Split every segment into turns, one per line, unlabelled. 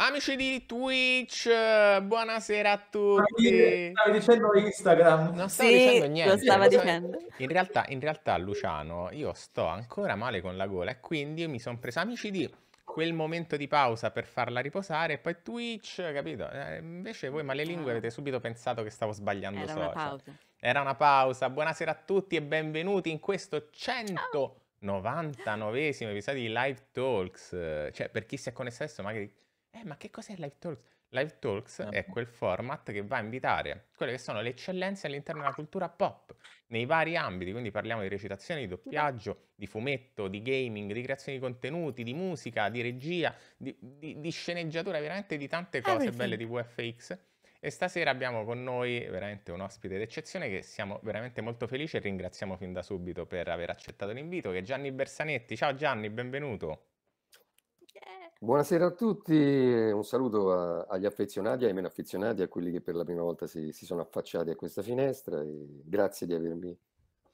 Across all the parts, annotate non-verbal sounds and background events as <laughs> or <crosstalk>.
Amici di Twitch, buonasera a tutti. Stavi dicendo Instagram. Non stavo sì, dicendo niente. Lo stava dicendo. In realtà, in realtà, Luciano, io sto ancora male con la gola e quindi mi sono preso amici di quel momento di pausa per farla riposare e poi Twitch, capito? Eh, invece voi lingue avete subito pensato che stavo sbagliando Era social. Una pausa. Era una pausa. Buonasera a tutti e benvenuti in questo 199 episodio di Live Talks. Cioè, per chi si è connesso adesso magari eh, ma che cos'è Live Talks? Live Talks ah. è quel format che va a invitare quelle che sono le eccellenze all'interno della cultura pop, nei vari ambiti, quindi parliamo di recitazione, di doppiaggio, di fumetto, di gaming, di creazione di contenuti, di musica, di regia, di, di, di sceneggiatura, veramente di tante eh, cose Everything. belle di VFX. E stasera abbiamo con noi veramente un ospite d'eccezione che siamo veramente molto felici e ringraziamo fin da subito per aver accettato l'invito, che è Gianni Bersanetti. Ciao Gianni, benvenuto.
Buonasera a tutti, un saluto a, agli affezionati, ai meno affezionati, a quelli che per la prima volta si, si sono affacciati a questa finestra e grazie di avermi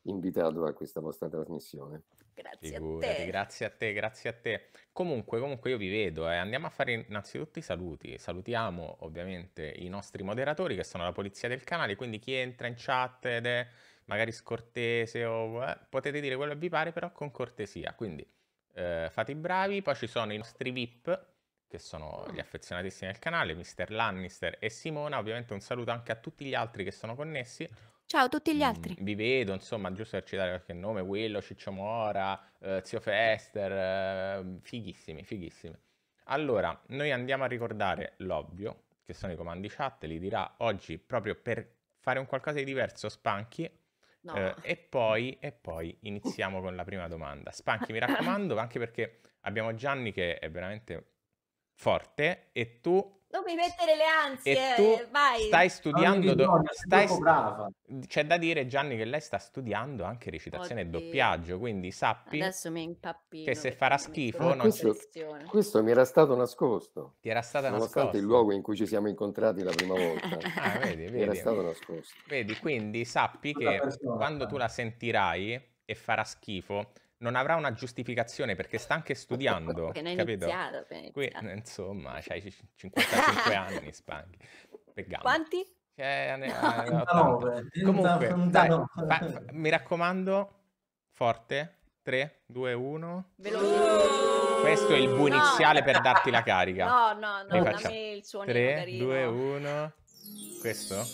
invitato a questa vostra trasmissione. Grazie Figurati, a te.
Grazie a te, grazie a te. Comunque, comunque io vi vedo, eh. andiamo a fare innanzitutto i saluti. Salutiamo ovviamente i nostri moderatori che sono la polizia del canale, quindi chi entra in chat ed è magari scortese o eh, potete dire quello che vi pare però con cortesia. Quindi eh, fate i bravi, poi ci sono i nostri VIP, che sono ah. gli affezionatissimi del canale, Mister Lannister e Simona, ovviamente un saluto anche a tutti gli altri che sono connessi.
Ciao a tutti gli mm, altri.
vi vedo, insomma, giusto per citare qualche nome, Willow, Ciccio Mora, eh, Zio Fester, eh, fighissimi, fighissimi. Allora, noi andiamo a ricordare l'ovvio, che sono i comandi chat, li dirà oggi proprio per fare un qualcosa di diverso Spanky. No. Eh, e, poi, e, poi, iniziamo con la prima domanda. Spanchi, mi raccomando, anche perché abbiamo Gianni che è veramente forte e tu
non mi mettere le ansie, tu vai. Stai studiando, do- stai stu-
c'è da dire Gianni che lei sta studiando anche recitazione Oddio. e doppiaggio, quindi sappi
mi che
se farà schifo... Non questo,
questo mi era stato nascosto. Ti era stato Nonostante nascosto. il luogo in cui ci siamo incontrati la prima volta. <laughs> ah, vedi, vedi, mi era stato nascosto.
Vedi, quindi sappi che quando tu eh. la sentirai e farà schifo non avrà una giustificazione perché sta anche studiando, appena <laughs> capito? Iniziato, iniziato. Qui, insomma, c'hai 55 <laughs> anni, Spanghi. Pegamo.
Quanti? Eh,
eh no,
no, Comunque, no, dai, fa, mi raccomando, forte, 3, 2, 1.
Veloce. Questo è il bu iniziale per darti la carica. No, no, no, Rifacciamo. dammi il suono 3,
2, 1. Questo?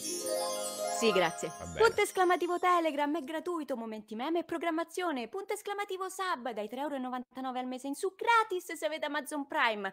Sì,
grazie. Punto
esclamativo Telegram è gratuito, momenti meme e programmazione. Punto esclamativo Sub dai 3,99€ al mese in su gratis se avete Amazon Prime.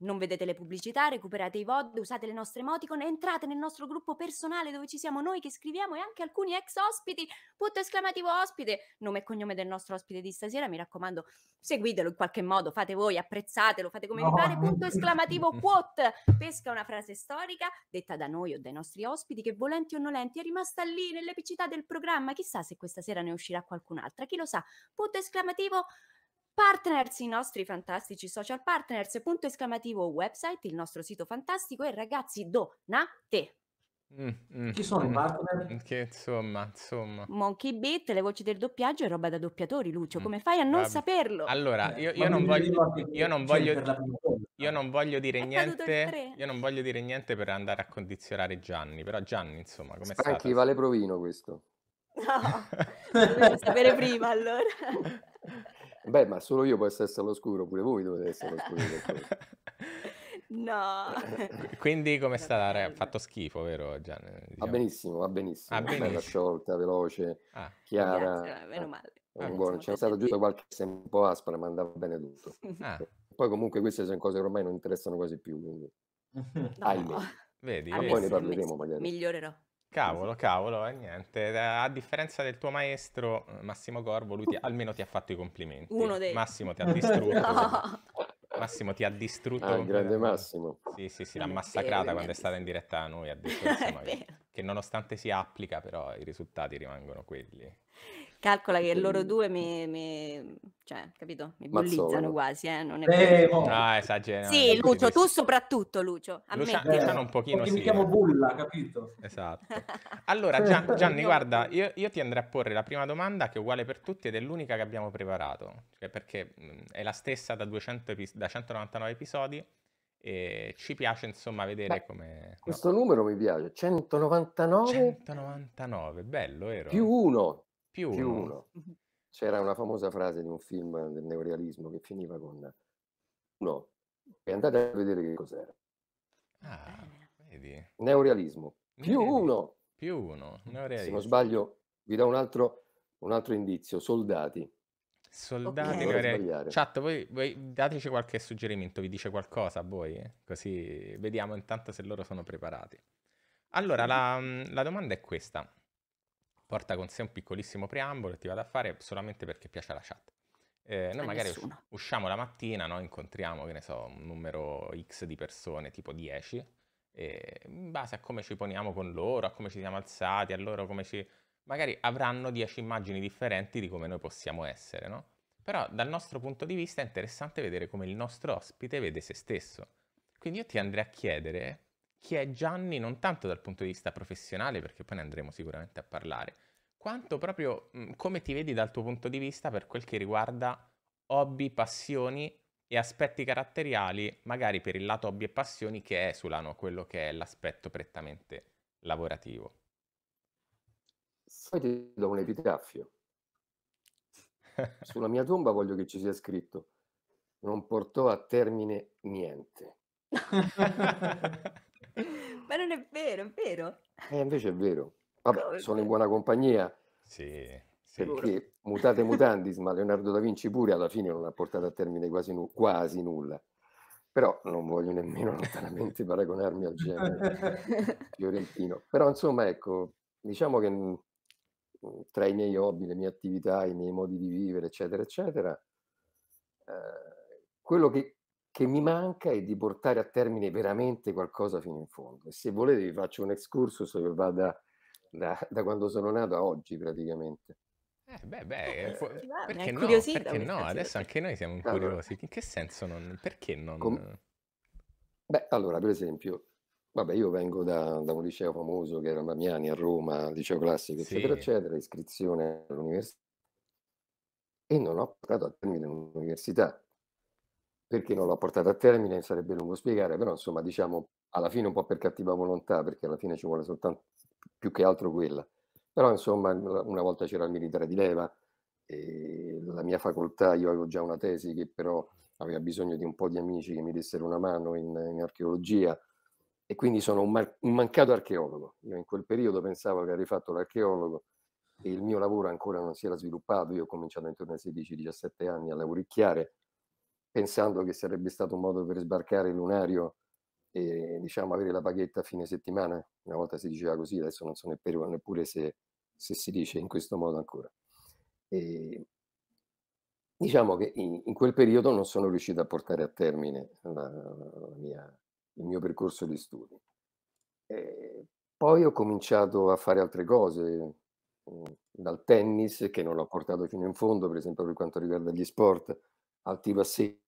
Non vedete le pubblicità, recuperate i VOD, usate le nostre emoticon, entrate nel nostro gruppo personale dove ci siamo noi che scriviamo e anche alcuni ex ospiti, punto esclamativo ospite, nome e cognome del nostro ospite di stasera, mi raccomando, seguitelo in qualche modo, fate voi, apprezzatelo, fate come vi no. pare, punto esclamativo <laughs> quote, pesca una frase storica detta da noi o dai nostri ospiti che volenti o nolenti è rimasta lì nell'epicità del programma, chissà se questa sera ne uscirà qualcun'altra, chi lo sa, punto esclamativo Partners, i nostri fantastici social partners, punto esclamativo website, il nostro sito fantastico e ragazzi donate.
Mm, mm, Chi sono i mm. partner?
Che insomma, insomma.
Monkey Beat, le voci del doppiaggio e roba da doppiatori, Lucio. Mm, come fai a non Vabbè. saperlo?
Allora, eh, io, io, non voglio, io, non voglio, io, non voglio, dire <laughs> niente. Io non voglio dire niente per andare a condizionare Gianni. Però Gianni, insomma, come sta? Anche
Vale Provino questo.
No, <laughs> lo devo sapere prima allora. <laughs>
Beh, ma solo io posso essere all'oscuro, pure voi dovete essere all'oscuro. <laughs>
no.
Quindi <laughs> com'è stata? Ha fatto schifo, vero Gian? Eh, diciamo. Va benissimo, va benissimo. Ah,
benissimo. Bella
sciolta, veloce, ah. chiara. Grazie, meno eh, male. Ah, C'è stato giusto qualche un po' aspra, ma andava bene tutto. <laughs> Ah. ah. Poi comunque queste sono cose che ormai non interessano quasi più, quindi...
No.
Ahimè.
Vedi, ah, ma vedi. poi ne parleremo magari.
Migliorerò.
Cavolo, cavolo, eh, niente. A differenza del tuo maestro eh, Massimo Corvo, lui ti, almeno ti ha fatto i complimenti.
Uno dei...
Massimo ti ha <laughs> distrutto. no.
Massimo ti ha distrutto. Ah, grande Massimo. Sì, sì, sì, l'ha massacrata vero, quando è stata in diretta a noi, ha detto insomma, che, <laughs> che nonostante si applica, però i risultati rimangono quelli.
Calcola che loro ehm, due mi, mi cioè, capito? Mi Mazzolo. bullizzano quasi, eh? Non è vero. Eh, no. no, esagero. Sì, Lucio, tu soprattutto, Lucio. Ammetti. Luciano un pochino sì. Mi chiamo eh. Bulla, capito? Esatto. Allora, Gian, Gianni, <laughs> guarda,
io, io, ti andrei a porre la prima domanda che è uguale per tutti ed è l'unica che abbiamo preparato, cioè perché mhmm, è la stessa da, 200 da 199 episodi e ci piace insomma vedere Beh,
come... Questo no. numero mi piace, 199? 199, bello vero? Più uno, più, più uno. uno. C'era una famosa frase di un film del neorealismo che finiva con uno. E andate a vedere che cos'era. Ah, vedi. Neorealismo. Più uno. Più uno. Neorealismo. Se non sbaglio, vi do un altro, un altro indizio. Soldati. Soldati okay.
Chat, voi, voi, dateci qualche suggerimento, vi dice qualcosa a voi, così vediamo intanto se loro sono preparati. Allora, la, mhmm, la domanda è questa porta con sé un piccolissimo preambolo e ti vado a fare solamente perché piace la chat. Eh, noi eh, magari us- usciamo la mattina, no? incontriamo, che ne so, un numero X di persone, tipo 10, e in base a come ci poniamo con loro, a come ci siamo alzati, a loro come ci... magari avranno 10 immagini differenti di come noi possiamo essere, no? Però dal nostro punto di vista è interessante vedere come il nostro ospite vede se stesso. Quindi io ti andrei a chiedere chi è Gianni non tanto dal punto di vista professionale, perché poi ne andremo sicuramente a parlare, quanto proprio mh, come ti vedi dal tuo punto di vista per quel che riguarda hobby, passioni e aspetti caratteriali, magari per il lato hobby e passioni che esulano quello che è l'aspetto prettamente lavorativo.
Poi ti do un epitaffio. <laughs> Sulla mia tomba voglio che ci sia scritto non portò a termine niente. <laughs>
<laughs> Ma non è vero, è vero.
E eh, invece è vero. Vabbè, Come sono in buona compagnia. Sì. Sì. Perché mutate mutandis, ma Leonardo da Vinci pure alla fine non ha portato a termine quasi, nu- quasi nulla. Però non voglio nemmeno <laughs> lontanamente paragonarmi al genere <laughs> fiorentino. Però insomma, ecco, diciamo che mm, tra i miei hobby, le mie attività, i miei modi di vivere, eccetera, eccetera, eh, quello che che mi manca è di portare a termine veramente qualcosa fino in fondo. E se volete vi faccio un excursus che va da, da, da quando sono nato a oggi praticamente.
Eh, beh, beh, eh, fu- eh, perché no? Perché no? Adesso anche noi siamo curiosi. In che senso non... Perché non... Com-
beh, allora, per esempio, vabbè, io vengo da, da un liceo famoso che era Mamiani a Roma, liceo classico, sì. eccetera, eccetera, iscrizione all'università, e non ho portato a termine l'università perché non l'ho portata a termine sarebbe lungo spiegare, però insomma diciamo alla fine un po' per cattiva volontà, perché alla fine ci vuole soltanto più che altro quella. Però insomma una volta c'era il militare di leva, la mia facoltà, io avevo già una tesi che però aveva bisogno di un po' di amici che mi dessero una mano in, in archeologia e quindi sono un, mar- un mancato archeologo. Io in quel periodo pensavo che avrei fatto l'archeologo e il mio lavoro ancora non si era sviluppato, io ho cominciato intorno ai 16-17 anni a lavoricchiare pensando che sarebbe stato un modo per sbarcare il lunario e diciamo avere la paghetta a fine settimana. Una volta si diceva così, adesso non so neppure, se, se si dice in questo modo ancora. E, diciamo che in, in, quel periodo non sono riuscito a portare a termine la, la mia, il mio percorso di studi. E poi ho cominciato a fare altre cose, mm, dal tennis che non l'ho portato fino in fondo, per esempio per quanto riguarda gli sport, al tiro a segno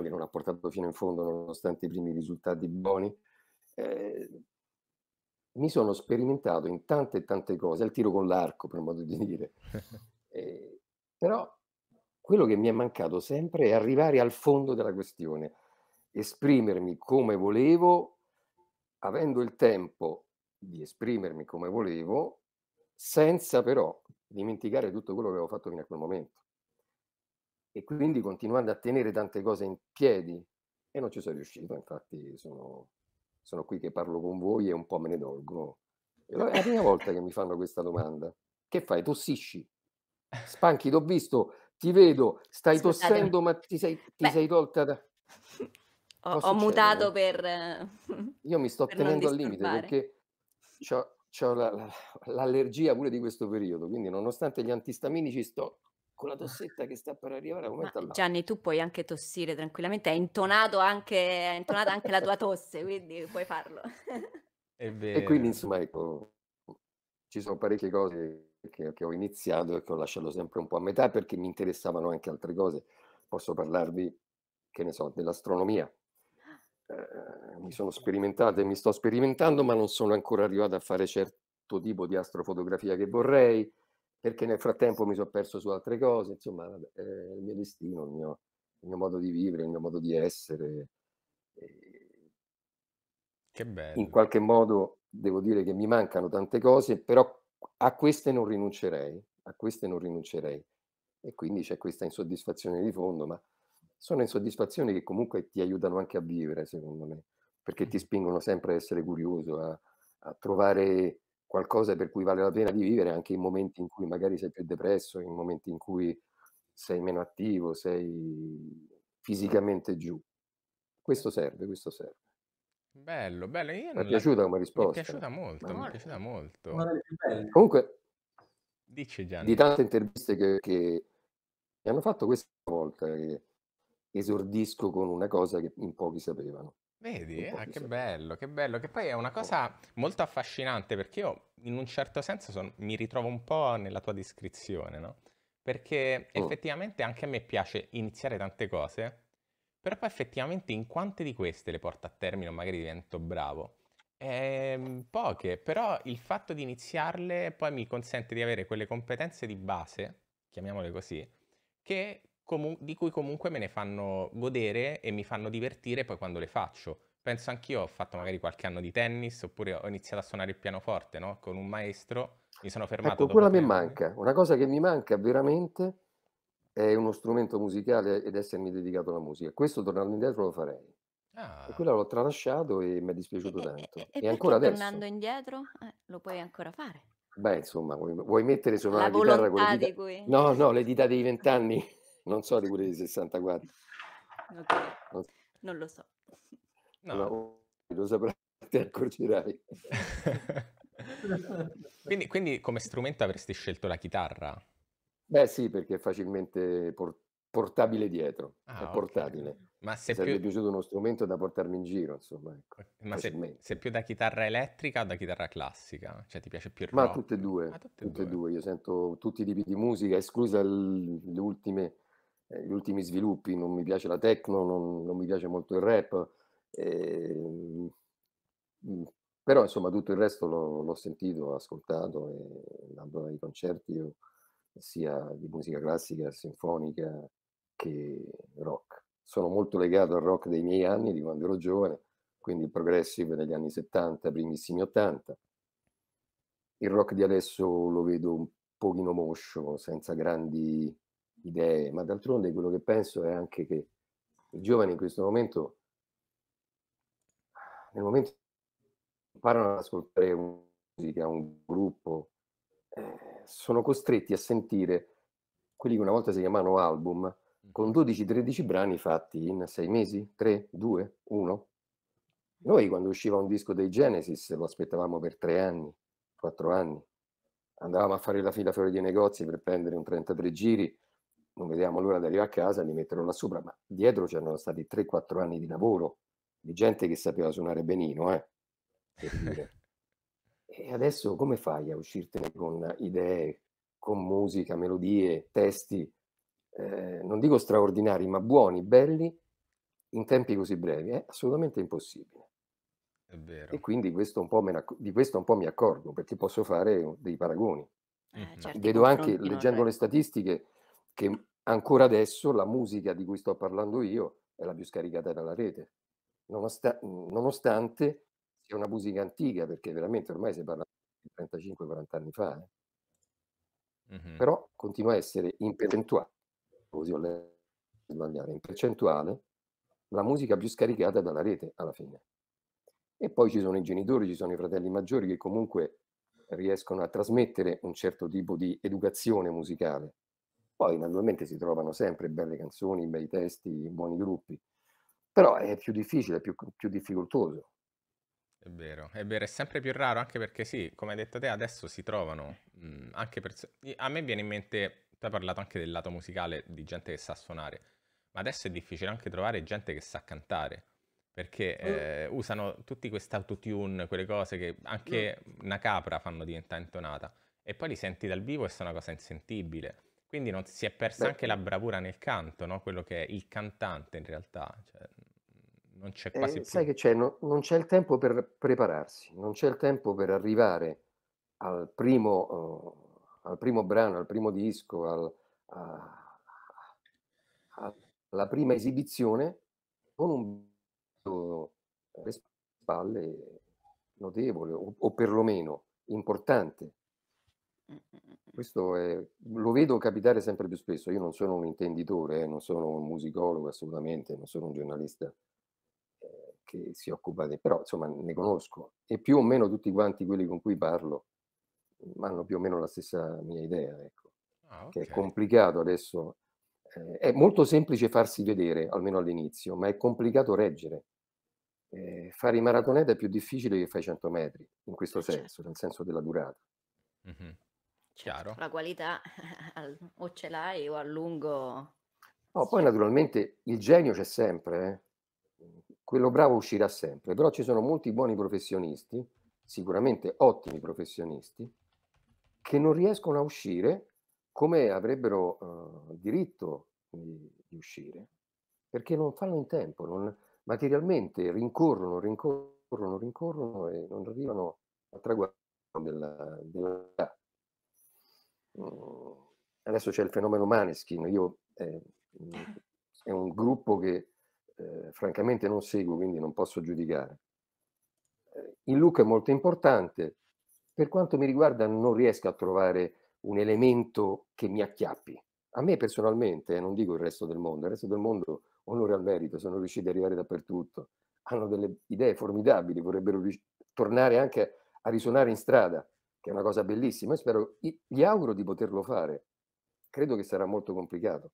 che non ha portato fino in fondo nonostante i primi risultati buoni. Eh, mi sono sperimentato in tante e tante cose, al tiro con l'arco per modo di dire,
<laughs>
eh, però quello che mi è mancato sempre è arrivare al fondo della questione, esprimermi come volevo, avendo il tempo di esprimermi come volevo, senza però dimenticare tutto quello che avevo fatto fino a quel momento e quindi continuando a tenere tante cose in piedi e non ci sono riuscito, infatti sono, sono qui che parlo con voi e un po' me ne dolgo. È la prima volta che mi fanno questa domanda. Che fai? Tossisci? Spanchi, ti ho visto, ti vedo, stai Scusate. tossendo ma ti sei, ti sei tolta da... Ho, ho, mutato per... Io mi sto tenendo al limite perché ho, ho la, la, l'allergia pure di questo periodo, quindi nonostante gli antistaminici sto con la tossetta che sta per arrivare un momento
Gianni, tu puoi anche tossire tranquillamente, hai intonato anche, è intonata anche la tua tosse, quindi puoi farlo.
e quindi insomma ecco, ci sono parecchie cose che, che ho iniziato e che ho lasciato sempre un po' a metà perché mi interessavano anche altre cose. Posso parlarvi, che ne so, dell'astronomia. Eh, mi sono sperimentato e mi sto sperimentando, ma non sono ancora arrivato a fare certo tipo di astrofotografia che vorrei perché nel frattempo mi sono perso su altre cose, insomma, vabbè, eh, il mio destino, il mio, il mio, modo di vivere, il mio modo di essere. Eh, che bello. In qualche modo devo dire che mi mancano tante cose, però a queste non rinuncerei, a queste non rinuncerei. E quindi c'è questa insoddisfazione di fondo, ma sono insoddisfazioni che comunque ti aiutano anche a vivere, secondo me, perché ti mm-hmm. spingono sempre a essere curioso, a, a trovare qualcosa per cui vale la pena di certo. vivere anche in momenti in cui magari sei più depresso, in momenti in cui sei meno attivo, sei fisicamente giù. Questo serve, questo serve.
Bello, bello. Io mi è piaciuta come risposta. Mi è piaciuta molto, ma mi è piaciuta molto. Comunque, Dici di tante
interviste che, che, mi hanno fatto questa volta, eh, esordisco con una cosa che in pochi sapevano.
Vedi? Ah, che bello, che bello. Che poi è una cosa molto affascinante perché io in un certo senso son- mi ritrovo un po' nella tua descrizione, no? Perché oh. effettivamente anche a me piace iniziare tante cose, però poi effettivamente in quante di queste le porto a termine o magari divento bravo? Ehm, poche, però il fatto di iniziarle poi mi consente di avere quelle competenze di base, chiamiamole così, che comu- di cui comunque me ne fanno godere e mi fanno divertire poi quando le faccio. Penso anch'io, ho fatto magari qualche anno di tennis oppure ho iniziato a suonare il pianoforte no? con un maestro, mi sono fermato. Ecco, quella mi
manca, una cosa che mi manca veramente è uno strumento musicale ed essermi dedicato alla musica. Questo tornando indietro lo farei. Ah. E quello l'ho tralasciato e mi è dispiaciuto e, tanto. E, e, e ancora adesso. tornando
indietro eh, lo puoi ancora fare.
Beh, insomma, vuoi, vuoi mettere sopra la, la chitarra con le dita... Cui... No, no, le dita dei vent'anni. Non so di quelli di 64. Non, non, non lo so. No. no. lo saprai, <laughs> ti accorgerai.
<laughs> quindi, quindi, come strumento avresti scelto la chitarra?
Beh sì, perché è facilmente por- portabile dietro, ah, è portatile. Okay. Ma se Mi sarebbe più... piaciuto uno strumento da portarmi in giro, insomma. Ecco, Ma se,
se, più da chitarra elettrica o da chitarra classica? Cioè ti piace più il rock? Ma tutte e due, ah,
tutte, tutte due. due. Io sento tutti i tipi di musica, esclusa l- le ultime gli ultimi sviluppi, non mi piace la techno, non, non mi piace molto il rap, eh, però insomma tutto il resto l'ho, l'ho sentito, l'ho ascoltato e andando ai concerti io, sia di musica classica, sinfonica che rock. Sono molto legato al rock dei miei anni, di quando ero giovane, quindi il progressive degli anni 70, primissimi 80. Il rock di adesso lo vedo un pochino moscio, senza grandi idee, ma d'altronde quello che penso è anche che i giovani in questo momento, nel momento in cui imparano ad ascoltare musica, un gruppo, eh, sono costretti a sentire quelli che una volta si chiamavano album, con 12-13 brani fatti in 6 mesi, 3, 2, 1. Noi quando usciva un disco dei Genesis lo aspettavamo per 3 anni, 4 anni, andavamo a fare la fila fuori dei negozi per prendere un 33 giri non vediamo l'ora di arrivare a casa li metterò là sopra, ma dietro c'erano stati 3-4 anni di lavoro, di gente che sapeva suonare benino, eh, <laughs> e adesso come fai a uscirtene con idee, con musica, melodie, testi, eh, non dico straordinari, ma buoni, belli, in tempi così brevi? È assolutamente impossibile. È vero. E quindi questo me, di questo un po' mi accorgo, perché posso fare dei paragoni. Eh, mm-hmm. certo, Vedo anche, leggendo le statistiche, che ancora adesso la musica di cui sto parlando io è la più scaricata dalla rete, Nonost- nonostante sia una musica antica, perché veramente ormai si parla di 35-40 anni fa, eh. mm-hmm. però continua a essere in percentuale, così ho letto in percentuale la musica più scaricata dalla rete alla fine. E poi ci sono i genitori, ci sono i fratelli maggiori che comunque riescono a trasmettere un certo tipo di educazione musicale, poi naturalmente si trovano sempre belle canzoni, bei testi, buoni gruppi, però è più difficile, è più, più difficoltoso.
È vero, è vero, è sempre più raro anche perché sì, come hai detto te, adesso si trovano mh, mhmm, anche persone... A me viene in mente, tu hai parlato anche del lato musicale di gente che sa suonare, ma adesso è difficile anche trovare gente che sa cantare, perché mm. eh, usano tutti questi autotune, quelle cose che mm. anche una capra fanno diventare intonata, e poi li senti dal vivo e sono una cosa insentibile. Quindi non si è persa Beh. anche la bravura nel canto, no? quello che è il cantante in realtà. Cioè, non c'è eh, quasi eh,
Sai che c'è? No, non c'è il tempo per prepararsi, non c'è il tempo per arrivare al primo, uh, al primo brano, al primo disco, al, uh, alla prima esibizione con un alle spalle notevole o, o perlomeno importante questo è, lo vedo capitare sempre più spesso. Io non sono un intenditore, eh, non sono un musicologo assolutamente, non sono un giornalista eh, che si occupa di... però insomma ne conosco e più o meno tutti quanti quelli con cui parlo mhmm, hanno più o meno la stessa mia idea, ecco. Ah, okay. Che è complicato adesso. Eh, è molto semplice farsi vedere, almeno all'inizio, ma è complicato reggere. Eh, fare i maratoneta è più difficile che fai 100 metri, in questo eh, certo. senso, nel senso della durata.
Mm-hmm. Chiaro.
La qualità <laughs> o ce l'hai o a lungo...
No, poi naturalmente il genio c'è sempre, eh? quello bravo uscirà sempre, però ci sono molti buoni professionisti, sicuramente ottimi professionisti, che non riescono a uscire come avrebbero eh, diritto di, di, uscire, perché non fanno in tempo, non, materialmente rincorrono, rincorrono, rincorrono e non arrivano al traguardo della, della Mm, adesso c'è il fenomeno Maneskin, io eh, mm, ah. è un gruppo che eh, francamente non seguo, quindi non posso giudicare. Eh, il look è molto importante, per quanto mi riguarda non riesco a trovare un elemento che mi acchiappi. A me personalmente, eh, non dico il resto del mondo, il resto del mondo onore al merito, sono riusciti ad arrivare dappertutto, hanno delle idee formidabili, vorrebbero tornare anche a risuonare in strada che è una cosa bellissima. Io spero, gli auguro di poterlo fare. Credo che sarà molto complicato.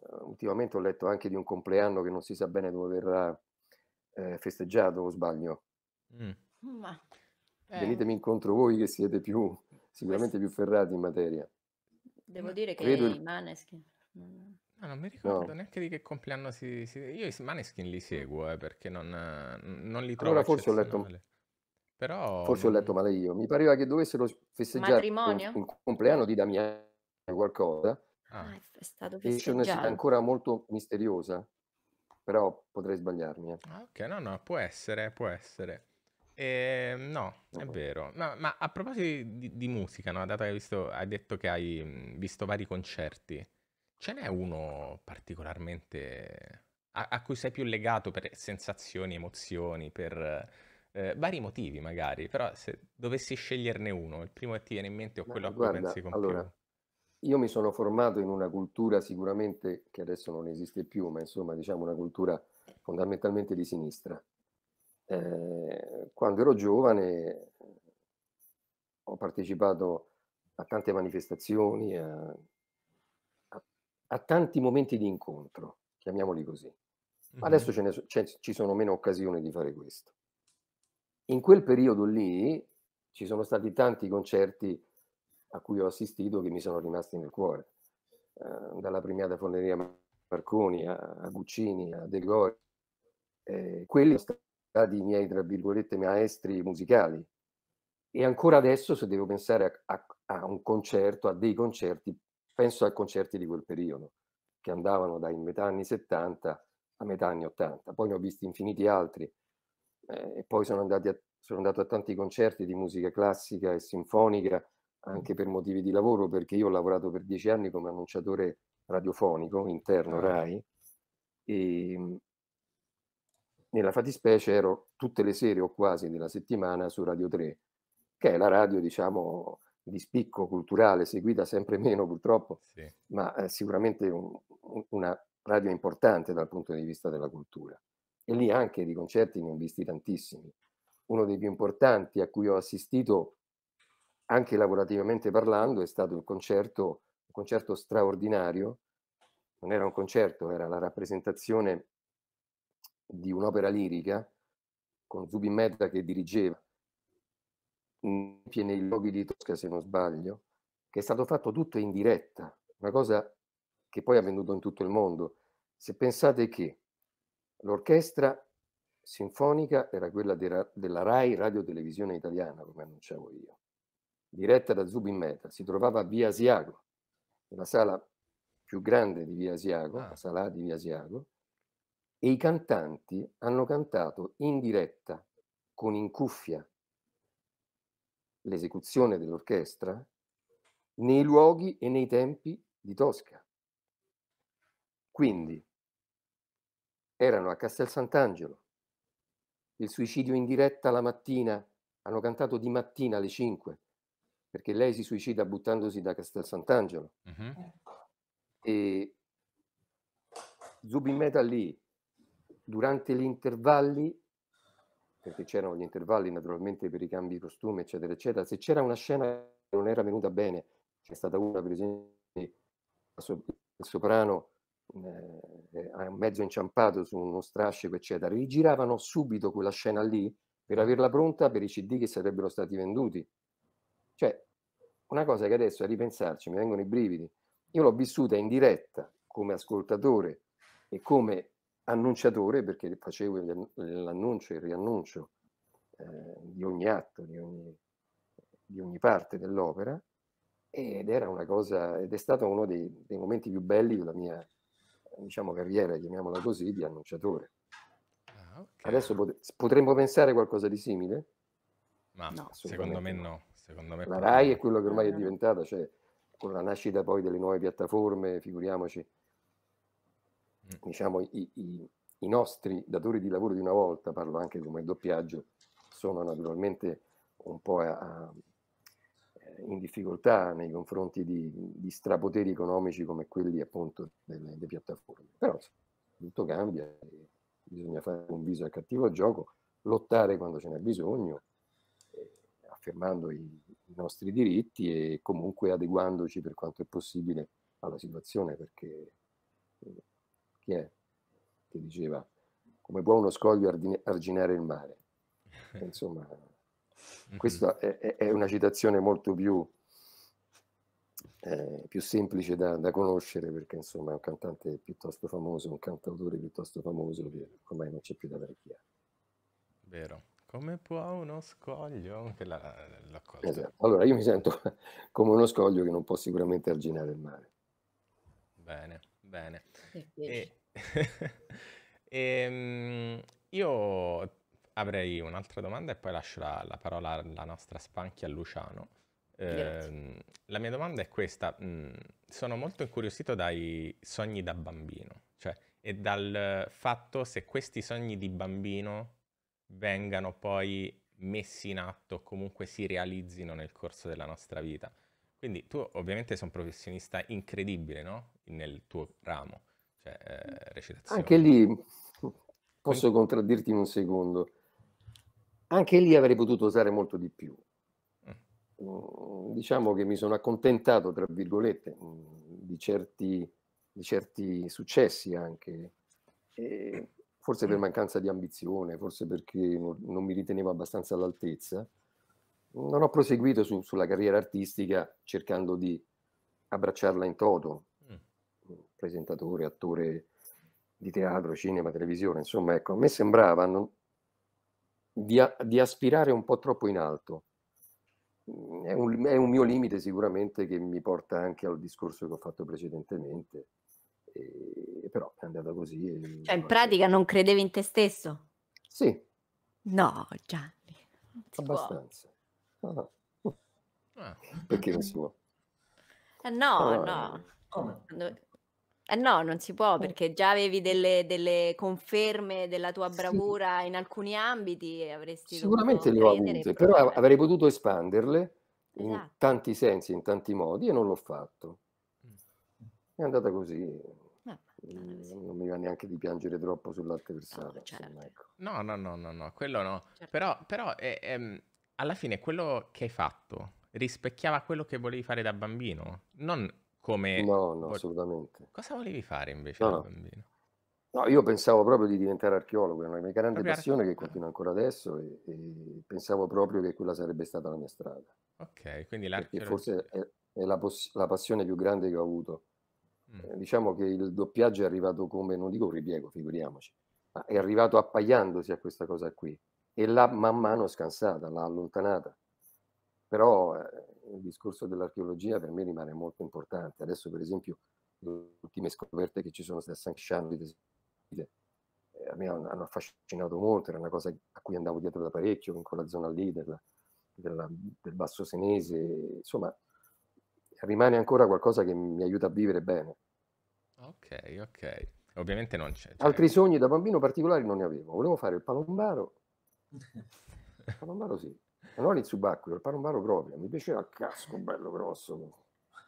Uh, ultimamente ho letto anche di un compleanno che non si sa bene dove verrà eh, festeggiato, o sbaglio. Mm.
Ma, eh. Venitemi
incontro voi che siete più, sicuramente più ferrati in materia.
Devo dire che Credo... i Maneskin...
No, non mi ricordo no.
neanche di che compleanno si, si... Io i Maneskin li seguo eh, perché non, non li trovo. Allora forse ho letto, però... Forse
ho letto male io. Mi pareva che dovessero festeggiare un, un, compleanno di Damiano qualcosa. Ah. ah,
è stato festeggiato. Esce ancora
molto misteriosa, però potrei sbagliarmi. Eh. Ah,
ok,
no, no, può essere, può essere. Eh, no, è no. vero. Ma, ma, a proposito di, di musica, no? dato che hai, visto, hai, detto che hai visto vari concerti, ce n'è uno particolarmente a, a cui sei più legato per sensazioni, emozioni, per eh, vari motivi magari, però se dovessi sceglierne uno, il primo che ti viene in mente o Ma quello guarda, a cui pensi con allora,
più. Io mi sono formato in una cultura sicuramente che adesso non esiste più, ma insomma diciamo una cultura fondamentalmente di sinistra. Eh, quando ero giovane ho partecipato a tante manifestazioni, a, a, a tanti momenti di incontro, chiamiamoli così. Ma adesso ce ne, ce, ci sono meno occasioni di fare questo in quel periodo lì ci sono stati tanti concerti a cui ho assistito che mi sono rimasti nel cuore, eh, dalla premiata Fonderia Marconi a, a, Guccini, a De Gori, eh, quelli sono stati i miei, tra virgolette, maestri musicali. E ancora adesso, se devo pensare a, a, a un concerto, a dei concerti, penso a concerti di quel periodo, che andavano dai metà anni 70 a metà anni 80. Poi ne ho visti infiniti altri, eh, e poi sono, andati a, sono andato a tanti concerti di musica classica e sinfonica anche per motivi di lavoro, perché io ho lavorato per dieci anni come annunciatore radiofonico interno ah. RAI e ehm, nella fattispecie ero tutte le sere o quasi della settimana su Radio 3, che è la radio diciamo di spicco culturale, seguita sempre <laughs> meno purtroppo, sì. ma eh, sicuramente un, una radio importante dal punto di vista della cultura e lì anche di concerti ne ho visti tantissimi. Uno dei più importanti a cui ho assistito, anche lavorativamente parlando, è stato il concerto, un concerto straordinario, non era un concerto, era la rappresentazione di un'opera lirica con Zubin Mehta che dirigeva nei luoghi di Tosca, se non sbaglio, che è stato fatto tutto in diretta, una cosa che poi è avvenuta in tutto il mondo. Se pensate che L'orchestra sinfonica era quella della RAI Radio Televisione Italiana, come annunciavo io, diretta da Zubin Mehta. Si trovava a Via Asiago, nella sala più grande di Via Asiago, ah. la sala di Via Asiago, e i cantanti hanno cantato in diretta con in cuffia l'esecuzione dell'orchestra nei luoghi e nei tempi di Tosca. Quindi erano a Castel Sant'Angelo. Il suicidio in diretta la mattina, hanno cantato di mattina alle 5, perché lei si suicida buttandosi da Castel Sant'Angelo. Uh-huh. E Zubin Meta lì, durante gli intervalli, perché c'erano gli intervalli naturalmente per i cambi di costume, eccetera, eccetera, se c'era una scena che non era venuta bene, c'è stata una per esempio il soprano eh, eh mezzo inciampato su uno strascico, eccetera, rigiravano subito quella scena lì per averla pronta per i CD che sarebbero stati venduti. Cioè, una cosa che adesso a ripensarci mi vengono i brividi. Io l'ho vissuta in diretta come ascoltatore e come annunciatore, perché facevo l'annuncio e il riannuncio eh, di ogni atto, di ogni, di ogni parte dell'opera, ed era una cosa, ed è stato uno dei, dei momenti più belli della mia vita diciamo, carriera, chiamiamola così, di annunciatore. Ah, okay. Adesso pot- potremmo pensare a qualcosa di simile? Ma no, secondo me no. Secondo me la RAI è quello che ormai è eh, diventata, cioè con la nascita poi delle nuove piattaforme, figuriamoci, mm. diciamo, i, i, i nostri datori di lavoro di una volta, parlo anche come doppiaggio, sono naturalmente un po' a, a in difficoltà nei confronti di, di, strapoteri economici come quelli appunto delle, delle piattaforme. Però tutto cambia, bisogna fare un viso al cattivo gioco, lottare quando ce n'è bisogno, eh, affermando i, i, nostri diritti e comunque adeguandoci per quanto è possibile alla situazione, perché eh, chi è che diceva come può uno scoglio arginare il mare? E, <laughs> insomma, Mm-hmm. Questa è, è, una citazione molto più, eh, più semplice da, da, conoscere perché insomma è un cantante piuttosto famoso, un cantautore piuttosto famoso che ormai non c'è più da verchiare. Vero. Come
può uno scoglio che la, la
esatto. Allora io mi sento <laughs> come uno scoglio che non può sicuramente arginare il mare.
Bene, bene. E, <laughs> e, ehm, io avrei un'altra domanda e poi lascio la, la parola alla nostra spanchi a Luciano. Eh, la mia domanda è questa, mm, sono molto incuriosito dai sogni da bambino, cioè, e dal fatto se questi sogni di bambino vengano poi messi in atto, comunque si realizzino nel corso della nostra vita. Quindi tu ovviamente sei un professionista incredibile, no? Nel tuo ramo, cioè eh,
recitazione. Anche lì posso Quindi... contraddirti in un secondo anche lì avrei potuto usare molto di più. Mm. Mm, diciamo che mi sono accontentato, tra virgolette, mm, di certi, di certi successi anche, e forse per mancanza di ambizione, forse perché non, mi ritenevo abbastanza all'altezza. Non ho proseguito su, sulla carriera artistica cercando di abbracciarla in toto, presentatore, attore di teatro, cinema, televisione, insomma, ecco, a me sembrava, non, di, di aspirare un po' troppo in alto. Mm, è un, è un, mio limite sicuramente che mi porta anche al discorso che ho fatto precedentemente, e, però è andata così. Cioè in
pratica non credevi in te stesso? Sì. No, Gianni.
Abbastanza.
No, ah. no.
Ah. Perché non si
può? Eh, no, ah, no. Come? Eh no, non si può perché già avevi delle, delle conferme della tua bravura sì. in alcuni ambiti e avresti Sicuramente le ho avute,
però avrei potuto espanderle in esatto. tanti sensi, in tanti modi e non l'ho fatto. È andata così. Ah, non mi va neanche di piangere troppo sull'altra persona. No, certo. ecco.
no, no, no, no, no, quello no. Certo. Però, però è, è, ehm, alla fine quello che hai fatto rispecchiava quello che volevi fare da bambino.
Non come... No, no, assolutamente. Cosa volevi fare invece no, da no. bambino? No, io pensavo proprio di diventare archeologo, è una mia grande proprio passione archeologo. che continua ancora adesso e, e, pensavo proprio che quella sarebbe stata la mia strada.
Ok, quindi l'archeologia...
Forse è, è la, poss- la, passione più grande che ho avuto. Mm. Eh, diciamo che il doppiaggio è arrivato come, non dico un ripiego, figuriamoci, ma è arrivato appaiandosi a questa cosa qui e l'ha man mano scansata, l'ha allontanata. Però eh, il discorso dell'archeologia per me rimane molto importante. Adesso, per esempio, le ultime scoperte che ci sono state a San Chan di Tesile eh, a me hanno affascinato molto, era una cosa a cui andavo dietro da parecchio, in quella zona lì della, della, del Basso Senese, insomma, rimane ancora qualcosa che mi aiuta a vivere bene. Ok, ok. Ovviamente non c'è. Cioè... Altri sogni da bambino particolari non ne avevo. Volevo fare il palombaro. <laughs> Il palombaro sì. Ma non il subacqueo, il palombaro proprio. Mi piaceva il casco bello grosso,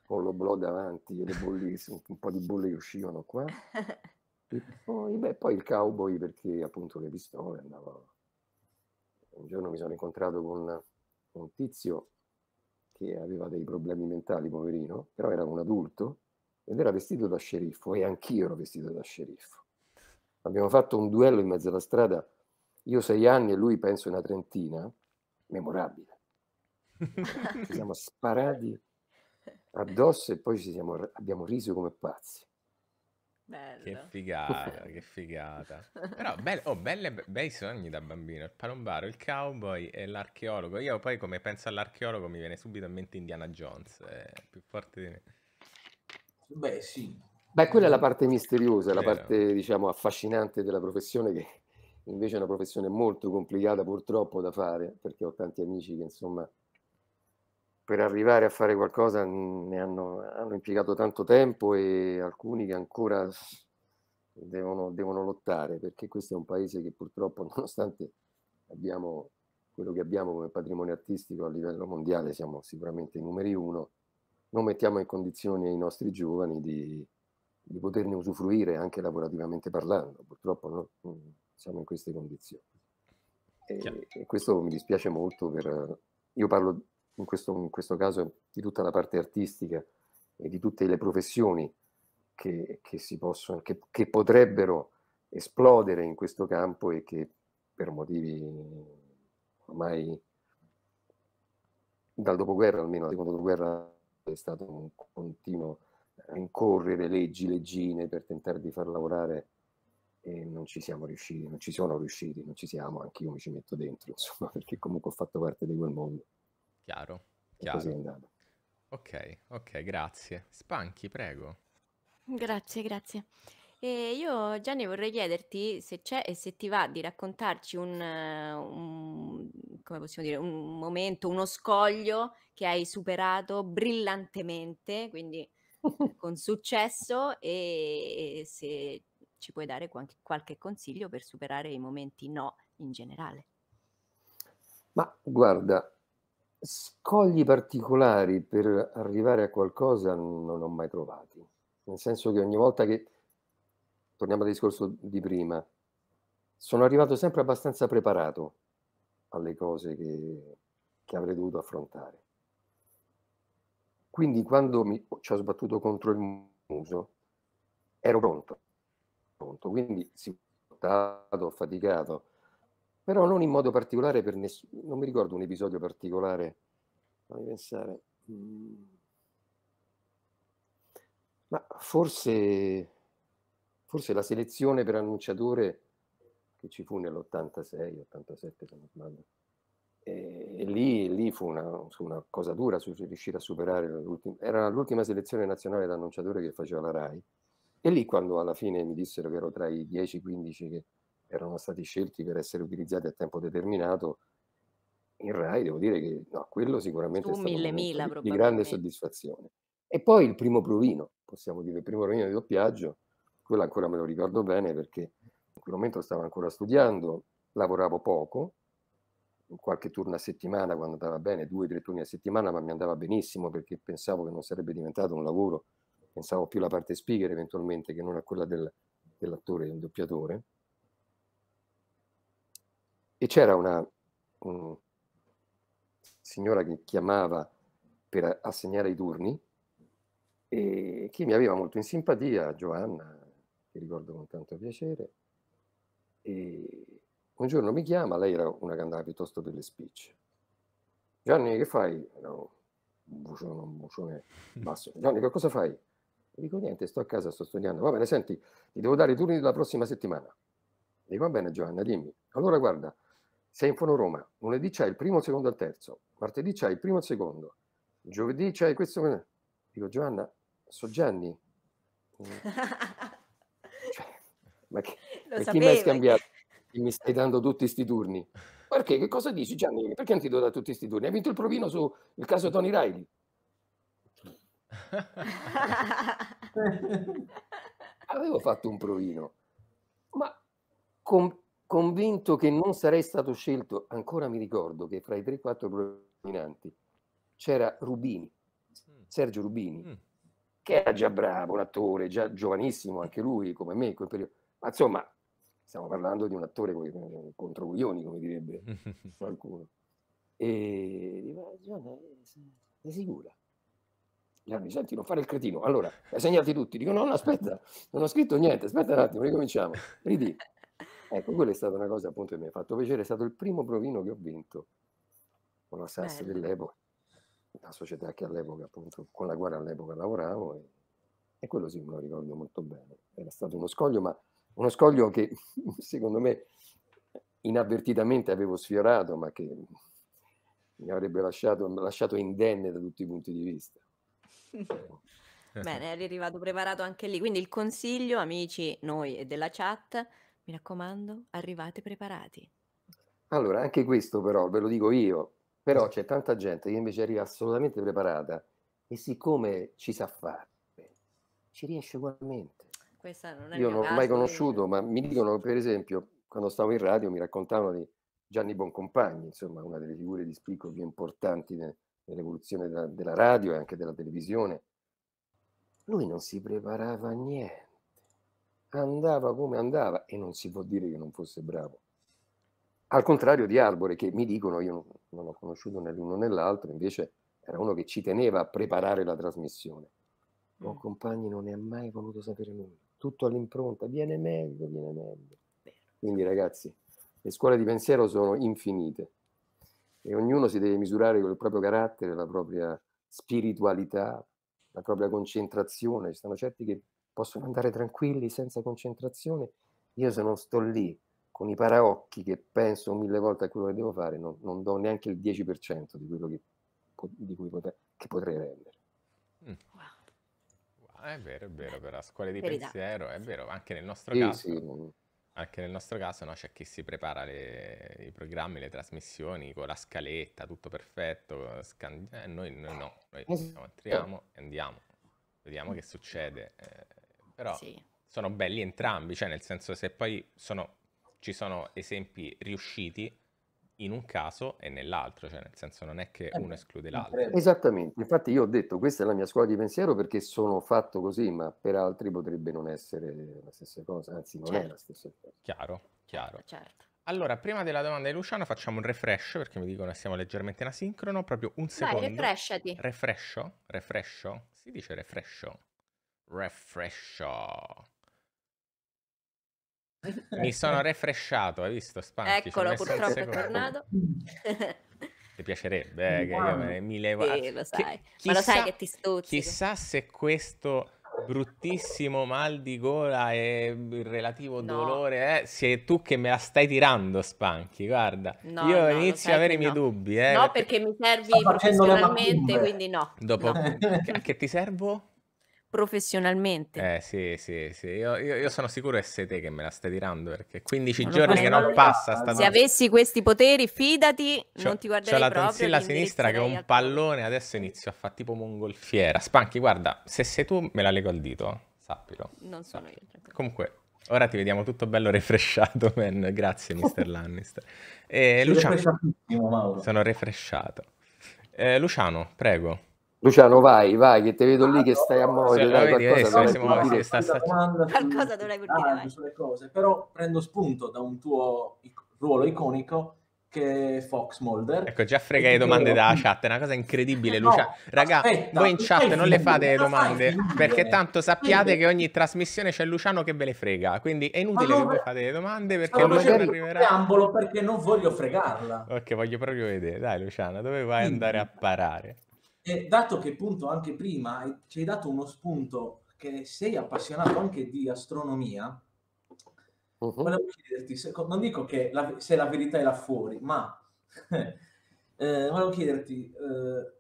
con l'oblò davanti, le bolle, un po' di bolle che uscivano qua. <laughs> E poi, beh, poi il cowboy perché appunto le pistole andavano. Un giorno mi sono incontrato con un tizio che aveva dei problemi mentali, poverino, però era un adulto ed era vestito da sceriffo e anch'io ero vestito da sceriffo. Abbiamo fatto un duello in mezzo alla strada, io sei anni e lui penso una trentina, memorabile. <laughs> ci siamo sparati addosso e poi ci siamo, abbiamo riso come pazzi. Bello. Che figata, che figata.
Però be- oh, belle, bei sogni da bambino. Il palombaro, il cowboy e l'archeologo. Io poi come penso all'archeologo mi viene subito in mente Indiana Jones. È più forte
di me. Beh sì.
Beh, quella è la parte misteriosa, la parte diciamo affascinante della professione che invece è una professione molto complicata purtroppo da fare, perché ho tanti amici che insomma per arrivare a fare qualcosa ne hanno, hanno impiegato tanto tempo e alcuni che ancora devono, devono lottare, perché questo è un paese che purtroppo <laughs> nonostante abbiamo quello che abbiamo come patrimonio artistico a livello mondiale, siamo sicuramente i numeri uno, non mettiamo in condizione i nostri giovani di, di poterne usufruire anche lavorativamente parlando. Purtroppo no, mm, siamo in queste condizioni. E, e questo mi dispiace molto per... Io parlo in questo, in questo, caso di tutta la parte artistica e di tutte le professioni che, che si possono, che, che potrebbero esplodere in questo campo e che per motivi ormai dal dopoguerra, almeno dal secondo dopoguerra, è stato un continuo eh, incorrere leggi, leggine per tentare di far lavorare e non ci siamo riusciti, non ci sono riusciti, non ci siamo, anche io mi ci metto dentro, <laughs> insomma, perché comunque ho fatto parte di quel mondo.
Chiaro, chiaro. così è andato. Ok, ok, grazie. Spanchi, prego.
Grazie, grazie. E io Gianni vorrei chiederti se c'è e se ti va di raccontarci un, un, dire, un momento, uno scoglio che hai superato brillantemente, quindi <laughs> con successo e se ci puoi dare qualche, qualche consiglio per superare i momenti no in generale?
Ma guarda, scogli particolari per arrivare a qualcosa non ho mai trovati, nel senso che ogni volta che, torniamo al discorso di prima, sono arrivato sempre abbastanza preparato alle cose che, che avrei dovuto affrontare. Quindi quando mi, ci ho sbattuto contro il muso, ero pronto confronto. Quindi si ho faticato, però non in modo particolare per nessuno. Non mi ricordo un episodio particolare. Fammi pensare. Mm. Ma forse, forse la selezione per annunciatore che ci fu nell'86, 87 se non sbaglio. E lì, lì fu una, una, cosa dura su riuscire a superare l'ultima, era l'ultima selezione nazionale da annunciatore che faceva la RAI e lì quando alla fine mi dissero che ero tra i 10-15 che erano stati scelti per essere utilizzati a tempo determinato, in Rai devo dire che no, quello sicuramente Su è stato mille, mila, di grande soddisfazione. E poi il primo provino, possiamo dire, il primo provino di doppiaggio, quello ancora me lo ricordo bene perché in quel momento stavo ancora studiando, lavoravo poco, qualche turno a settimana quando andava bene, due o tre turni a settimana, ma mi andava benissimo perché pensavo che non sarebbe diventato un lavoro pensavo più alla parte speaker eventualmente che non a quella del, dell'attore, del doppiatore. E c'era una un, signora che chiamava per assegnare i turni e che mi aveva molto in simpatia, Giovanna, che ricordo con tanto piacere, e un giorno mi chiama, lei era una che andava piuttosto per le speech. Gianni, che fai? Era un bucione, un bucione <laughs> basso. Gianni, che cosa fai? E dico niente, sto a casa, sto studiando. Va bene, senti, ti devo dare i turni della prossima settimana. Dico va bene Giovanna, dimmi. Allora guarda, sei in Fono Roma, lunedì c'è il primo, il secondo e il terzo, martedì c'è il primo e il secondo, giovedì c'è questo. Dico Giovanna, so Gianni. Mm. <laughs> cioè, ma che,
Lo chi mi hai scambiato?
Che... Mi stai dando tutti questi turni. Perché? Che cosa dici Gianni? Perché non ti do da tutti questi turni? Hai vinto il provino sul caso Tony Riley. <laughs> Avevo fatto un provino, ma con, convinto che non sarei stato scelto, ancora mi ricordo che fra i 3-4 provinanti c'era Rubini, mm. Sergio Rubini, mm. che era già bravo, un attore, già giovanissimo anche lui, come me in quel periodo. Ma insomma, stiamo parlando di un attore contro Guglioni, come direbbe <laughs> qualcuno. E dico, eh, sei sicura? mi senti, non fare il cretino. Allora, hai segnati tutti. Dico, no, no, aspetta, non ho scritto niente, aspetta un attimo, ricominciamo. Ridì. <laughs> Ecco, quella è stata una cosa appunto che mi ha fatto piacere, è stato il primo provino che ho vinto con la SAS Bello. dell'epoca, la società che all'epoca appunto, con la quale all'epoca lavoravo e, e, quello sì me lo ricordo molto bene. Era stato uno scoglio, ma uno scoglio che <laughs> secondo me inavvertitamente avevo sfiorato, ma che mi avrebbe lasciato, lasciato indenne da tutti i punti di vista.
<laughs> Bene, <laughs> eri arrivato preparato anche lì. Quindi il consiglio, amici, noi e della chat, mi raccomando, arrivate preparati.
Allora, anche questo però, ve lo dico io, però c'è tanta gente che invece arriva assolutamente preparata e siccome ci sa fare, ci riesce ugualmente.
io non l'ho mai conosciuto,
di... ma mi dicono, per esempio, quando stavo in radio mi raccontavano di Gianni Boncompagni, insomma, una delle figure di spicco più importanti. Nel dell'evoluzione della, della radio e anche della televisione. Lui non si preparava a niente, andava come andava e non si può dire che non fosse bravo. Al contrario di Arbore, che mi dicono, io non ho conosciuto né l'uno né l'altro, invece era uno che ci teneva a preparare la trasmissione. Buon mm. Oh, compagni non ne ha mai voluto sapere nulla, tutto all'impronta, viene meglio, viene meglio. Quindi certo. ragazzi, le scuole di pensiero sono infinite e ognuno si deve misurare con il proprio carattere, la propria spiritualità, la propria concentrazione. Ci sono certi che possono andare tranquilli senza concentrazione. Io se non sto lì con i paraocchi che penso mille volte a quello che devo fare, non, non do neanche il 10% di quello che, di cui poter, che potrei rendere. Mm. Wow.
Eh, è vero, è vero, però scuola di Verità. pensiero, è vero, anche nel nostro sì, caso. Sì, anche nel nostro caso no, c'è chi si prepara le, i programmi, le trasmissioni con la scaletta, tutto perfetto, scan... eh, noi, noi, no, noi eh entriamo e andiamo, vediamo che succede. Eh, però sì. sono belli entrambi, cioè nel senso se poi sono, ci sono esempi riusciti in un caso e nell'altro, cioè nel senso non è che eh uno esclude l'altro.
Esattamente, infatti io ho detto questa è la mia scuola di pensiero perché sono fatto così, ma per altri potrebbe non essere la stessa cosa, anzi non certo. è la
certo. stessa cosa. Chiaro, chiaro. Certo. Allora, prima della domanda di Luciano facciamo un refresh perché mi dicono che siamo leggermente in asincrono, proprio un secondo. Dai, refreshati. Refresh? Refresh? Si dice refresh? Refresho. Mi eh. sono refresciato, hai visto? Spanchi, Eccolo, purtroppo è tornato.
<laughs>
Ti piacerebbe eh, che wow. io mi levo... Sì, lo sai. Che, chissà, Ma lo sai che ti stuzzico. Chissà se questo bruttissimo mal di gola e il relativo no. dolore, eh, sei tu che me la stai tirando, Spanchi, guarda. No, io no, inizio ad avere i miei dubbi. Eh, no,
perché, perché mi servi professionalmente, quindi no.
Dopo, che, che ti servo?
professionalmente.
Eh sì, sì, sì. Io, io, io, sono sicuro che sei te che me la stai tirando perché 15 non giorni che non passa sta Se avessi
questi poteri, fidati, cioè, non ti guarderei proprio. C'ho la tonsilla sinistra che è un
pallone, adesso inizio a fare tipo mongolfiera. Spanchi, guarda, se sei tu me la lego al dito, sappilo. Non sono io. Certo. Comunque, ora ti vediamo tutto bello refresciato, <laughs> man. Grazie, <laughs> mister Lannister. E, eh, Luciano, sono refresciato. Eh, Luciano, prego. Luciano, vai, vai, che ti vedo lì
che stai a cioè, muovere. Cioè, dai, qualcosa, adesso, muove, dire.
qualcosa dovrei portare sulle cose, però prendo spunto da un tuo ruolo iconico che è Fox Molder. Ecco, già
frega le domande dalla <laughs> chat, è una cosa incredibile, no, Lucia. Raga, aspetta, voi in chat non le fate le domande, perché tanto sappiate che ogni trasmissione c'è Luciano che ve le frega, quindi è inutile allora, che voi fate le domande perché allora, Luciano
arriverà. preambolo perché non voglio fregarla.
Ok, voglio proprio vedere. Dai Luciano, dove vai ad andare a parare?
E dato che appunto anche prima ci hai dato uno spunto che sei appassionato anche di astronomia, uh-huh. volevo chiederti, se, non dico che la, se la verità è là fuori, ma <laughs> eh, volevo chiederti, eh,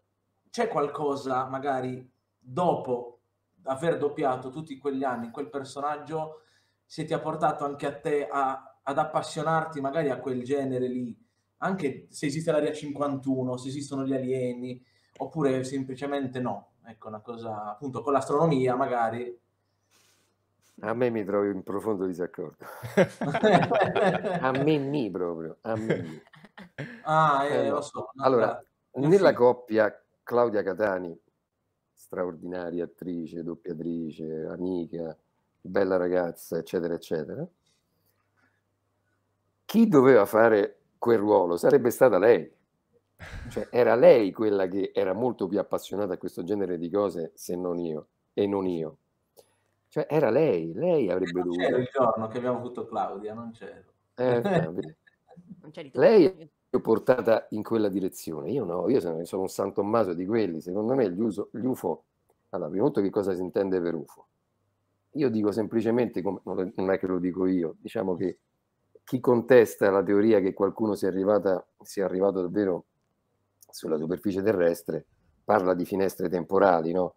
c'è qualcosa magari dopo aver doppiato tutti quegli anni quel personaggio, se ti ha portato anche a te a, ad appassionarti magari a quel genere lì, anche se esiste l'area 51, se esistono gli alieni, oppure semplicemente no. Ecco, una cosa, appunto, con l'astronomia magari...
A me mi trovo in profondo disaccordo. <laughs> a me mi proprio, a me. Ah, eh, allora, lo so. allora, nella sì. coppia Claudia Catani, straordinaria attrice, doppiatrice, amica, bella ragazza, eccetera, eccetera, chi doveva fare quel ruolo sarebbe stata lei. Cioè, era lei quella che era molto più appassionata a questo genere di cose, se non io, e non io. Cioè, era lei, lei avrebbe dovuto... C'era il
giorno che abbiamo avuto Claudia, non c'ero.
Eh,
<laughs> lei
è portata in quella direzione, io no, io sono, un San Tommaso di quelli, secondo me gli, uso, gli UFO... Allora, prima di tutto che cosa si intende per UFO? Io dico semplicemente, non è che lo dico io, diciamo che chi contesta la teoria che qualcuno sia, arrivato, sia arrivato davvero sulla superficie terrestre parla di finestre temporali, no?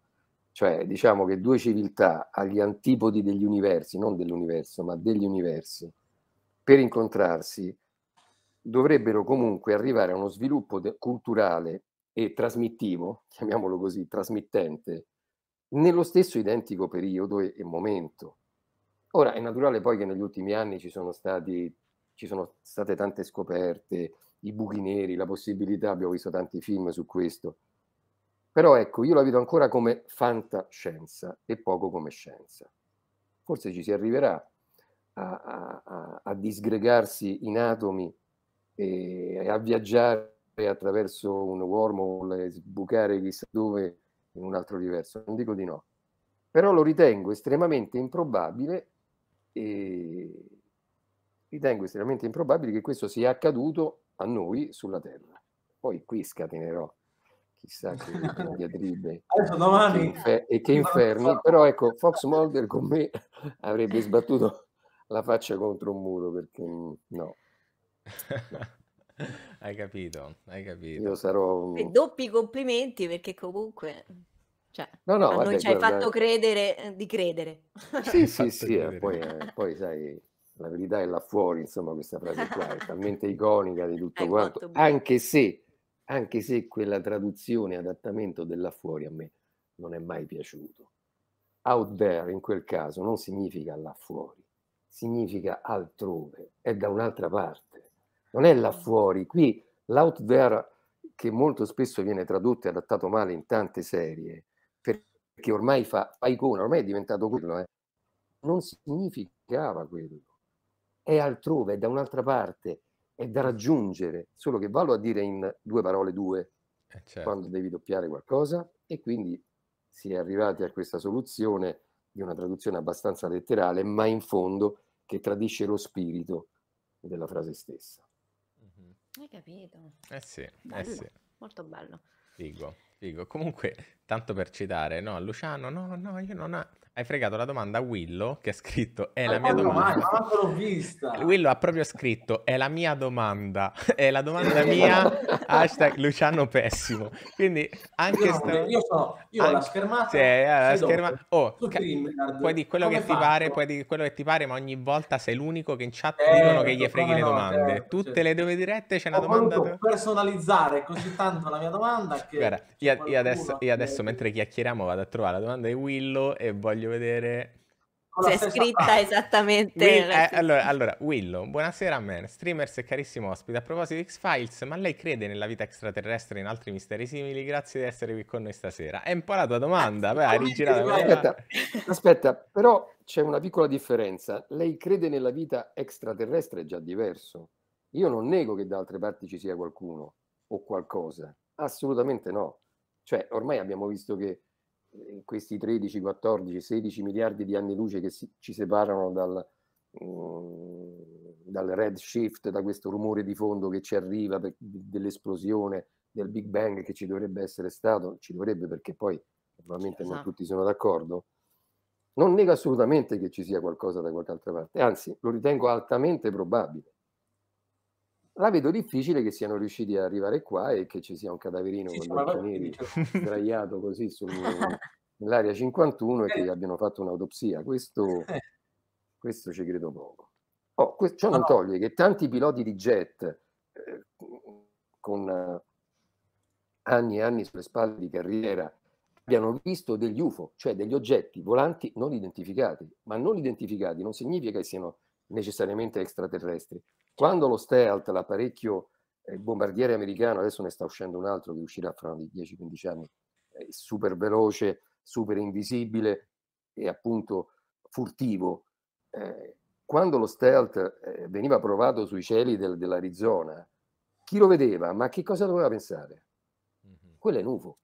Cioè, diciamo che due civiltà agli antipodi degli universi, non dell'universo, ma degli universi, per incontrarsi dovrebbero comunque arrivare a uno sviluppo culturale e trasmittivo, <laughs> chiamiamolo così, trasmittente, nello stesso identico periodo e, e momento. Ora è naturale poi che negli ultimi anni ci sono, stati, ci sono state tante scoperte, i buchi neri, la possibilità, abbiamo visto tanti film su questo. Però ecco, io la vedo ancora come fantascienza e poco come scienza. Forse ci si arriverà a, a, a, a disgregarsi in atomi e a viaggiare attraverso un wormhole e sbucare chissà dove in un altro universo. Non dico di no. Però lo ritengo estremamente improbabile e ritengo estremamente improbabile che questo sia accaduto a noi sulla terra. Poi qui scatenerò chissà che <laughs> diatribe e, e che inferni, però ecco, Fox Mulder con me <laughs> avrebbe sbattuto la faccia contro un muro perché mm, no.
<laughs> hai capito, hai
capito. Io sarò... E
doppi complimenti perché comunque... Cioè, no, no, vabbè, non ci hai guarda... fatto credere eh, di credere. Sì, sì, sì, sì
eh, poi, eh, poi sai la verità è là fuori, insomma questa frase qua è <laughs> talmente iconica di tutto è quanto, anche se, anche se quella traduzione, adattamento della fuori a me non è mai piaciuto. Out there in quel caso non significa là fuori, significa altrove, è da un'altra parte, non è là fuori, qui l'out there che molto spesso viene tradotto e adattato male in tante serie, perché ormai fa, fa icona, ormai è diventato quello, eh, non significava quello è altrove, è da un'altra parte, è da raggiungere, solo che vado a dire in due parole due eh certo. quando devi doppiare qualcosa e quindi si è arrivati a questa soluzione di una traduzione abbastanza letterale, ma in fondo che tradisce lo spirito della frase stessa.
Mm-hmm. Hai capito?
Eh sì, eh bello, eh sì.
molto bello.
Figo, figo. Comunque Tanto per citare, no, Luciano, no, no, io non ha... Hai fregato la domanda a Willow, che ha scritto, è la mia domanda. Ma l'ho vista! Willow ha proprio scritto, è la mia domanda, <laughs> è la domanda mia, <laughs> hashtag Luciano pessimo. Quindi anche... No, sta... Io
so, io ho la schermata... Sì, eh, la
schermata... Oh, ca... puoi dire quello come che ti pare, puoi dire quello che ti pare, ma ogni volta sei l'unico che in chat eh, dicono che gli freghi le domande. No, certo, Tutte cioè...
le due dirette c'è una Ho domanda... Ho personalizzare così tanto la mia domanda che... Guarda,
io, io adesso, io adesso adesso mentre chiacchieriamo vado a trovare la domanda di Willow e voglio vedere... è scritta parte.
esattamente. Will, eh,
allora, allora, Willow, buonasera a me streamers e carissimo ospite. A proposito di X-Files, ma lei crede nella vita extraterrestre e in altri misteri simili? Grazie di essere qui con noi stasera. È un po' la tua domanda, beh, hai
Aspetta, aspetta, però c'è una piccola differenza. Lei crede nella vita extraterrestre, è già diverso. Io non nego che da altre parti ci sia qualcuno o qualcosa, assolutamente no. Cioè, ormai abbiamo visto che in eh, questi 13, 14, 16 miliardi di anni luce che si, ci separano dal, mm, dal redshift, da questo rumore di fondo che ci arriva per, dell'esplosione del Big Bang che ci dovrebbe essere stato, ci dovrebbe perché poi naturalmente esatto. non tutti sono d'accordo, non nego assolutamente che ci sia qualcosa da qualche altra parte, anzi lo ritengo altamente probabile la vedo difficile che siano riusciti ad arrivare qua e che ci sia un cadaverino sì, con gli occhi neri sdraiato così sul, <laughs> nell'area 51 e che gli eh. abbiano fatto un'autopsia. Questo, eh. questo ci credo poco. Oh, que- ciò non toglie che tanti piloti di jet
eh,
con eh, anni e anni sulle spalle di carriera abbiano visto degli UFO, cioè degli oggetti volanti non identificati, ma non identificati non significa che siano necessariamente extraterrestri, quando lo Stealth, l'apparecchio, il eh, bombardiere americano, adesso ne sta uscendo un altro che uscirà fra 10-15 anni, super veloce, super invisibile e appunto furtivo. Eh, quando lo stealth eh, veniva provato sui cieli del, dell'Arizona, chi lo vedeva? Ma che cosa doveva pensare? Mm-hmm. Quello è nuvo.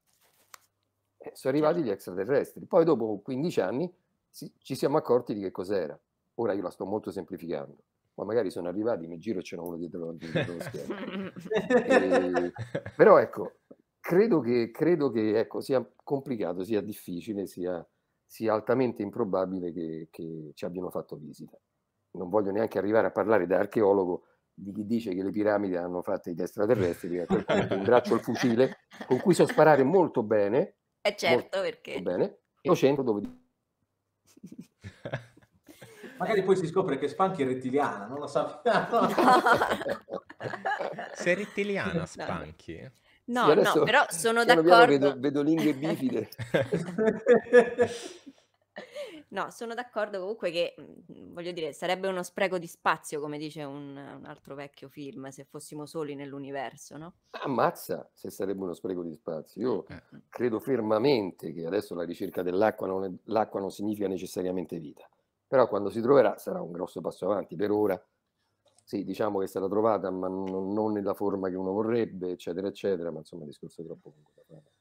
Eh, sono arrivati gli certo. extraterrestri. Poi dopo 15 anni si, ci siamo accorti di che cos'era. Ora io la sto molto semplificando ma magari sono arrivati, mi giro e c'era uno dietro, dietro lo
schermo. <laughs>
e, però ecco, credo che, credo che ecco, sia complicato, sia difficile, sia, sia altamente improbabile che, che, ci abbiano fatto visita. Non voglio neanche arrivare a parlare da archeologo di chi dice che le piramidi hanno fatto i extraterrestri, perché a quel punto imbraccio il fucile con cui so sparare molto bene. E eh, certo, perché... Bene, e lo centro dove...
<laughs> Magari poi si scopre che Spanky è rettiliana,
non lo sappiamo.
<laughs> Sei rettiliana,
Spanky? No. No, no, però sono d'accordo. Vedo, vedo lingue bifide.
<laughs> no, sono d'accordo comunque che, voglio dire, sarebbe uno spreco di spazio, come dice un, un altro vecchio film, se fossimo soli nell'universo, no? Ammazza
se sarebbe uno spreco di spazio. Io eh, eh. credo fermamente che adesso la ricerca dell'acqua non, è, l'acqua non significa necessariamente vita però quando si troverà sarà un grosso passo avanti. Per ora, sì, diciamo che è stata trovata, ma non nella forma che uno vorrebbe, eccetera, eccetera, ma insomma il discorso è troppo lungo da fare.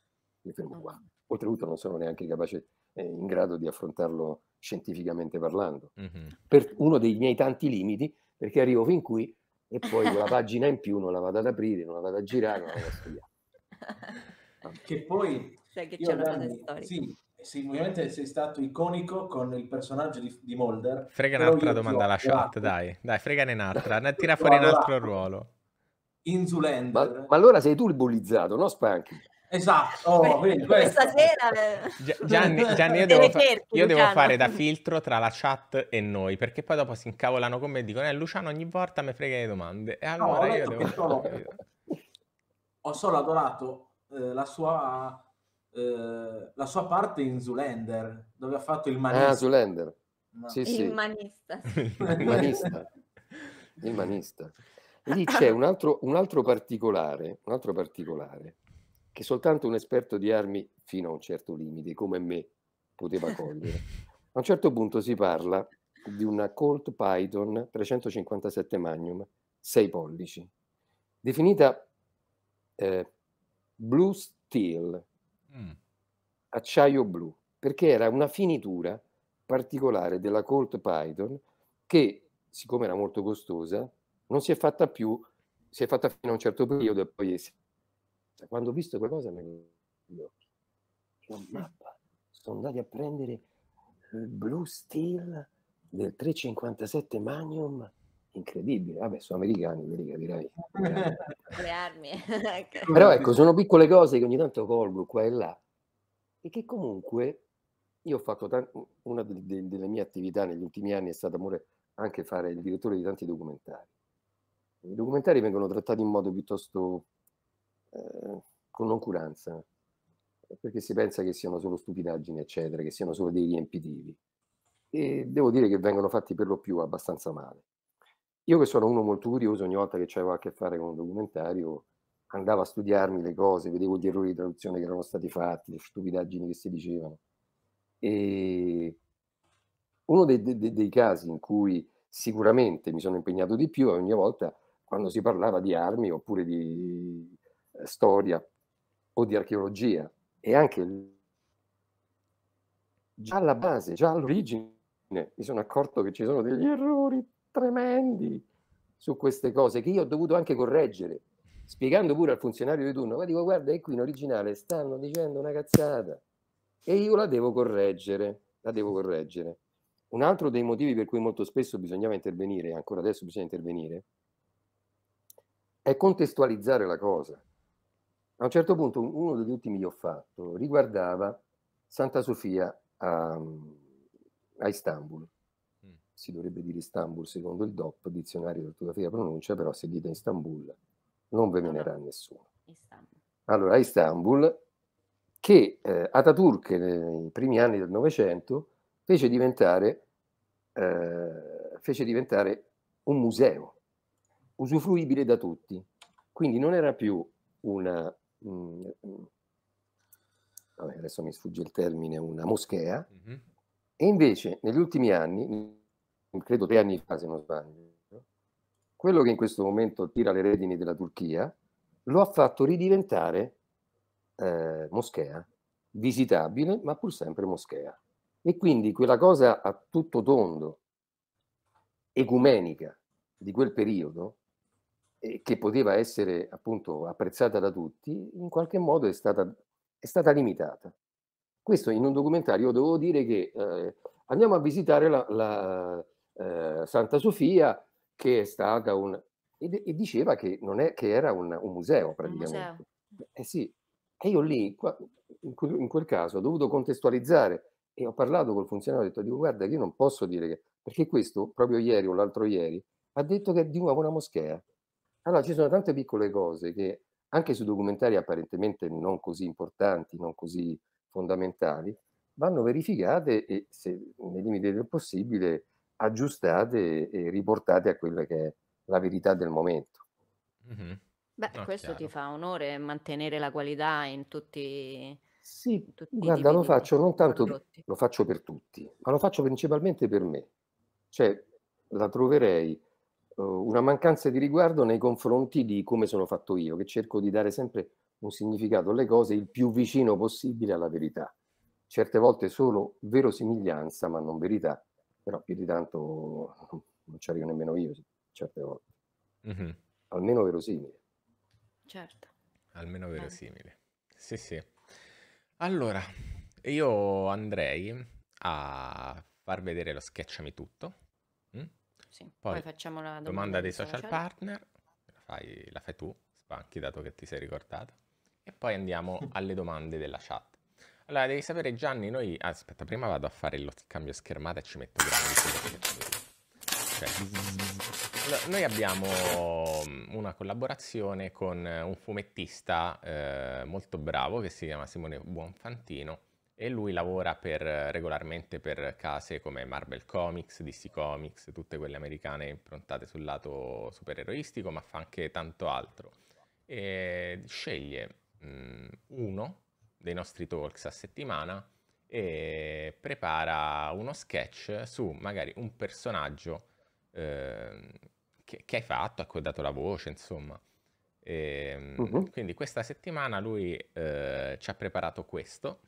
Mi fermo qua. Oltretutto non sono neanche capace, eh, in grado di affrontarlo scientificamente parlando. Mm-hmm. Per uno dei miei tanti limiti, perché arrivo fin qui e poi la <laughs> pagina in più non la vado ad aprire, non la vado a girare, non la vado a studiare. <laughs> Che poi...
Sai che c'è una cosa storica. Sì, eh, sicuramente sei stato iconico con il personaggio di, di Molder. Frega un'altra domanda alla chat,
dai, dai, fregane un'altra, <laughs> tira fuori un altro ruolo. Insulente. Ma, ma, allora sei tu il bullizzato, no Spanky?
Esatto, oh, vedi,
questa
sera eh. Gianni, Gianni, io, devo, fa- io devo, fare da
filtro tra la chat e noi perché poi dopo si incavolano con me e dicono: eh, Luciano, ogni volta mi frega le domande. E allora no, io devo. Solo, <laughs>
ho solo adorato eh, la sua eh, la sua parte in Zulander, dove ha fatto il ah, manista. Ah, Zulander.
No. Sì, sì. Il
manista. <laughs> il manista.
Il manista. lì c'è un altro, un altro, particolare, un altro particolare che soltanto un esperto di armi fino a un certo limite, come me, poteva cogliere. A un certo punto si parla di una Colt Python 357 Magnum 6 pollici, definita eh, Blue Steel, Mm. acciaio blu, perché era una finitura particolare della Colt Python che, siccome era molto costosa, non si è fatta più, si è fatta fino a un certo periodo e poi... Cioè, quando ho visto qualcosa mi hanno cioè, mappa, sono andati a prendere il blu Steel del 357 Magnum incredibile. Vabbè, sono americani, quelli capirai.
Le armi. <laughs> Però ecco, sono
piccole cose che ogni tanto colgo qua e là e che comunque io ho fatto t- una de- de- delle mie attività negli ultimi anni è stata pure anche fare il direttore di tanti documentari. I documentari vengono trattati in modo piuttosto eh, con noncuranza, perché si pensa che siano solo stupidaggini, eccetera, che siano solo dei riempitivi. E devo dire che vengono fatti per lo più abbastanza male. Io che sono uno molto curioso, ogni volta che c'avevo a che fare con un documentario, andavo a studiarmi le cose, vedevo gli errori di traduzione che erano stati fatti, le stupidaggini che si dicevano. E uno dei, dei, dei casi in cui sicuramente mi sono impegnato di più è ogni volta quando si parlava di armi oppure di eh, storia o di archeologia e anche già alla base, già all'origine mi sono accorto che ci sono degli errori tremendi su queste cose che io ho dovuto anche correggere, spiegando pure al funzionario di turno, ma dico guarda che qui in originale stanno dicendo una cazzata e io la devo correggere, la devo correggere. Un altro dei motivi per cui molto spesso bisognava intervenire, e ancora adesso bisogna intervenire, è contestualizzare la cosa. A un certo punto uno degli ultimi che ho fatto riguardava Santa Sofia a, a Istanbul si dovrebbe dire Istanbul secondo il DOP, dizionario di ortografia e pronuncia, però se dite Istanbul non ve venerà ah, nessuno. Istanbul. Allora, Istanbul, che eh, Ataturk nei eh, primi anni del Novecento fece diventare, eh, fece diventare un museo, usufruibile da tutti. Quindi non era più una... Mh, mm, adesso mi sfugge il termine, una moschea, mm-hmm. e invece negli ultimi anni, credo tre anni fa se non sbaglio, quello che in questo momento tira le redini della Turchia lo ha fatto ridiventare eh, moschea, visitabile ma pur sempre moschea. E quindi quella cosa a tutto tondo, ecumenica di quel periodo, eh, che poteva essere appunto apprezzata da tutti, in qualche modo è stata, è stata limitata. Questo in un documentario devo dire che eh, andiamo a visitare la, la eh, Santa Sofia, che è stata un... E, e diceva che, non è, che era un, un museo praticamente. Un museo. Eh sì, e io lì, in quel caso, ho dovuto contestualizzare e ho parlato col funzionario, ho detto, dico, guarda, io non posso dire che... Perché questo, proprio ieri o l'altro ieri, ha detto che è di nuovo una moschea. Allora, ci sono tante piccole cose che anche su documentari apparentemente non così importanti, non così fondamentali, vanno verificate e se nei limiti del possibile aggiustate e, riportate a quella che è la verità del momento. Mm-hmm.
Beh, no, questo chiaro. ti fa onore mantenere la qualità in tutti sì, in tutti guarda, lo
faccio non tanto prodotti. lo faccio per tutti, ma lo faccio principalmente per me. Cioè, la troverei uh, una mancanza di riguardo nei confronti di come sono fatto io, che cerco di dare sempre un significato alle cose il più vicino possibile alla verità. Certe volte solo verosimiglianza, ma non verità, però più di tanto non ci arrivo nemmeno io certe volte. Mm-hmm. Almeno verosimile. Certo. Almeno
verosimile. Sì, sì. Allora, io andrei a far vedere lo schiacciami tutto.
Mm? Sì. Poi, Poi, facciamo la domanda, domanda dei social, social, partner.
La fai, la fai tu, Spanchi, dato che ti sei ricordato. E poi andiamo <laughs> alle domande della chat. Allora, devi sapere, Gianni, noi... aspetta, prima vado a fare il cambio schermata e ci metto cioè, noi abbiamo mm, una collaborazione con eh, un fumettista eh, molto bravo che si chiama Simone Buonfantino e lui lavora per, eh, regolarmente per case come Marvel Comics, DC Comics, tutte quelle americane improntate sul lato supereroistico, ma fa anche tanto altro. E sceglie mh, mm, uno dei nostri talks a settimana e prepara uno sketch su magari un personaggio eh, che, che, hai fatto, a cui hai dato la voce, insomma. E, ehm, uh-huh. Mhm. Quindi questa settimana lui eh, ci ha preparato questo,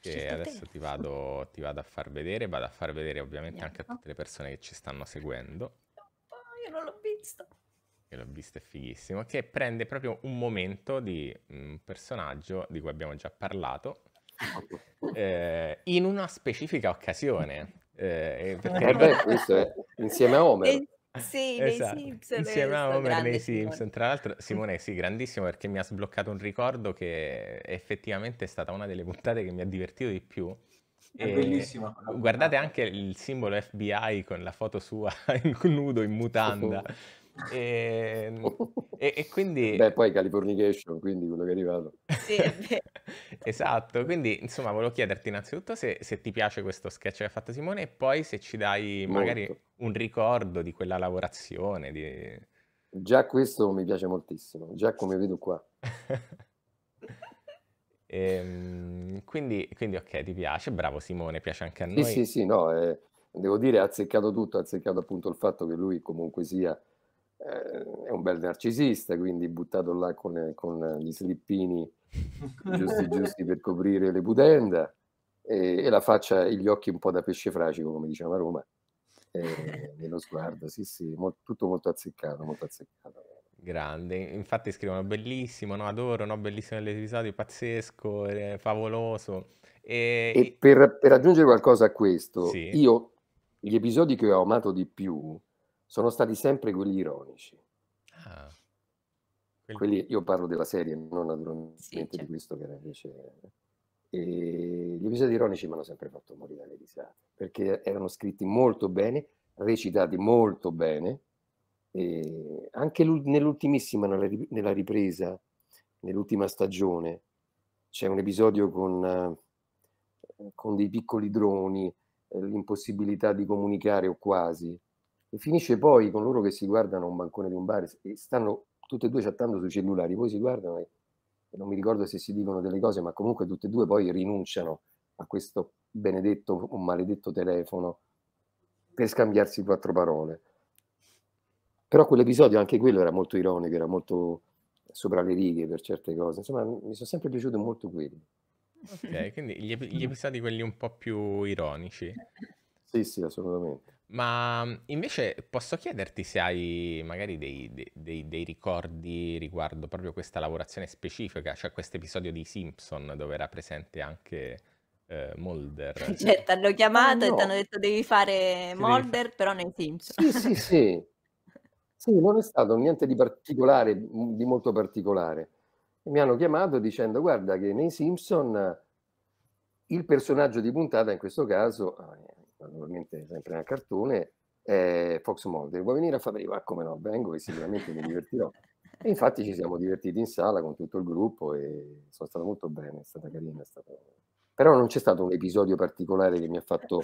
che adesso ti vado, ti vado, a far vedere, vado a far vedere ovviamente anche a tutte le persone che ci stanno seguendo.
Oh, io non l'ho visto
che l'ho visto è fighissimo, che prende proprio un momento di un mm, personaggio di cui abbiamo già parlato <laughs> eh, in una specifica occasione. Eh, perché... Eh beh, questo è
insieme a Homer. E...
Sì, esatto. nei Simpson. Insieme a Homer nei Simpson. Simone.
Tra l'altro, Simone, sì, grandissimo perché mi ha sbloccato un ricordo che effettivamente è stata una delle puntate che mi ha divertito di più. È e bellissima. Guardate anche il simbolo FBI con la foto sua <laughs> nudo, in mutanda. E, ehm, <laughs> e, e, quindi...
Beh, poi Californication, quindi quello che è arrivato. Sì, è
<laughs> esatto, quindi insomma volevo chiederti innanzitutto se, se, ti piace questo sketch che ha fatto Simone e poi se ci dai Molto. magari un ricordo di quella lavorazione. Di... Già questo mi piace moltissimo, già come vedo qua. <laughs> e, ehm, quindi, quindi, ok, ti piace, bravo Simone, piace anche a noi. Sì, sì, sì,
no, eh, devo dire ha azzeccato tutto, ha azzeccato appunto il fatto che lui comunque sia eh, è un bel narcisista, quindi buttato là con, eh, con gli slippini <laughs> giusti giusti per coprire le pudenda e, e, la faccia e gli occhi un po' da pesce fracico, come diciamo a Roma, e, <laughs> e lo sguardo, sì sì, molto, tutto molto azzeccato, molto azzeccato.
Grande, infatti scrivono bellissimo, no? adoro, no? bellissimo l'episodio, pazzesco, eh, favoloso. E,
e per, per, aggiungere qualcosa a questo, sì. io gli episodi che ho amato di più, sono stati sempre quelli ironici. Ah, quelli... Quelli, io parlo della serie, non naturalmente sì, certo. di questo che era invece... Eh. E gli episodi ironici mi hanno sempre fatto morire le risate, perché erano scritti molto bene, recitati molto bene, anche nell'ultimissima, nella ripresa, nell'ultima stagione, c'è un episodio con, eh, con dei piccoli droni, eh, l'impossibilità di comunicare o quasi, e finisce poi con loro che si guardano un bancone di un bar e stanno tutte e due chattando sui cellulari, poi si guardano e, e non mi ricordo se si dicono delle cose, ma comunque tutte e due poi rinunciano a questo benedetto o maledetto telefono per scambiarsi quattro parole. Però quell'episodio, anche quello era molto ironico, era molto sopra le righe per certe cose. Insomma, mi sono sempre piaciuti molto quelli.
Ok, quindi gli, ep- gli, episodi quelli un po' più ironici. Sì, sì, assolutamente. Ma invece posso chiederti se hai magari dei, dei, dei- ricordi riguardo proprio questa lavorazione specifica, cioè questo episodio di Simpson dove era presente anche eh, Mulder. <laughs> Cioè,
t'hanno Ah, chiamato e ti hanno detto devi fare Che devi fare? però nei Simpson. Sì,
sì, sì. <laughs> Sì, non è stato niente di particolare, di molto particolare. Mi hanno chiamato dicendo, guarda che nei Simpson il personaggio di puntata, in questo caso, ah, naturalmente sempre nel cartone, è Fox Mulder. Vuoi venire a Favri? Ma ah, come no, vengo e sicuramente mi divertirò. E infatti ci siamo divertiti in sala con tutto il gruppo e sono stato molto bene, è stata carina. È stato... Però non c'è stato un episodio particolare che mi ha fatto,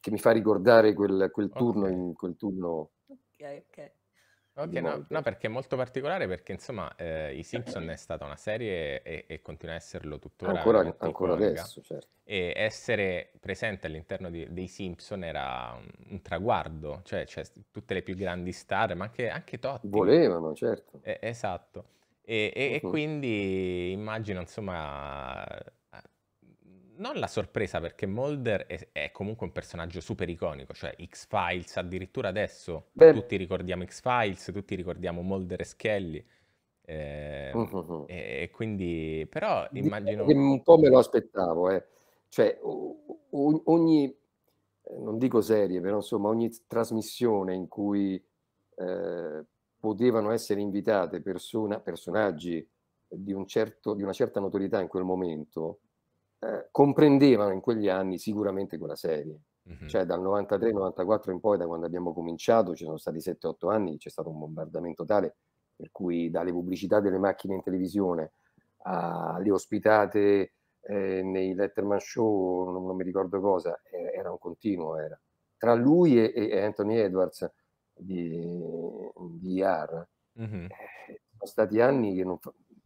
che mi fa ricordare quel, quel turno, okay. in, quel turno
okay, okay. Okay,
no, no, perché è molto particolare perché insomma eh, i Simpson è stata una serie e, e continua a esserlo tuttora. Ancora, ancora adesso, certo. E essere presente all'interno di, dei Simpson era un traguardo, cioè, cioè, tutte le più grandi star, ma anche, anche Totti. Volevano, certo. Eh, esatto. E, e, uh-huh. e, mhm. quindi immagino insomma non la sorpresa perché Mulder è, è, comunque un personaggio super iconico, cioè X-Files addirittura adesso Beh. tutti ricordiamo X-Files, tutti ricordiamo Mulder e Skelly. Eh, uh-huh. e
quindi
però immagino un
po' me lo aspettavo eh. cioè ogni eh, non dico serie però insomma ogni trasmissione in cui eh, potevano essere invitate persona, personaggi di, un certo, di una certa notorietà in quel momento eh, comprendevano in quegli anni sicuramente quella serie. Mm-hmm. Cioè dal 93-94 in poi, da quando abbiamo cominciato, ci sono stati 7-8 anni, c'è stato un bombardamento tale per cui dalle pubblicità delle macchine in televisione alle ospitate eh, nei Letterman Show, non, non mi ricordo cosa, eh, era, un continuo. Era. Tra lui e, e Anthony Edwards di, di IR,
mm-hmm. Eh,
sono stati anni che non,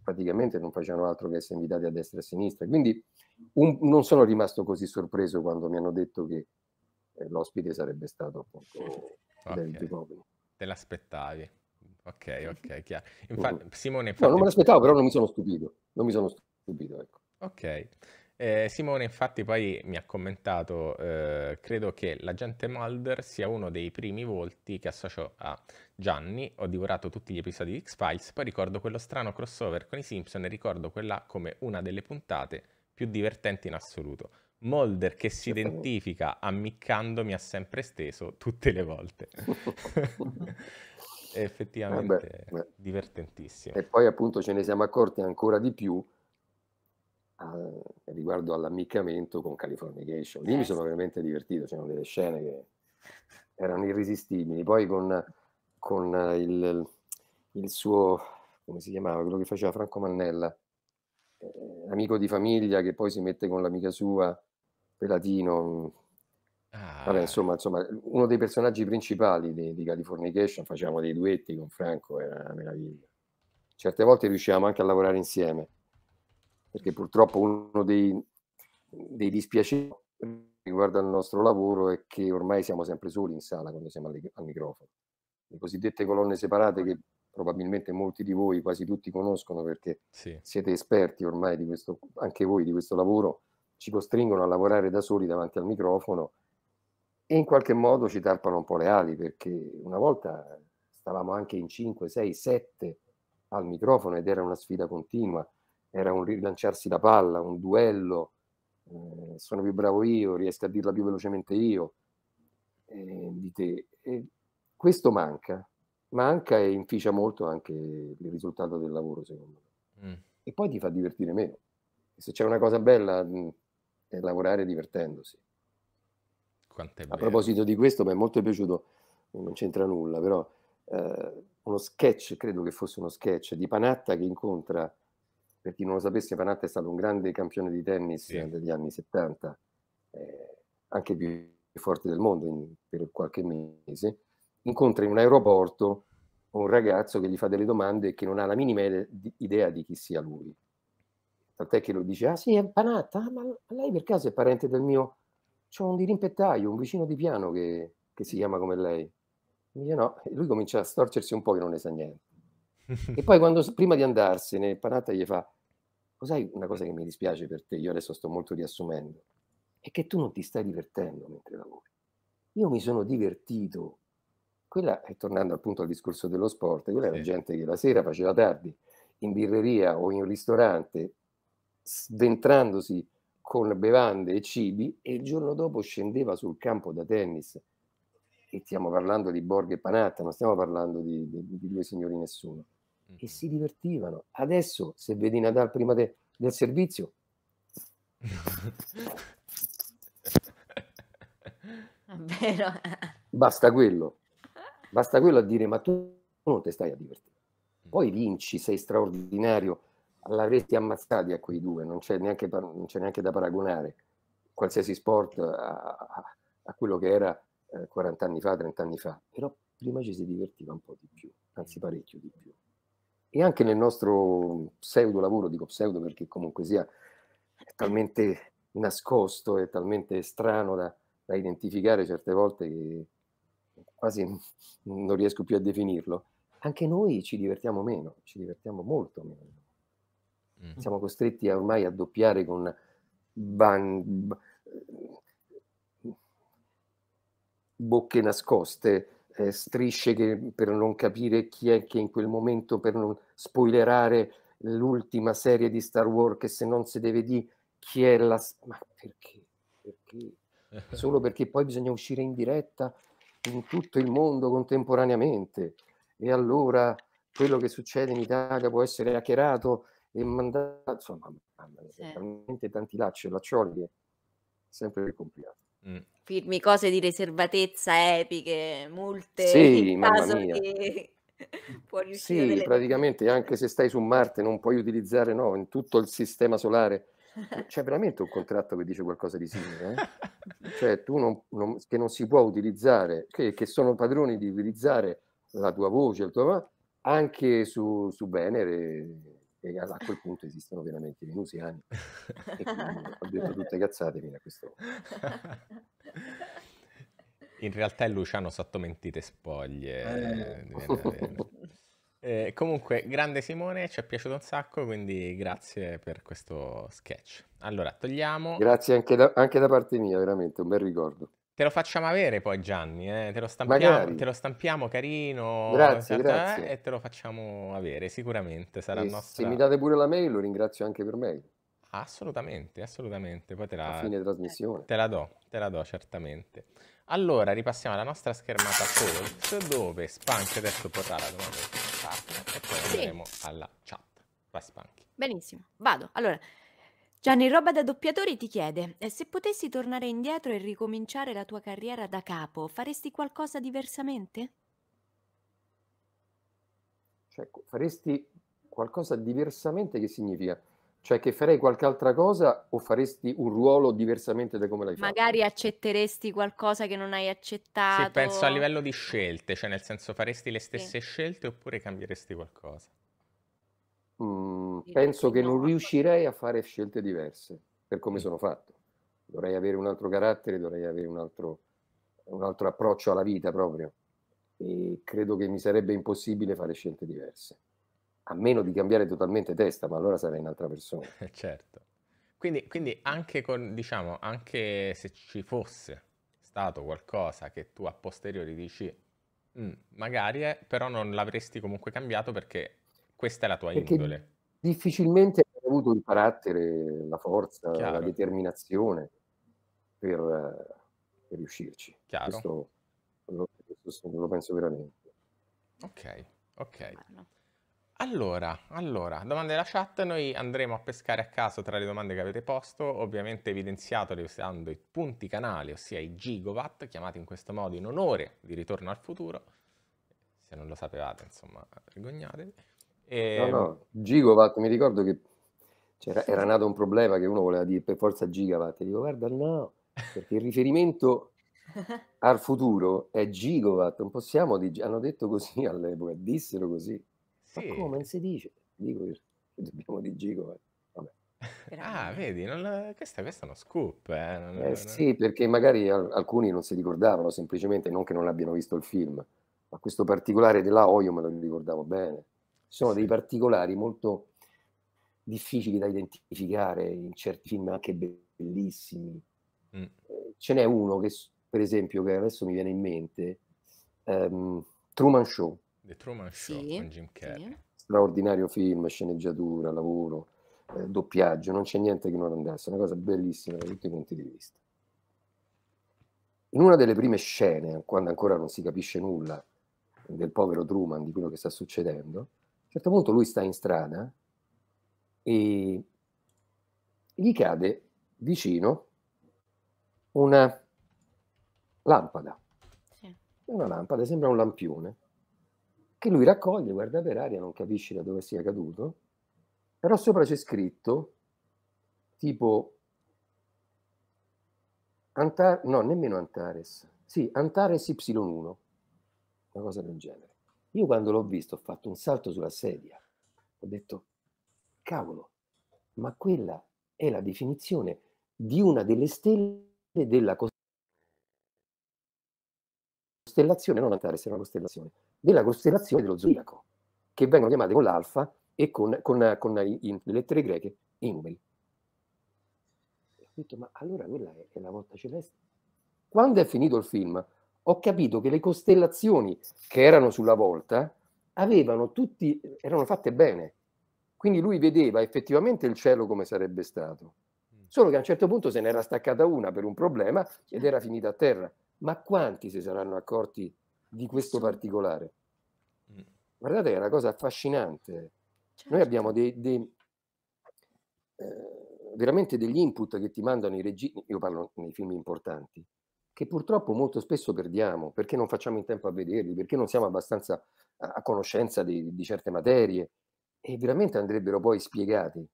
praticamente non facevano altro che essere invitati a destra e a sinistra. Quindi un, non sono rimasto così sorpreso quando mi hanno detto che eh, l'ospite sarebbe stato appunto <laughs> okay. Te
l'aspettavi. Ok, ok, chiaro. Mm. Infatti, Simone, infatti... No, non me l'aspettavo,
però non mi sono stupito. Non mi sono stupito, ecco.
Ok. Eh, Simone infatti poi mi ha commentato, eh, credo che l'agente Mulder sia uno dei primi volti che associo a Gianni, ho divorato tutti gli episodi di X-Files, poi ricordo quello strano crossover con i Simpson e ricordo quella come una delle puntate più divertente in assoluto. Molder che si identifica ammiccando mi ha sempre steso tutte le volte. È <laughs> <laughs> effettivamente Vabbè,
eh divertentissimo. E poi appunto ce ne siamo accorti ancora di più eh, riguardo all'ammiccamento con Californication. Lì eh, mi sono veramente divertito, c'erano delle scene che erano irresistibili. Poi con, con il, il, suo, come si chiamava, quello che faceva Franco Mannella, eh, amico di famiglia che poi si mette con l'amica sua, Pelatino. Mm, ah. Vabbè, insomma, insomma, uno dei personaggi principali di, di Californication, facevamo dei duetti con Franco, era una meraviglia. Certe volte riuscivamo anche a lavorare insieme, perché purtroppo uno dei, dei dispiaceri riguardo al nostro lavoro è che ormai siamo sempre soli in sala quando siamo al, al microfono. Le cosiddette colonne separate che probabilmente molti di voi, quasi tutti conoscono perché sì. siete esperti ormai di questo, anche voi di questo lavoro, ci costringono a lavorare da soli davanti al microfono e in qualche modo ci tarpano un po' le ali perché una volta stavamo anche in 5, 6, 7 al microfono ed era una sfida continua, era un rilanciarsi la palla, un duello, eh, sono più bravo io, riesco a dirla più velocemente io eh, di te. E questo manca, manca e inficia molto anche il risultato del lavoro, secondo me. Mm. E poi ti fa divertire meno. E se c'è una cosa bella mh, mm, è lavorare divertendosi. A proposito di questo, mi è molto piaciuto, eh, non c'entra nulla, però eh, uno sketch, credo che fosse uno sketch, di Panatta che incontra, per chi non lo sapesse, Panatta è stato un grande campione di tennis sì. degli anni 70, eh, anche più forte del mondo in, per qualche mese incontra in un aeroporto un ragazzo che gli fa delle domande e che non ha la minima idea di chi sia lui. Tant'è che lo dice, ah sì, è impanata, ah, ma lei per caso è parente del mio... C'è un dirimpettaio, un vicino di piano che, che si chiama come lei. Mi dice no, e lui comincia a storcersi un po' che non ne sa niente. <laughs> e poi quando, prima di andarsene, Panatta gli fa, lo sai una cosa che mi dispiace per te, io adesso sto molto riassumendo, è che tu non ti stai divertendo mentre lavori. Io mi sono divertito quella, è tornando appunto al discorso dello sport, quella era sì. gente che la sera faceva tardi in birreria o in ristorante, sventrandosi con bevande e cibi, e il giorno dopo scendeva sul campo da tennis. E stiamo parlando di Borghe e Panatta, non stiamo parlando di, di, di due signori nessuno. E si divertivano. Adesso, se vedi Nadal prima de, del servizio, <laughs> Vero. Basta quello. Basta quello a dire, ma tu non ti stai a divertire. Mm. Poi vinci, sei straordinario, l'avresti ammazzati a quei due, non c'è neanche, non c'è neanche da paragonare qualsiasi sport a, a, a quello che era eh, 40 anni fa, 30 anni fa. Però prima ci si divertiva un po' di più, anzi mm. parecchio di più. E anche nel nostro pseudo lavoro, dico pseudo perché comunque sia è talmente nascosto, è talmente strano da, da identificare certe volte che quasi non riesco più a definirlo, anche noi ci divertiamo meno, ci divertiamo molto meno. Mm. Siamo costretti ormai a doppiare con ban- bocche nascoste, eh, strisce che, per non capire chi è che in quel momento, per non spoilerare l'ultima serie di Star Wars, che se non si deve dire chi è la... Ma perché? Perché? <laughs> Solo perché poi bisogna uscire in diretta in tutto il mondo contemporaneamente e allora quello che succede in Italia può essere hackerato e mandato, insomma, sì. veramente tanti lacci e laccioli è sempre più complicato. Mm.
Firmi cose di riservatezza epiche, multe, sì, <laughs> caso che <laughs> Sì,
praticamente anche se stai su Marte non puoi utilizzare, no, in tutto il sistema solare cioè, <laughs> c'è veramente un contratto che dice qualcosa di simile? Eh? <laughs> Cioè, tu non, non, che non si può utilizzare, che, che, sono padroni di utilizzare la tua voce, la tua, anche su, su Venere e a quel punto esistono veramente i venusiani e ho detto tutte cazzate fino a questo
in realtà è Luciano sotto mentite spoglie eh. eh <laughs> Eh, comunque, grande Simone, ci è piaciuto un sacco, quindi grazie per questo sketch. Allora, togliamo... Grazie
anche da, anche da parte mia, veramente, un bel ricordo.
Te lo facciamo avere poi Gianni, eh? te, lo stampiamo, te, lo stampiamo, carino grazie, sarà, grazie. Eh, e te lo facciamo avere sicuramente. Sarà nostra... Se mi date
pure la mail lo ringrazio anche per mail.
Assolutamente, assolutamente. Poi te la, A fine
trasmissione.
Te la do, te la do certamente. Allora ripassiamo alla nostra schermata Talks dove Spank adesso porrà la domanda risponderemo sì. alla chat. Vai Spanchi.
Benissimo, vado. Allora, Gianni Roba da doppiatori ti chiede, eh, se potessi tornare indietro e ricominciare la tua carriera da capo, faresti qualcosa diversamente?
Cioè, faresti qualcosa diversamente che significa? Cioè che farei qualche altra cosa o faresti un ruolo diversamente da come l'hai fatto?
Magari accetteresti qualcosa che non hai accettato. Sì, penso a
livello di scelte, cioè nel senso faresti le stesse sì. scelte oppure cambieresti qualcosa?
Mm, penso che non riuscirei a fare scelte diverse per come mm. sono fatto. Dovrei avere un altro carattere, dovrei avere un altro, un altro approccio alla vita proprio. E credo che mi sarebbe impossibile fare scelte diverse a meno di cambiare totalmente testa, ma allora sarei un'altra persona. <laughs> Certo.
Quindi, quindi anche, con, diciamo, anche se ci fosse stato qualcosa che tu a posteriori dici, mm, magari è, però non l'avresti comunque cambiato perché questa è la tua perché indole.
Difficilmente hai avuto il carattere, la forza, Chiaro. la determinazione per, per riuscirci. Chiaro. Questo lo, questo lo penso veramente.
Ok, ok. Bueno. Allora, allora, domande della chat, noi andremo a pescare a caso tra le domande che avete posto, ovviamente evidenziato usando i punti canali, ossia i gigawatt, chiamati in questo modo in onore di ritorno al futuro, se non lo
sapevate, insomma,
vergognatevi. E... No, no, ehm,
gigawatt, mi ricordo che era nato un problema che uno voleva dire per forza gigawatt, e dico guarda no, perché il riferimento <laughs> al futuro è gigawatt, non possiamo, hanno detto così <laughs> all'epoca, dissero così. Sì. Ma come si dice? Dico io, dobbiamo di Gigo. Eh.
Ah, vedi, non, questa, questa, è uno scoop.
Eh, non, eh non... Sì, perché magari alcuni non si ricordavano semplicemente, non che non abbiano visto il film, ma questo particolare della Oio me lo ricordavo bene. Ci sono sì. dei particolari molto difficili da identificare in certi film anche bellissimi. Mm. Eh, ce n'è uno che, per esempio, che adesso mi viene in mente, um, Truman Show.
The Truman Show sì, con Jim Carrey. Sì.
Straordinario film, sceneggiatura, lavoro, eh, doppiaggio, non c'è niente che non andasse, una cosa bellissima da tutti i punti di vista. In una delle prime scene, quando ancora non si capisce nulla del povero Truman, di quello che sta succedendo, a un certo punto lui sta in strada e gli cade vicino una lampada. Sì. Una lampada, sembra un lampione che lui raccoglie, guarda per aria, non capisce da dove sia caduto, però sopra c'è scritto tipo Antar- no, nemmeno Antares, sì, Antares Y1, una cosa del genere. Io quando l'ho visto ho fatto un salto sulla sedia, ho detto, cavolo, ma quella è la definizione di una delle stelle della costruzione costellazione, non Antares è una costellazione, della costellazione dello zodiaco, che vengono chiamate con l'alfa e con, con, con in, le lettere greche i numeri. ho detto, ma allora quella è, è la volta celeste? Quando è finito il film, ho capito che le costellazioni che erano sulla volta avevano tutti, erano fatte bene. Quindi lui vedeva effettivamente il cielo come sarebbe stato. Mm. Solo che a un certo punto se n'era staccata una per un problema ed certo. era finita a terra ma quanti si saranno accorti di questo particolare? Mm. Guardate, è una cosa affascinante. Noi certo. abbiamo dei, dei, eh, veramente degli input che ti mandano i registi, io parlo nei film importanti, che purtroppo molto spesso perdiamo perché non facciamo in tempo a vederli, perché non siamo abbastanza a, a conoscenza di, di, certe materie e veramente andrebbero poi spiegati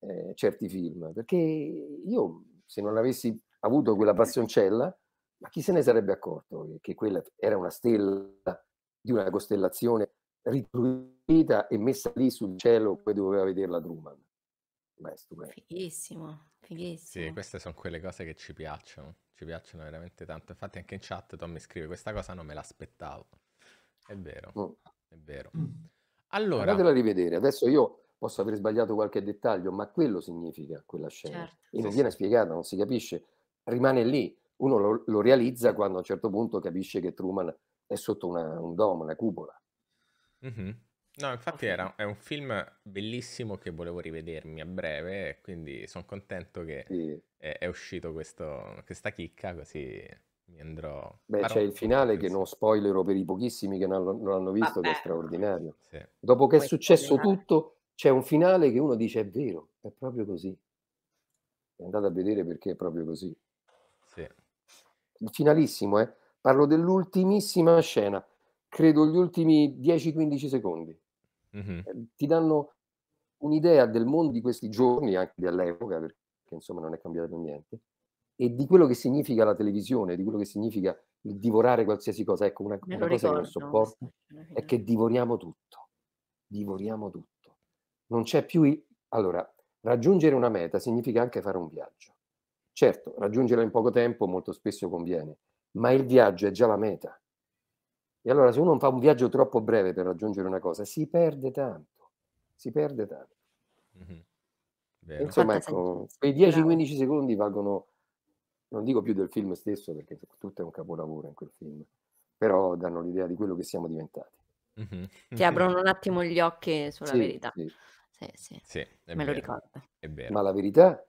eh, certi film, perché io se non avessi avuto quella passioncella ma chi se ne sarebbe accorto che quella era una stella di una costellazione ritruita e messa lì sul cielo poi doveva vederla Truman? Beh, stupendo.
Fighissimo, fighissimo.
Sì, queste sono quelle cose che ci piacciono, ci piacciono veramente tanto. Infatti anche in chat Tom mi scrive questa cosa non me l'aspettavo. È vero, mm. è vero. Mm.
Allora... Andatela rivedere, adesso io posso aver sbagliato qualche dettaglio, ma quello significa quella scena. Certo. E non sì, viene sì. spiegata, non si capisce, rimane lì uno lo, lo, realizza quando a un certo punto capisce che Truman è sotto una, un domo, una cupola.
Mm-hmm.
No, infatti era, è un film bellissimo che volevo rivedermi a breve, quindi sono contento che sì. è, è, uscito questo, questa chicca,
così mi andrò... Beh, Farò c'è il finale che non spoilerò per i pochissimi che non, non l'hanno visto, Vabbè. che è straordinario. Sì. Dopo che è successo tutto, c'è un finale che uno dice è vero, è proprio così. Andate a vedere perché è proprio così. Sì finalissimo, eh? parlo dell'ultimissima scena, credo gli ultimi 10-15 secondi. Mm-hmm. Ti danno un'idea del mondo di questi giorni, anche dell'epoca, perché insomma non è cambiato niente, e di quello che significa la televisione, di quello che significa il divorare qualsiasi cosa. Ecco, una, una cosa che non sopporto è che divoriamo tutto, divoriamo tutto. Non c'è più... I... Allora, raggiungere una meta significa anche fare un viaggio. Certo, raggiungerla in poco tempo molto spesso conviene, ma il viaggio è già la meta. E allora se uno fa un viaggio troppo breve per raggiungere una cosa, si perde tanto, si perde tanto. Mm-hmm. Insomma, ecco, quei 10-15 secondi valgono, non dico più del film stesso perché tutto è un capolavoro in quel film, però danno l'idea di quello che siamo diventati.
Mm-hmm. Ti
aprono un attimo gli occhi sulla sì, verità. Sì,
sì, sì. me vero. lo
ricordo.
Ma la verità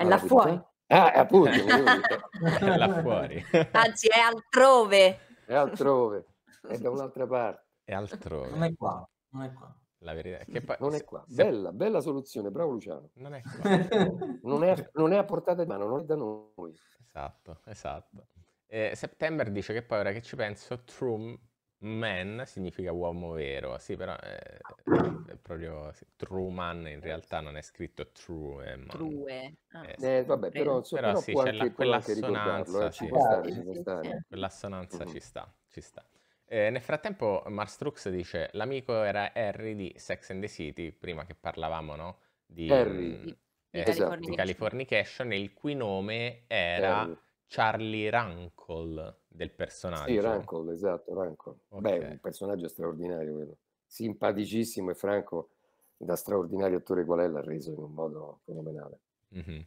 è là fuori. Ah, appunto. è <laughs> là fuori.
Anzi, è altrove.
È
altrove,
è da un'altra parte. È altrove. Non è qua, non è qua. La verità che poi, non è qua. Se... Bella, bella soluzione, bravo Luciano. Non è, <laughs> non, è, non è, a portata di mano, non è da noi. Esatto, esatto. Eh, September dice che poi ora che ci penso,
Trum Man significa uomo vero, sì, però è, eh, è proprio sì. true man in realtà non è scritto true. Eh, man.
True. Ah. Eh, eh, vabbè, però,
so, però, però sì, c'è la, quell'assonanza, eh, ci può stare, ci può stare. Quell'assonanza mm-hmm. ci sta, ci sta. Eh, nel frattempo Marstrux dice, l'amico era Harry di Sex and the City, prima che parlavamo, no? Di, Harry. Mm, di, esatto. di, Californication. di Californication, il cui
nome era... Harry
Charlie Rancol del personaggio. Sì, Rancol, esatto,
Rancol. Okay. Beh, un personaggio straordinario quello. Simpaticissimo e franco, da straordinario attore qual è, l'ha reso in un modo fenomenale. Mm-hmm.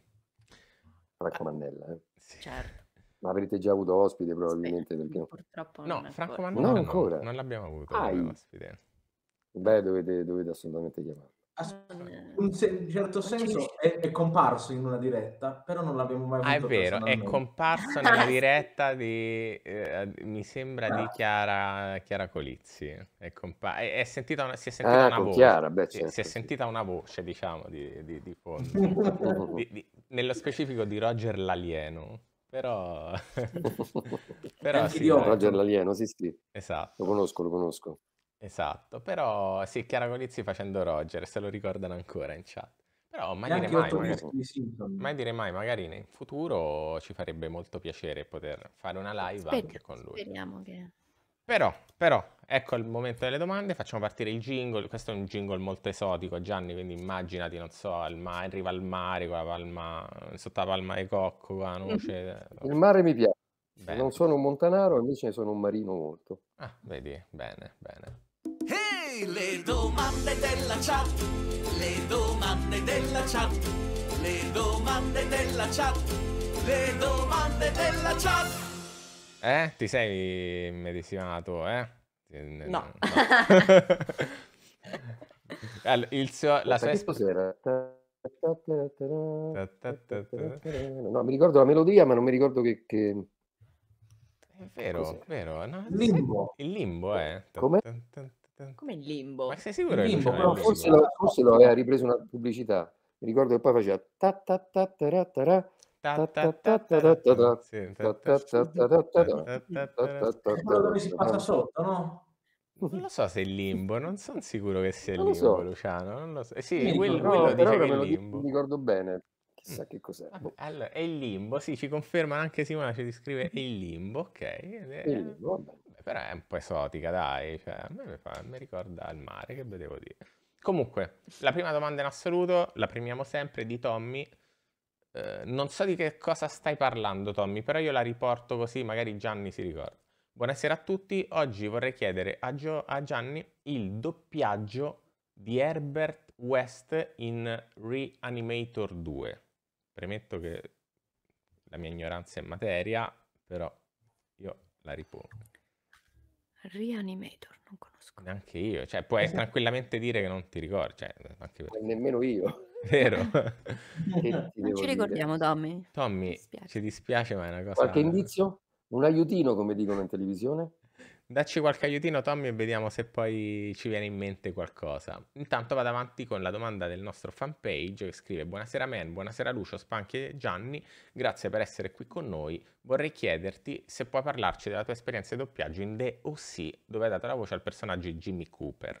Franco Mannella, eh? Sì. Certo. Ma avrete già avuto ospite probabilmente? Sì, perché... Mm,
purtroppo no, Franco ancora. Mannella non, non, ancora. non l'abbiamo avuto Ai.
ospite. Beh, dovete, dovete assolutamente chiamarlo
in un certo senso è, è, comparso in una diretta, però non l'abbiamo mai ah, è vero, è comparso <laughs> nella
diretta di, eh, mi sembra, ah. di Chiara, Chiara Colizzi. È compa- è, è sentita una, si è sentita ah, una voce, Chiara, beh, certo, si è certo, sentita una voce, diciamo, di, di, di fondo. <laughs> di, nello specifico di Roger
l'Alieno.
Però, <laughs> però sì, Roger
l'Alieno, sì, sì. Esatto. Lo conosco, lo conosco.
Esatto, però sì, Chiara Golizzi facendo Roger, se lo ricordano ancora in chat. Però mai dire mai, magari, mai dire mai, magari in futuro ci farebbe molto piacere poter fare una live Speri- anche con lui.
Speriamo che...
Però, però, ecco il momento delle domande, facciamo partire il jingle, questo è un jingle molto esotico Gianni, quindi immaginati, non so, al ma- arriva al mare con la palma, sotto la palma di
cocco, con la noce... <laughs> il mare mi piace, bene. non sono un montanaro, invece sono un marino molto. Ah, vedi, bene, bene
le domande della chat, le domande della chat, le domande della chat, le domande della chat.
Eh? Ti sei medesimato, eh? No. no.
<laughs>
Il
suo, la sua... Cos'era? No, mi ricordo la melodia, ma non mi ricordo che... che... È vero, Cos'è? vero. No, il limbo. Il limbo, eh. Come?
Come in limbo. Ma sei sicuro? In limbo, no, forse, lo, forse lo aveva
ripreso una pubblicità. Mi ricordo che poi faceva ta ta ta ta ta dove si
passa
sotto, no? Non lo so se è limbo, non sono sicuro che sia non limbo, so. Luciano. Non lo so. Eh sì, quello, no, quello dice che è
limbo. Mi ricordo bene, chissà che cos'è. Vabbè, allora, è il
limbo, sì, ci conferma anche Simona, ci scrive il limbo, ok. È il limbo, vabbè però è un po' esotica, dai, cioè, a me mi, fa, mi ricorda il mare, che vedevo dire. Comunque, la prima domanda in assoluto, la premiamo sempre, di Tommy. Eh, non so di che cosa stai parlando, Tommy, però io la riporto così, magari Gianni si ricorda. Buonasera a tutti, oggi vorrei chiedere a, Gio, a Gianni il doppiaggio di Herbert West in Reanimator 2. Premetto che la mia ignoranza è in materia, però io la ripongo.
Reanimator, non
conosco. Neanche io, cioè puoi esatto. tranquillamente dire che non ti ricordi, cioè,
anche per... nemmeno io. <laughs> Vero? <laughs> non ci ricordiamo dire? Tommy. Tommy, dispiace. ci dispiace ma è una cosa... Qualche indizio? Un aiutino, come dicono in televisione?
Dacci qualche aiutino Tommy e vediamo se poi ci viene in mente qualcosa. Intanto vado avanti con la domanda del nostro fanpage che scrive Buonasera Man, buonasera Lucio, Spanchi e Gianni, grazie per essere qui con noi. Vorrei chiederti se puoi parlarci della tua esperienza di doppiaggio in The O.C. dove hai dato la voce al personaggio Jimmy Cooper.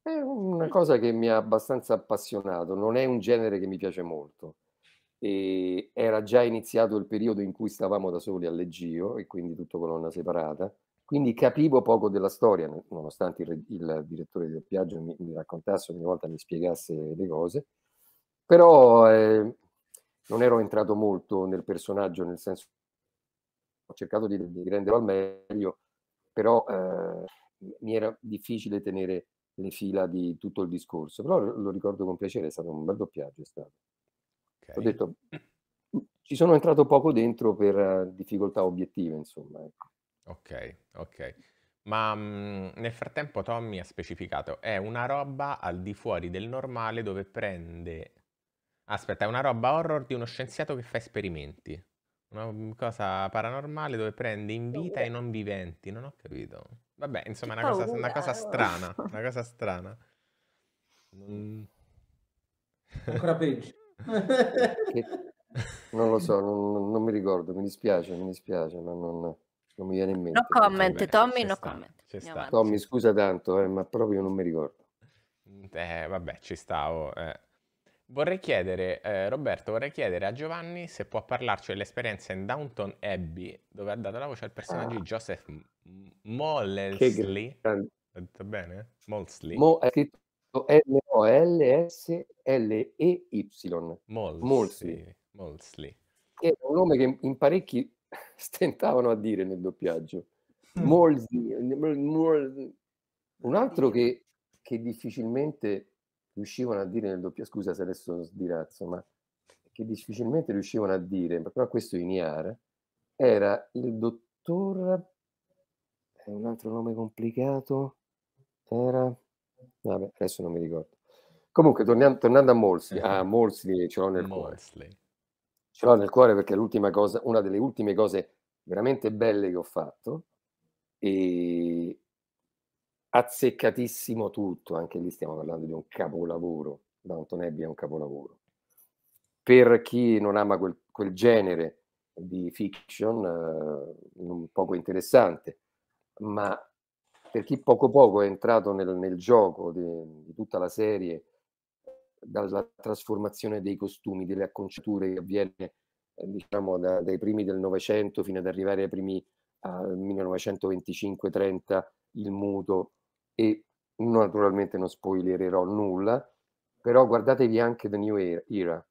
È una cosa che mi ha abbastanza appassionato, non è un genere che mi piace molto e era già iniziato il periodo in cui stavamo da soli a Leggio e quindi tutto colonna separata, quindi capivo poco della storia, nonostante il, il direttore di doppiaggio mi, mi, raccontasse ogni volta mi spiegasse le cose, però eh, non ero entrato molto nel personaggio, nel senso ho cercato di, di renderlo al meglio, però eh, mi era difficile tenere le fila di tutto il discorso, però lo ricordo con piacere, è stato un bel doppiaggio. È stato. Okay. Ho detto, ci sono entrato poco dentro per eh, difficoltà obiettive, insomma. Ecco. Ok,
ok. Ma mh, mm, nel frattempo Tommy ha specificato, è una roba al di fuori del normale dove prende... Aspetta, è una roba horror di uno scienziato che fa esperimenti. Una mm, cosa paranormale dove prende in vita i non viventi, non ho capito. Vabbè, insomma, è una cosa, <laughs> una cosa strana, una cosa strana.
Mm. Ancora peggio
non lo so, non, non, mi ricordo, mi dispiace, mi dispiace, ma non, non mi viene in mente. No
comment, Vabbè, Tommy, no sta, comment.
Tommy, scusa tanto, eh, ma proprio non mi ricordo. Mm, eh, vabbè, ci stavo. Oh, eh.
Vorrei chiedere, eh, Roberto, vorrei chiedere a Giovanni se può parlarci dell'esperienza in Downton Abbey, dove ha dato la voce al personaggio di ah, Joseph
Molesley.
Detto bene?
Molesley. Mo- è scritto M-O-L-S-L-E-Y. Molsly. Molsly. Che è un nome che in parecchi <laughs> stentavano a dire nel doppiaggio. Mm. Molsly. Un altro che, che difficilmente riuscivano a dire nel doppiaggio, scusa se adesso sono sdirazzo, ma che difficilmente riuscivano a dire, però questo in IAR, era il dottor... è un altro nome complicato, era... Vabbè, adesso non mi ricordo. Comunque, torniamo, tornando a Molsley, a <laughs> Molsley ce l'ho nel Molsley. cuore. Ce l'ho nel cuore perché è l'ultima cosa, una delle ultime cose veramente belle che ho fatto e azzeccatissimo tutto, anche lì stiamo parlando di un capolavoro, Downton Abbey è un capolavoro. Per chi non ama quel, quel genere di fiction, eh, un poco interessante, ma per chi poco poco è entrato nel, nel gioco di, di, tutta la serie, dalla trasformazione dei costumi, delle acconciature che avviene eh, diciamo, da, dai primi del Novecento fino ad arrivare ai primi al 1925-30, il muto, e naturalmente non spoilererò nulla, però guardatevi anche The New Era,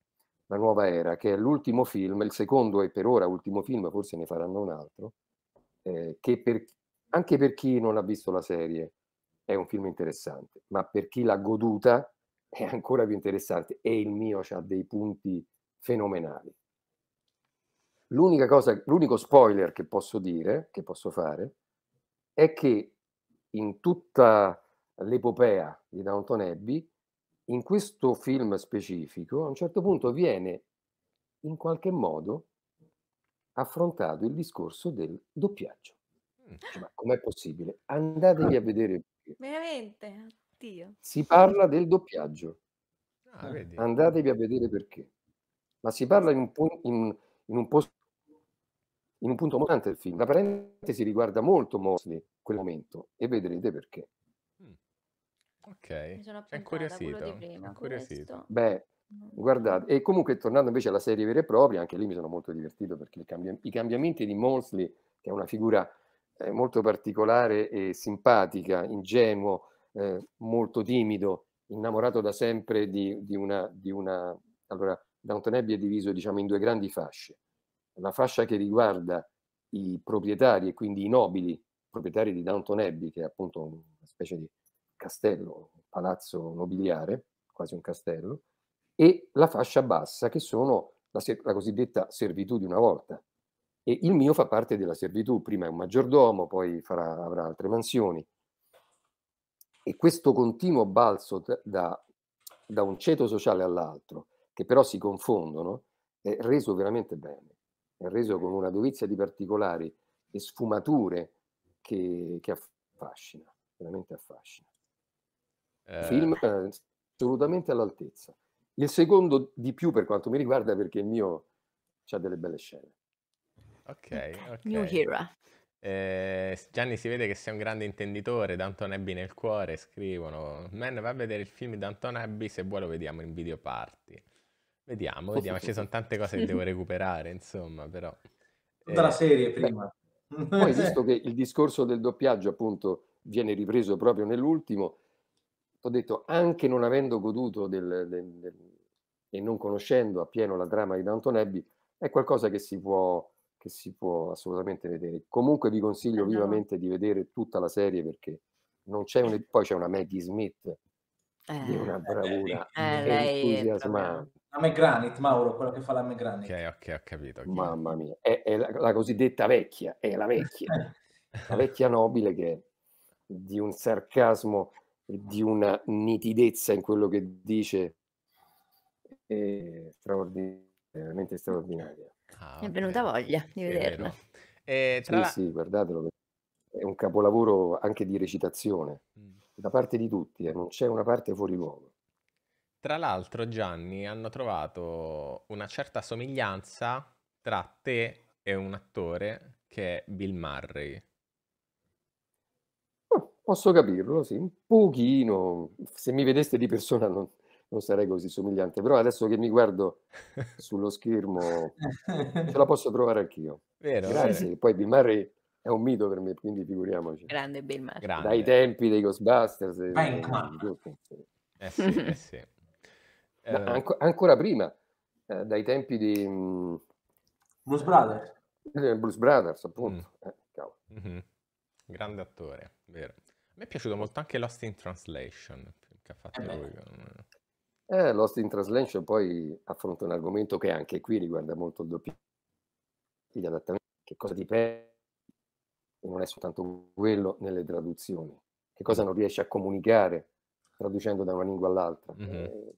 la nuova era, che è l'ultimo film, il secondo e per ora ultimo film, forse ne faranno un altro, eh, che per anche per chi non ha visto la serie, è un film interessante, ma per chi l'ha goduta <laughs> è ancora più interessante e il mio ha dei punti fenomenali. L'unica cosa, l'unico spoiler che posso dire, che posso fare, è che in tutta l'epopea di Downton Abbey, in questo film specifico, a un certo punto viene in qualche modo affrontato il discorso del doppiaggio. Dice, mm. cioè, ma com'è possibile? Andatevi a vedere.
Veramente? Oddio.
Si parla del doppiaggio. Ah, Andatevi a vedere perché. Ma si parla in un, po- in, in un posto in un punto importante del film. La parentesi riguarda molto Mosley quel momento e vedrete perché. Mm. Ok,
è
incuriosito.
incuriosito.
Beh, mm. guardate, e comunque tornando invece alla serie vera e propria, anche lì mi sono molto divertito perché cambiam- i cambiamenti di Mosley, che è una figura eh, molto particolare e simpatica, ingenuo, eh, molto timido, innamorato da sempre di, di, una, di una... Allora, Downton Abbey è diviso diciamo, in due grandi fasce. La fascia che riguarda i proprietari e quindi i nobili proprietari di Downton Abbey, che è appunto una specie di castello, un palazzo nobiliare, quasi un castello, e la fascia bassa, che sono la, la cosiddetta servitù di una volta, e il mio fa parte della servitù, prima è un maggiordomo, poi farà, avrà altre mansioni. E questo continuo balzo da, da un ceto sociale all'altro, che però si confondono, è reso veramente bene, è reso con una dovizia di particolari e sfumature che, che affascina, veramente affascina. Eh. Film eh, assolutamente all'altezza. Il secondo di più per quanto mi riguarda perché il mio ha delle belle scene.
Ok, New Hero.
Eh,
Gianni si vede che sei un grande intenditore, Danton Abbey nel cuore, scrivono. Man, va a vedere il film di Danton Abbey, se vuoi lo vediamo in video party. Vediamo, oh, vediamo, ci sono tante cose che devo
recuperare, insomma, però. Tutta eh, la serie prima. Beh, poi, <laughs> visto che il discorso del doppiaggio, appunto, viene ripreso proprio nell'ultimo, ho detto, anche non avendo goduto del, del, del, e non conoscendo appieno la trama di Danton Abbey, è qualcosa che si può che si può assolutamente vedere. Comunque vi consiglio eh, no. vivamente di vedere tutta la serie perché non c'è un, eh. poi c'è una Maggie Smith eh, una <laughs> bravura eh, <laughs> entusiasmante. La McGranit, Mauro, quella che fa la McGranit. Ok, ok, ho capito. Okay. Mamma mia, è, è la, la, cosiddetta vecchia, è la vecchia, eh. la vecchia nobile che è di un sarcasmo e di una nitidezza in quello che dice è straordin- veramente straordinaria.
Ah, Mi è venuta voglia di vederlo. E eh, tra... Sì,
sì, guardatelo, è un capolavoro anche di recitazione, mm. da parte di tutti, eh, non c'è una parte fuori luogo.
Tra l'altro, Gianni, hanno trovato una certa somiglianza tra te e un attore che è Bill Murray.
Oh, posso capirlo, sì, un pochino. Se mi vedeste di persona non, non sarei così somigliante, però adesso che mi guardo sullo schermo ce la posso trovare anch'io. Vero, Grazie, vero. poi Bill Murray è un mito per me, quindi figuriamoci. Grande Bill Murray. Grande. Dai tempi dei Ghostbusters. Eh, eh, eh sì, eh sì. Eh. Anco, ancora prima, eh, dai tempi di... Mh, mm, Bruce Brothers. Bruce Brothers, appunto. Mm. Mm-hmm.
Grande attore, vero. A me è piaciuto molto anche Lost in Translation, che ha fatto lui.
Eh, Lost in Translation poi affronta un argomento che anche qui riguarda molto il doppio, gli adattamenti, che cosa dipende, non è soltanto quello nelle traduzioni, che cosa non riesce a comunicare traducendo da una lingua all'altra. Mm-hmm.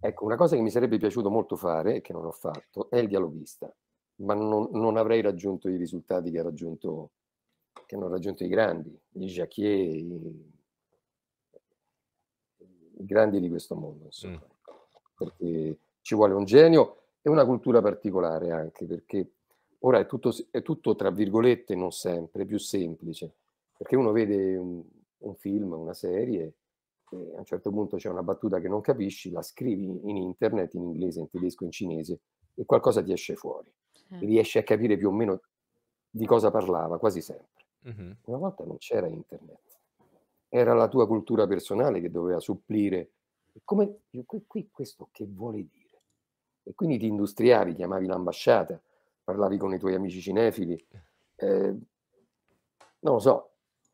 ecco, una cosa che mi sarebbe piaciuto molto fare e che non ho fatto è il dialoghista, ma non, non avrei raggiunto i risultati che, raggiunto, che hanno raggiunto i grandi, i Jacquier, i, grandi di questo mondo, insomma. Mm. Ecco. Perché ci vuole un genio e una cultura particolare anche, perché ora è tutto, è tutto tra virgolette, non sempre, più semplice, perché uno vede un, un film, una serie, e a un certo punto c'è una battuta che non capisci, la scrivi in internet, in inglese, in tedesco, in cinese, e qualcosa ti esce fuori. Mm. Riesci a capire più o meno di cosa parlava, quasi sempre. Mm-hmm. Una volta non c'era internet era la tua cultura personale che doveva supplire. Come, qui questo che vuole dire? E quindi ti industriavi, chiamavi l'ambasciata, parlavi con i tuoi amici cinefili, eh, non lo so,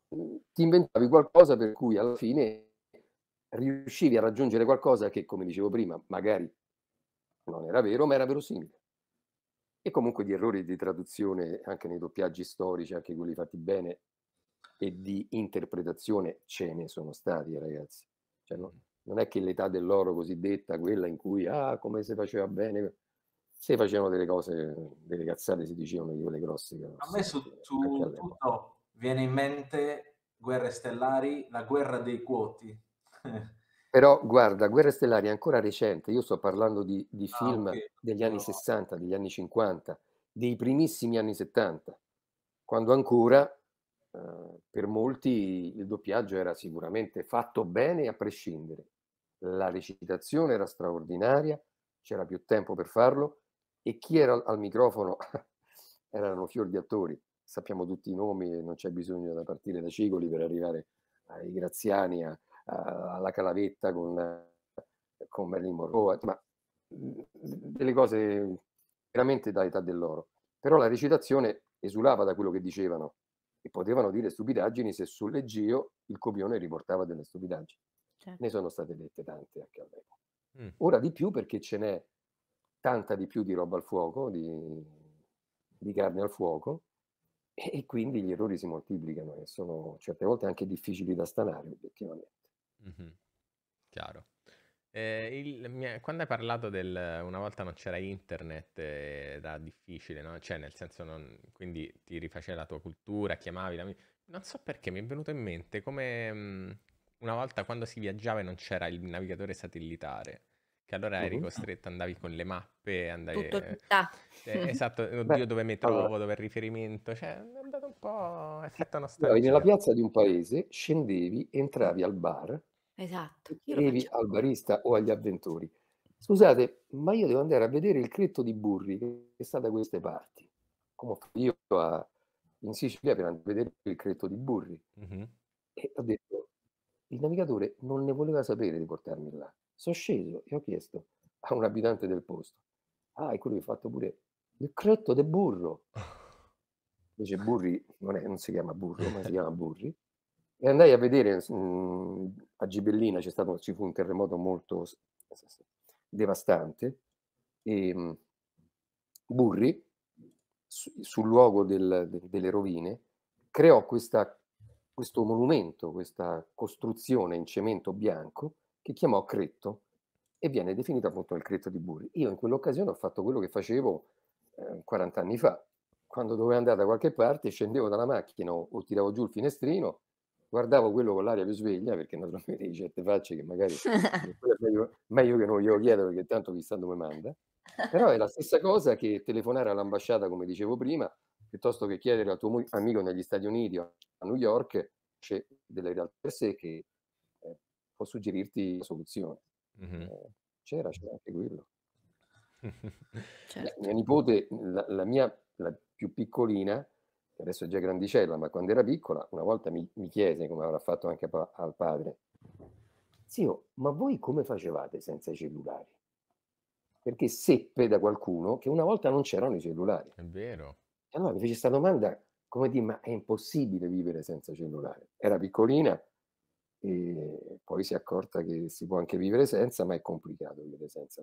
ti inventavi qualcosa per cui alla fine riuscivi a raggiungere qualcosa che, come dicevo prima, magari non era vero, ma era verosimile. E comunque di errori di traduzione anche nei doppiaggi storici, anche quelli fatti bene, e di interpretazione ce ne sono stati, ragazzi. Cioè, no, non è che l'età dell'oro cosiddetta, quella in cui, ah, come si faceva bene, se facevano delle cose, delle cazzate, si dicevano di quelle grosse. grosse A
me su, su tutto viene in mente Guerre Stellari, la guerra dei quoti.
<laughs> Però guarda, Guerre Stellari è ancora recente, io sto parlando di, di ah, film okay. degli anni no. 60, degli anni 50, dei primissimi anni 70, quando ancora Ehm, per molti il doppiaggio era sicuramente fatto bene a prescindere. La recitazione era straordinaria, c'era più tempo per farlo e chi era al microfono <laughs> erano fior di attori. Sappiamo tutti i nomi non c'è bisogno da partire da Cigoli per arrivare ai Graziani, a, a, alla Calavetta con, con Merlin Monroe, ma delle cose veramente da età dell'oro. Però la recitazione esulava da quello che dicevano e potevano dire stupidaggini se sul leggio il copione riportava delle stupidaggini. Certo. Ne sono state dette tante anche all'epoca. Mm. Ora di più perché ce n'è tanta di più di roba al fuoco, di, di carne al fuoco, e, e, quindi gli errori si moltiplicano e sono certe volte anche difficili da stanare obiettivamente. Mm-hmm. Chiaro.
Eh, il, quando hai parlato del una volta non c'era internet eh, era difficile, no? Cioè, nel senso, non, quindi ti rifacevi la tua cultura, chiamavi la Non so perché mi è venuto in mente come mh, mm, una volta quando si viaggiava e non c'era il navigatore satellitare. Che allora eri mhm. costretto, andavi con le mappe, andavi... Tutto, eh, eh <laughs> esatto, oddio dove mi trovo, allora. dove è il riferimento, cioè è andato un po' effetto eh, nostalgia. Andavi nella piazza
di un paese, scendevi, entravi al bar,
Esatto. Io Scrivi
al barista o agli avventori. Scusate, ma io devo andare a vedere il cretto di Burri che sta da queste parti. Come ho fatto io a, in Sicilia per andare a vedere il cretto di Burri. Mm-hmm. E ho detto, il navigatore non ne voleva sapere di portarmi là. Sono sceso e ho chiesto a un abitante del posto. Ah, è quello che ha fatto pure il cretto di burro. <laughs> Invece Burri non, è, non si chiama burro, ma si chiama Burri. E andai a vedere mh, mhmm, a Gibellina, c'è stato, ci fu un terremoto molto devastante, e ehm, mh, Burri, sul luogo del, delle rovine, creò questa, questo monumento, questa costruzione in cemento bianco che chiamò Cretto e viene definito appunto il Cretto di Burri. Io in quell'occasione ho fatto quello che facevo eh, 40 anni fa, quando dovevo andare da qualche parte scendevo dalla macchina o tiravo giù il finestrino guardavo quello con l'aria più sveglia perché naturalmente certe facce che magari <laughs> meglio, meglio, che non glielo chiedo perché tanto chissà dove manda però è la stessa cosa che telefonare all'ambasciata come dicevo prima piuttosto che chiedere al tuo amico negli Stati Uniti o a New York c'è delle realtà per sé che eh, può suggerirti la soluzione mm-hmm. c'era, c'era anche quello <laughs> certo. la, mia nipote la, la mia la più piccolina che adesso è già grandicella, ma quando era piccola, una volta mi, mi chiese, come avrà fatto anche pa- al padre, zio, ma voi come facevate senza i cellulari? Perché seppe da qualcuno che una volta non c'erano i cellulari. È vero. E allora mi fece questa domanda, come dire, ma è impossibile vivere senza cellulare. Era piccolina e poi si è accorta che si può anche vivere senza, ma è complicato vivere senza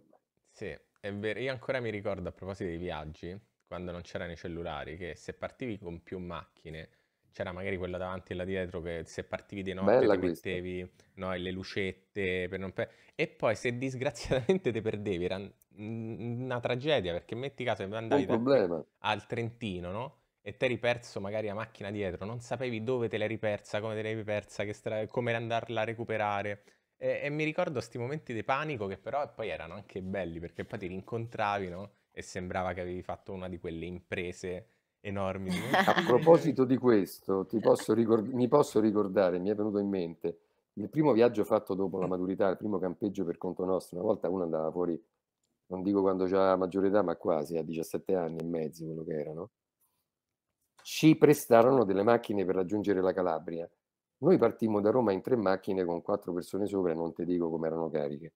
Sì, è vero. Io ancora mi ricordo a proposito dei viaggi, quando non c'erano i cellulari, che se partivi con più macchine, c'era magari quella davanti e la dietro che se partivi di notte Bella ti questa. mettevi no, le lucette per non per... e poi se disgraziatamente ti perdevi era una tragedia perché metti caso che andavi da... al Trentino no? e te eri perso magari la macchina dietro non sapevi dove te l'eri persa, come te l'eri persa stra... come andarla a recuperare e, e mi ricordo questi momenti di panico che però poi erano anche belli perché poi ti rincontravi no? e sembrava che avevi fatto una di quelle imprese enormi.
<laughs> A proposito di questo, posso ricord- mi posso ricordare, mi è venuto in mente, il primo viaggio fatto dopo la maturità, il primo campeggio per conto nostro, una volta uno andava fuori, non dico quando c'era maggiore età, ma quasi a 17 anni e mezzo quello che erano, ci prestarono delle macchine per raggiungere la Calabria. Noi partimmo da Roma in tre macchine con quattro persone sopra, non ti dico come erano cariche.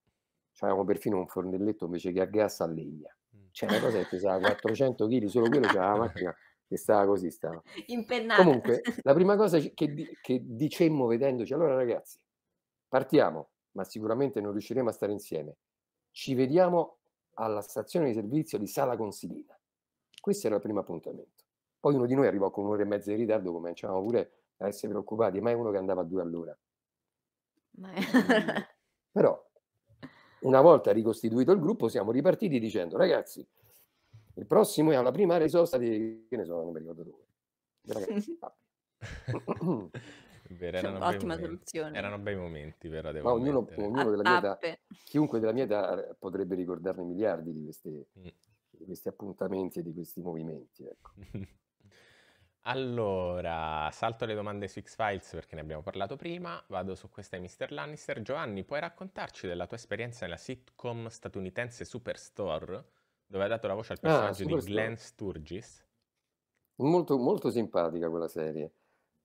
C'avevamo perfino un fornelletto invece che a gas a legna. Mm. C'è cioè, una cosa che pesava 400 kg, solo quello c'era la macchina che stava così, stava.
Impennata. Comunque,
<laughs> la prima cosa che, che dicemmo vedendoci, allora ragazzi, partiamo, ma sicuramente non riusciremo a stare insieme. Ci vediamo alla stazione di servizio di Sala Consilina. Questo era il primo appuntamento. Poi uno di noi arrivò con un'ora e mezza di ritardo, cominciavamo pure a essere preoccupati, ma è uno che andava a due all'ora. Ma... Però una volta ricostituito il gruppo siamo ripartiti dicendo ragazzi, il prossimo è alla prima risorsa di... che ne so, non mi ricordo dove. Ragazzi, <laughs> Vero, erano, ottima
soluzione.
erano bei momenti, però
devo Ma ognuno, ognuno della mia età, chiunque della mia età eh, potrebbe ricordarne miliardi di, queste, mm. di questi appuntamenti e di questi movimenti. Ecco. <laughs>
Allora, salto le domande su X-Files perché ne abbiamo parlato prima, vado su questa di Mr. Lannister. Giovanni, puoi raccontarci della tua esperienza nella sitcom statunitense Superstore, dove hai dato la voce al ah, personaggio ah, di Glenn
Sturgis? Molto, molto simpatica quella serie,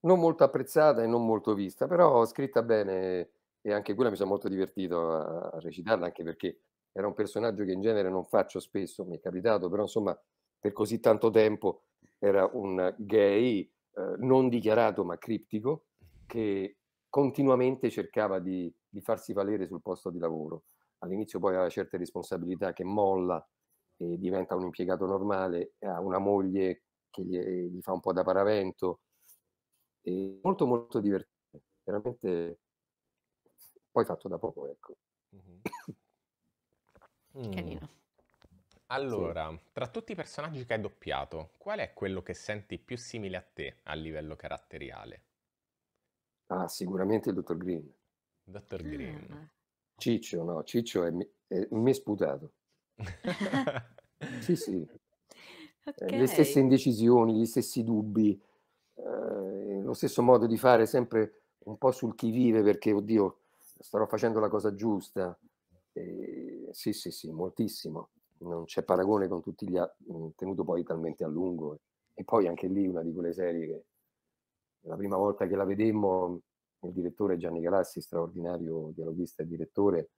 non molto apprezzata e non molto vista, però scritta bene e anche quella mi sono molto divertito a recitarla, anche perché era un personaggio che in genere non faccio spesso, mi è capitato, però insomma per così tanto tempo era un gay eh, non dichiarato ma criptico che continuamente cercava di, di, farsi valere sul posto di lavoro. All'inizio poi aveva certe responsabilità che molla e diventa un impiegato normale, ha una moglie che gli, gli fa un po' da paravento. E molto molto divertente, veramente poi fatto da poco, ecco.
Mm. <coughs> Carino. Allora, tra tutti i personaggi che hai doppiato, qual è quello che senti più simile a te a livello caratteriale?
Ah, sicuramente il dottor Green. Dottor
ah. Green. Ah.
Ciccio, no, Ciccio è, mi- è mesputato. <laughs> sì, sì.
Eh, okay. Le stesse
indecisioni, gli stessi dubbi, eh, lo stesso modo di fare sempre un po' sul chi vive perché, oddio, starò facendo la cosa giusta. Eh, sì, sì, sì, moltissimo non c'è paragone con tutti gli altri, mhmm, tenuto poi talmente a lungo. E poi anche lì una di quelle serie che la prima volta che la vedemmo, il direttore Gianni Galassi, straordinario dialoghista e direttore,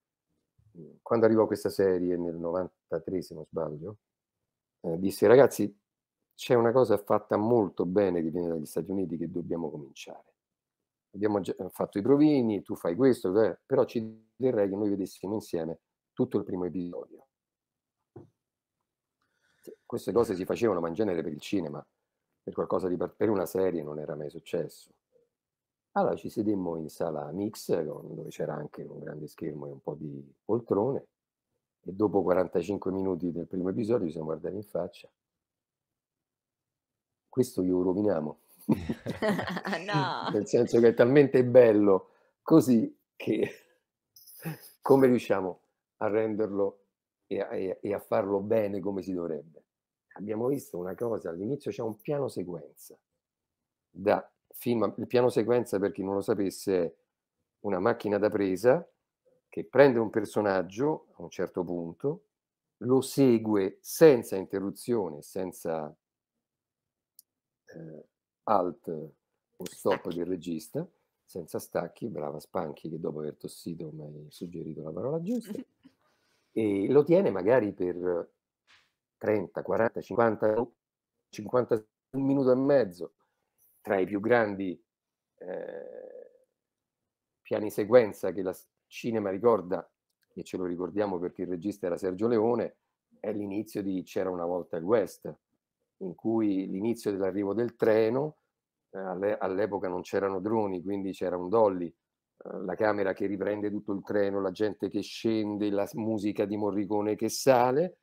mhmm, quando arrivò questa serie nel 93 se non sbaglio, eh, disse ragazzi c'è una cosa fatta molto bene che viene dagli Stati Uniti che dobbiamo cominciare. Abbiamo eh, fatto i provini, tu fai questo, eh, però ci direi che noi vedessimo insieme tutto il primo episodio queste cose si facevano, ma in genere per il cinema, per, qualcosa di, per una serie non era mai successo. Allora ci sedemmo in sala mix, dove c'era anche un grande schermo e un po' di poltrone, e dopo 45 minuti del primo episodio ci siamo guardati in faccia. Questo io roviniamo. <laughs> no. <laughs> Nel senso che è talmente bello così che <laughs> come riusciamo a renderlo e a, e a farlo bene come si dovrebbe? abbiamo visto una cosa, all'inizio c'è un piano sequenza. Da film, il piano sequenza, per chi non lo sapesse, è una macchina da presa che prende un personaggio a un certo punto, lo segue senza interruzione, senza eh, alt o stop del regista, senza stacchi, brava Spanchi che dopo aver tossito mi ha suggerito la parola giusta, <laughs> e lo tiene magari per 30, 40, 50, 50 un minuto e mezzo tra i più grandi eh, piani sequenza che la cinema ricorda, e ce lo ricordiamo perché il regista era Sergio Leone, è l'inizio di C'era una volta il West, in cui l'inizio dell'arrivo del treno, eh, all'epoca non c'erano droni, quindi c'era un dolly, eh, la camera che riprende tutto il treno, la gente che scende, la musica di Morricone che sale,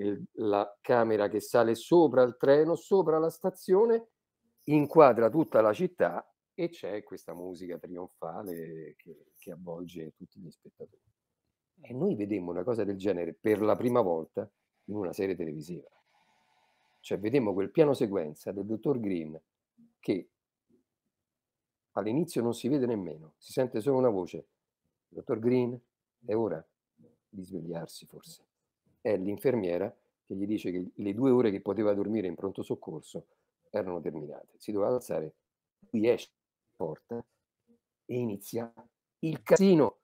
il, la camera che sale sopra il treno, sopra la stazione, inquadra tutta la città e c'è questa musica trionfale che, che avvolge tutti gli spettatori. E mm. noi vedemmo una cosa del genere per la prima volta in una serie televisiva. Cioè vedemmo quel piano sequenza del dottor Green che all'inizio non si vede nemmeno, si sente solo una voce. Dottor Green, è ora di svegliarsi forse è l'infermiera che gli dice che le due ore che poteva dormire in pronto soccorso erano terminate. Si doveva alzare, lui esce porta e inizia il casino,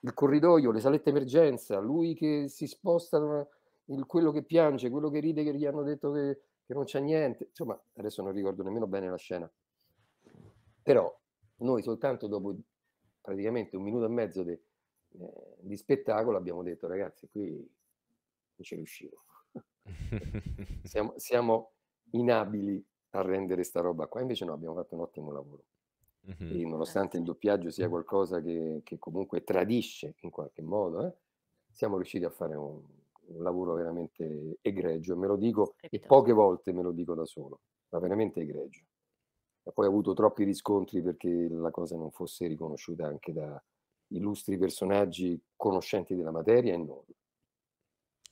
il corridoio, le salette emergenza, lui che si sposta, il, quello che piange, quello che ride che gli hanno detto che, che non c'è niente. Insomma, adesso non ricordo nemmeno bene la scena. Però noi soltanto dopo praticamente un minuto e mezzo de, eh, di spettacolo abbiamo detto ragazzi qui non ci riuscivo.
<laughs>
siamo, siamo, inabili a rendere sta roba qua, invece no, abbiamo fatto un ottimo lavoro. Mm-hmm. E nonostante il doppiaggio sia qualcosa che, che comunque tradisce in qualche modo, eh, siamo riusciti a fare un, un lavoro veramente egregio, me lo dico, e poche volte me lo dico da solo, ma veramente egregio. E poi ho avuto troppi riscontri perché la cosa non fosse riconosciuta anche da illustri personaggi conoscenti della materia e non.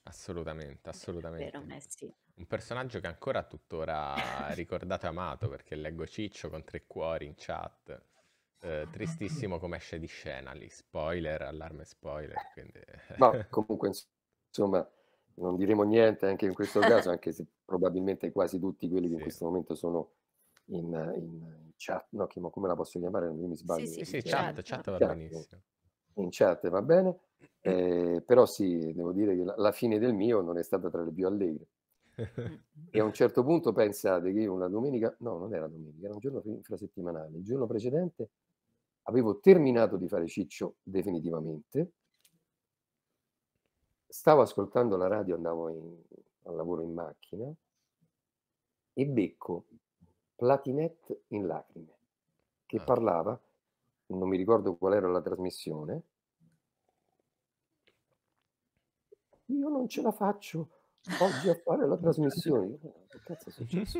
Assolutamente, assolutamente.
Vero, eh, sì.
Un
personaggio che ancora tuttora ricordato e amato perché leggo Ciccio con tre cuori in chat. Eh, tristissimo come esce di scena lì, spoiler, allarme spoiler. Quindi...
no, <laughs> comunque insomma non diremo niente anche in questo caso, <laughs> anche se probabilmente quasi tutti quelli che in questo momento sono in, in chat, no, come la posso chiamare? Non mi sbaglio. Sì, sì, chat, chat, chat va benissimo. In chat va bene. Eh, però sì, devo dire che la, la, fine del mio non è stata tra le più allegre. Mm, mm. E a un certo punto pensate che io una domenica, no, non era domenica, era un giorno infrasettimanale. Il giorno precedente avevo terminato di fare Ciccio definitivamente. Stavo ascoltando la radio, andavo in, al lavoro in macchina e becco Platinette in lacrime che ah. parlava, non mi ricordo qual era la trasmissione, io non ce la faccio oggi a fare la trasmissione. Eh, che cazzo è successo?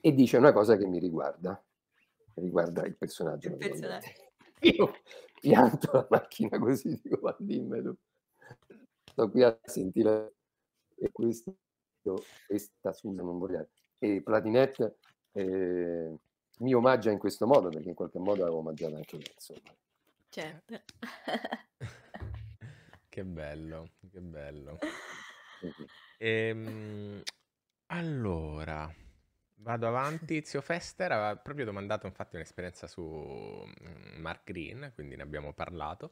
e dice una cosa che mi riguarda, riguarda il personaggio. Il personaggio. Io pianto la macchina così, dico, ma dimmi Sto qui a sentire e questo, questa, scusa, non voglio... E Platinette eh, mi omaggia in questo modo, perché in qualche modo l'avevo omaggiato anche me, insomma.
Certo. <laughs>
Che bello, che bello. <laughs>
Ehm, allora, vado avanti. Zio Fester aveva proprio domandato infatti un'esperienza su mm, Mark Green, quindi ne abbiamo parlato.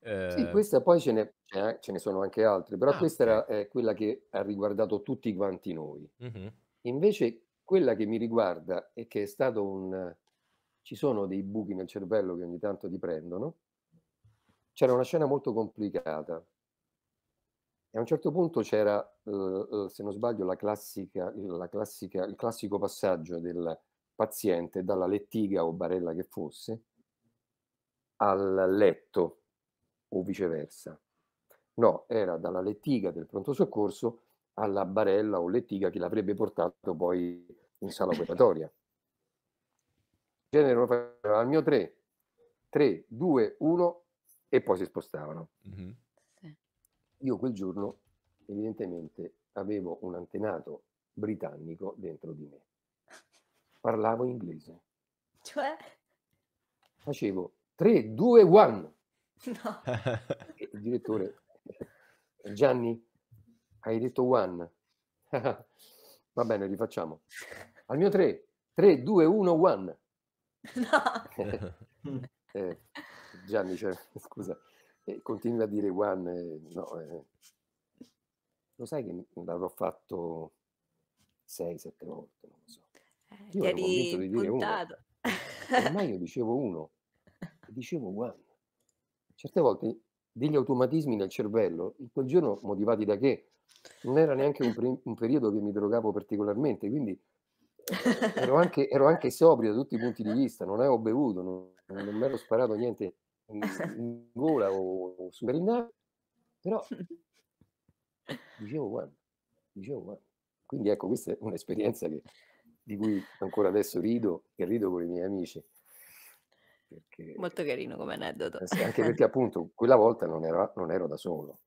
Sì, eh, questa poi ce ne, ce ce ne sono anche altre, però ah, questa ok. era eh, quella che ha riguardato tutti quanti noi. Mhm. Invece quella che mi riguarda e che è stato un... ci sono dei buchi nel cervello che ogni tanto ti prendono, c'era una scena molto complicata e a un certo punto c'era, eh, eh, se non sbaglio, la classica, la classica, il classico passaggio del paziente dalla lettiga o barella che fosse al letto o viceversa. No, era dalla lettiga del pronto soccorso alla barella o lettiga che l'avrebbe portato poi in sala operatoria. Genere al mio 3, 3, 2, 1, e poi si spostavano.
Mm-hmm. Sì.
Io quel giorno evidentemente avevo un antenato britannico dentro di me. Parlavo inglese. Cioè? Facevo 3, 2, 1. No.
<laughs>
Il direttore, Gianni, hai detto 1. <laughs> Va bene, rifacciamo. Al mio 3, 3, 2, 1, 1. No. <laughs> eh, Gianni, cioè, <laughs> scusa, eh, continui a dire one, eh, no, eh, lo sai che l'avrò fatto 6-7 volte, non lo so.
Eh, io ero di dire puntato.
Ormai io dicevo uno, dicevo one. Certe volte degli automatismi nel cervello, in quel giorno motivati da che? Non era neanche un, pre- un periodo che mi drogavo particolarmente, quindi eh, ero anche, ero anche sobrio da tutti i punti di vista, non avevo bevuto, non, non mi ero sparato niente in, gola o, o super in però dicevo guarda, dicevo guarda. Quindi ecco, questa è un'esperienza che, di cui ancora adesso rido e rido con i miei amici.
Perché, Molto carino come aneddoto. Eh anche perché
appunto quella volta non, era, non ero da solo.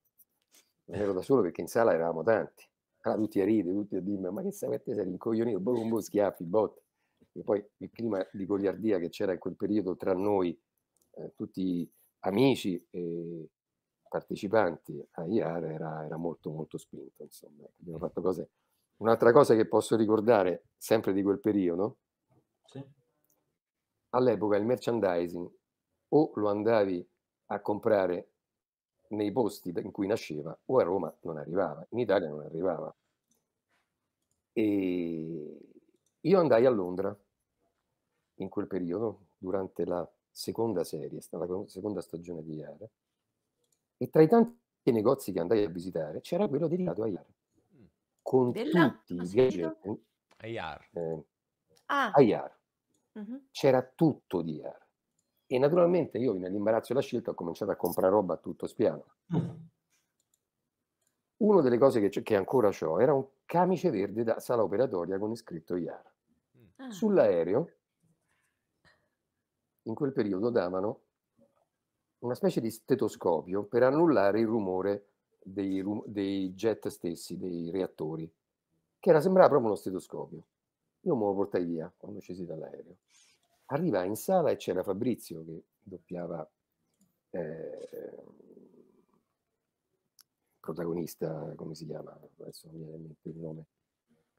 Non ero da solo perché in sala eravamo tanti. Allora, tutti a ridere, tutti a dirmi, ma che stai per te, sei rincoglionito, boh, boh, schiaffi, botte. E poi il clima di goliardia che c'era in quel periodo tra noi eh, tutti amici e partecipanti a IAR era, era molto molto spinto. Insomma. Ecco, abbiamo fatto cose. Un'altra cosa che posso ricordare, sempre di quel periodo, sì. all'epoca il merchandising o lo andavi a comprare nei posti in cui nasceva o a Roma non arrivava, in Italia non arrivava. E io andai a Londra in quel periodo, durante la seconda serie, la seconda stagione di IAR, e tra i tanti negozi che andai a visitare c'era quello dedicato a IAR, mm. con Della? tutti i gadget. Eh, IAR. Eh,
ah. IAR. Mm-hmm.
C'era tutto di IAR. E naturalmente io, nell'imbarazzo della scelta, ho cominciato a comprare roba a tutto spiano. Mm. Una delle cose che, che ancora ho era un camice verde da sala operatoria con iscritto IAR. Mm. Ah. Sull'aereo in quel periodo davano una specie di stetoscopio per annullare il rumore dei, dei jet stessi, dei reattori, che era, sembrava proprio uno stetoscopio. Io me lo portai via quando scesi dall'aereo. Arriva in sala e c'era Fabrizio che doppiava eh, protagonista, come si chiama? Adesso non mi viene il nome.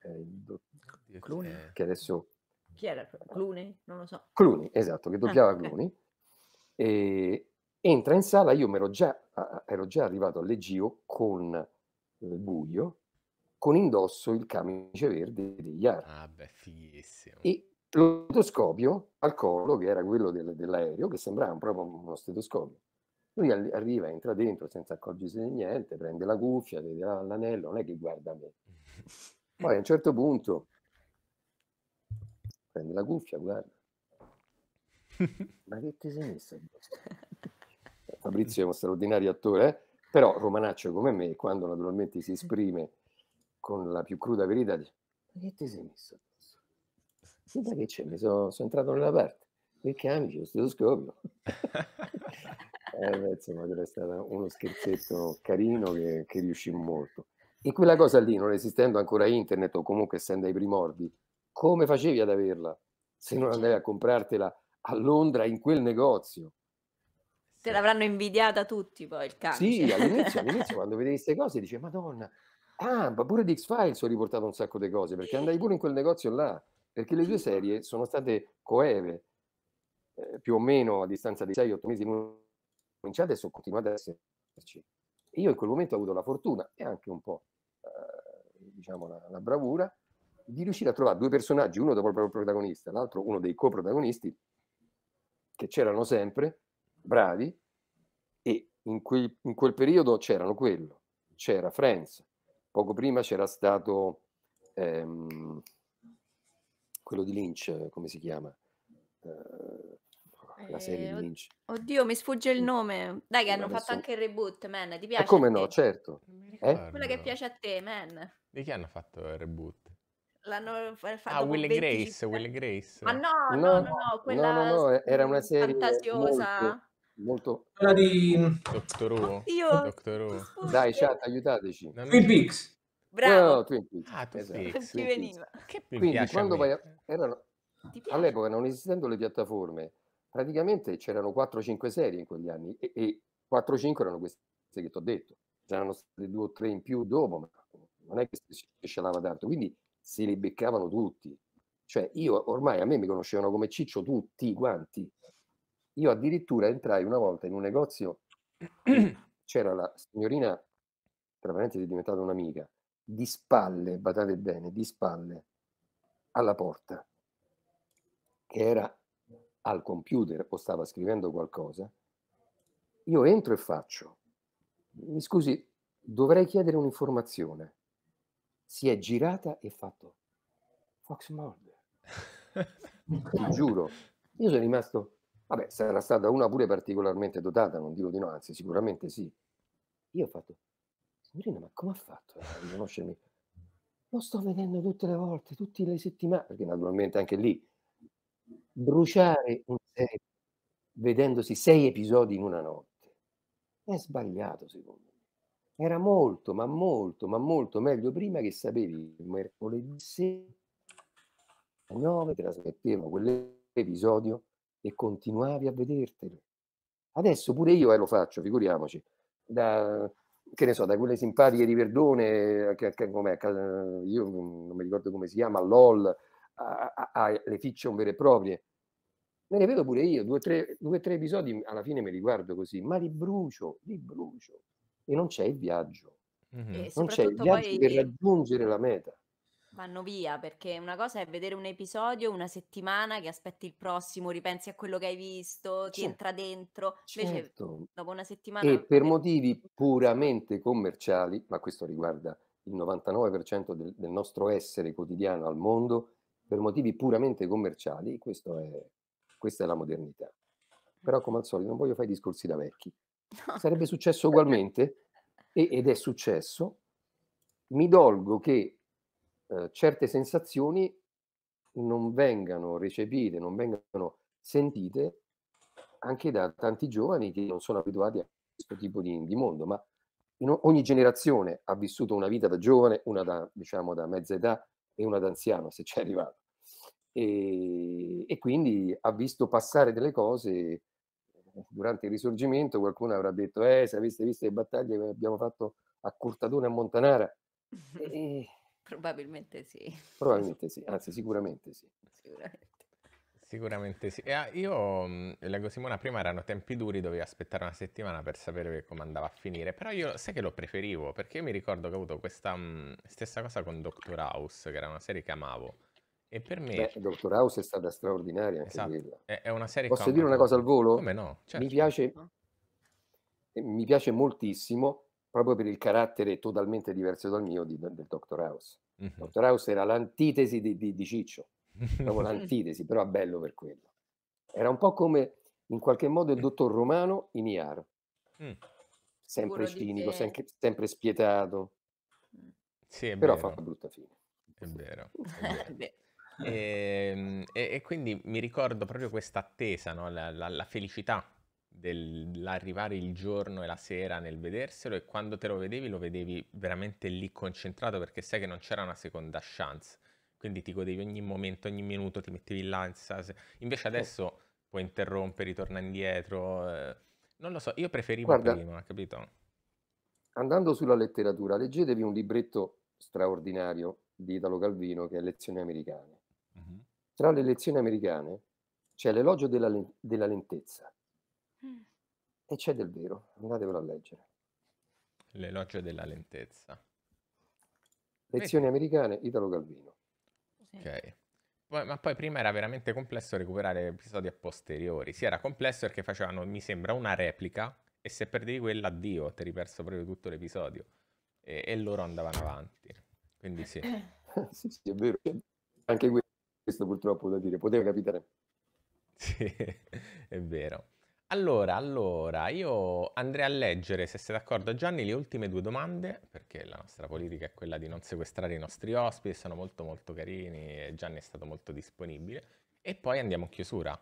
Eh, do-
Clooney, che adesso
chi era? Cluny? Non lo so. Cluny, esatto, che ah, doppiava ah, okay.
Cluny. E entra in sala, io già, ero già arrivato al leggio con il eh, Buio, con indosso il camice verde di Iar. Ah, beh, fighissimo. E l'otoscopio al collo, che era quello del, dell'aereo, che sembrava proprio uno stetoscopio. Lui arriva, entra dentro senza accorgersi di niente, prende la cuffia, vede l'anello, non è che guarda me. <laughs> Poi a un certo punto prende la cuffia, guarda.
Ma che ti sei messa? <laughs>
Fabrizio è uno straordinario attore, eh? però romanaccio come me, quando naturalmente si esprime con la più cruda verità, dice, ma che ti sei messo? Sì, da che c'è? Mi sono, sono entrato nella parte. Perché amici, lo stetoscopio. <laughs> eh, insomma, era stato uno scherzetto carino che, che riuscì molto. E quella cosa lì, non esistendo ancora internet o comunque essendo ai primordi, come facevi ad averla se non andavi a comprartela a Londra in quel negozio?
Te l'avranno invidiata tutti poi il camice. Sì, all'inizio, <laughs>
all'inizio quando vedevi queste cose dice Madonna, ah, ma pure di X-Files ho riportato un sacco di cose perché andai pure in quel negozio là, perché le due serie sono state coeve, eh, più o meno a distanza di 6-8 mesi cominciate e sono continuate ad esserci. Io in quel momento ho avuto la fortuna e anche un po' eh, diciamo la, la bravura di riuscire a trovare due personaggi, uno dopo il proprio protagonista, l'altro uno dei coprotagonisti, che c'erano sempre, bravi, e in, quei, in quel periodo c'erano quello, c'era Friends, poco prima c'era stato ehm, quello di Lynch, come si chiama? Eh, la serie eh, di Lynch.
Oddio, mi sfugge il mm. nome. Dai, che hanno adesso... fatto anche il reboot, man. Ti piace? E eh, come no, certo. Eh? Quella che piace a te, man.
Di chi hanno fatto il reboot?
l'hanno ah, fatto Ah, Will and Grace,
Will and Grace. Ma no, no,
no, no, quella no, no, no,
era una serie fantasiosa. Molto, quella di Doctor Who. Io Doctor Who. Dai, chat, aiutateci. Twin Peaks. Bravo. No, no, Twin Peaks. Ah, Twin esatto. Peaks. Twin veniva. Che Quindi, quando vai a... erano... all'epoca non esistendo le piattaforme, praticamente c'erano 4-5 serie in quegli anni e, e 4-5 erano queste che ti ho detto. C'erano state due o tre in più dopo, ma non è che si esce tanto. Quindi si li beccavano tutti. Cioè io ormai a me mi conoscevano come Ciccio tutti quanti. Io addirittura entrai una volta in un negozio, <clears throat> c'era la signorina, tra parentesi è diventata un'amica, di spalle, badate bene, di spalle alla porta, che era al computer o stava scrivendo qualcosa, io entro e faccio, mi scusi, dovrei chiedere un'informazione si è girata e ha fatto Fox Mulder. <laughs> Ti giuro, io sono rimasto, vabbè, sarà stata una pure particolarmente dotata, non dico di no, anzi sicuramente sì. Io ho fatto, signorina, ma come ha fatto eh, a riconoscermi? Lo sto vedendo tutte le volte, tutte le settimane, perché naturalmente anche lì bruciare un serie vedendosi sei episodi in una notte è sbagliato secondo me. Era molto, ma molto, ma molto meglio prima che sapevi il mercoledì sera alle 9 trasmetteva quell'episodio e continuavi a vedertelo. Adesso pure io eh, lo faccio, figuriamoci. Da, che ne so, da quelle simpatiche di Verdone, che, che, come, io non mi ricordo come si chiama, LOL, alle fiction vere e proprie. Me ne vedo pure io, due o tre, tre episodi alla fine mi riguardo così, ma li brucio,
li brucio
e non c'è il viaggio. Mm-hmm. Non c'è il viaggio poi... per raggiungere la meta.
Vanno via perché una cosa è vedere un episodio una settimana che aspetti il prossimo, ripensi a quello che hai visto, ti certo. entra dentro. Invece, certo. dopo una settimana. E per
motivi puramente commerciali, ma questo riguarda il 99% del, del nostro essere quotidiano al mondo, per motivi puramente commerciali, questo è, questa è la modernità. Però, come al solito, non voglio fare discorsi da vecchi. No. Sarebbe successo ugualmente <laughs> e, ed è successo. Mi dolgo che eh, certe sensazioni non vengano recepite, non vengano sentite anche da tanti giovani che non sono abituati a questo tipo di, di mondo, ma ogni generazione ha vissuto una vita da giovane, una da, diciamo, da mezza età e una da anziano, se c'è arrivato. E, e quindi ha visto passare delle cose durante il risorgimento qualcuno avrà detto, eh, se aveste visto le battaglie che abbiamo fatto a Curtadone e a Montanara.
E... Eh, probabilmente sì. Probabilmente
sì, anzi sicuramente sì.
Sicuramente.
Sicuramente sì. Eh, io, mhmm, Lego Simona, prima erano tempi duri, dovevi aspettare una settimana per sapere come andava a finire, però io sai che lo preferivo, perché io mi ricordo che ho avuto questa mh, mhmm, stessa cosa con Doctor House, che era una serie che amavo e
per me... Beh, Dottor House è stata straordinaria anche esatto. quella. È una serie Posso dire una cosa al volo? Come no? Certo. Mi, piace, mi piace moltissimo proprio per il carattere totalmente diverso dal mio di, del Dottor House. mm hmm Dottor House era l'antitesi di, di, di Ciccio, proprio <laughs> l'antitesi, però bello per quello. Era un po' come in qualche modo il Dottor Romano in IAR. Mm. Sempre Sicuro cinico, sempre, sempre, spietato. Sì, però vero. fa
una brutta fine. È vero.
È <laughs> vero
e, ehm, e, e, quindi mi ricordo proprio questa attesa, no? la, la, la, felicità dell'arrivare il giorno e la sera nel vederselo e quando te lo vedevi lo vedevi veramente lì concentrato perché sai che non c'era una seconda chance, quindi ti godevi ogni momento, ogni minuto, ti mettevi là, invece adesso oh. puoi interrompere, ritorna indietro, eh, non lo so, io preferivo Guarda, prima, capito?
Andando sulla letteratura, leggetevi un libretto straordinario di Italo Calvino che è Lezioni americane. Mm-hmm. Tra le lezioni americane c'è l'elogio della, della lentezza mm. e c'è del vero, andatevelo a leggere. L'elogio della lentezza. Lezioni Vedi. americane, Italo Calvino. Ok.
ma poi prima era veramente complesso recuperare episodi a posteriori. Sì, era complesso perché facevano, mi sembra, una replica e se perdevi quella, addio, ti riperso proprio tutto l'episodio. E, e loro andavano avanti. Quindi
sì. <coughs> sì, sì, è vero. Anche qui questo purtroppo da dire, poteva capitare. Sì, <laughs> è vero.
Allora, allora, io andrei a leggere, se sei d'accordo Gianni, le ultime due domande, perché la nostra politica è quella di non sequestrare i nostri ospiti, sono molto molto carini e Gianni è stato molto disponibile, e poi andiamo in
chiusura,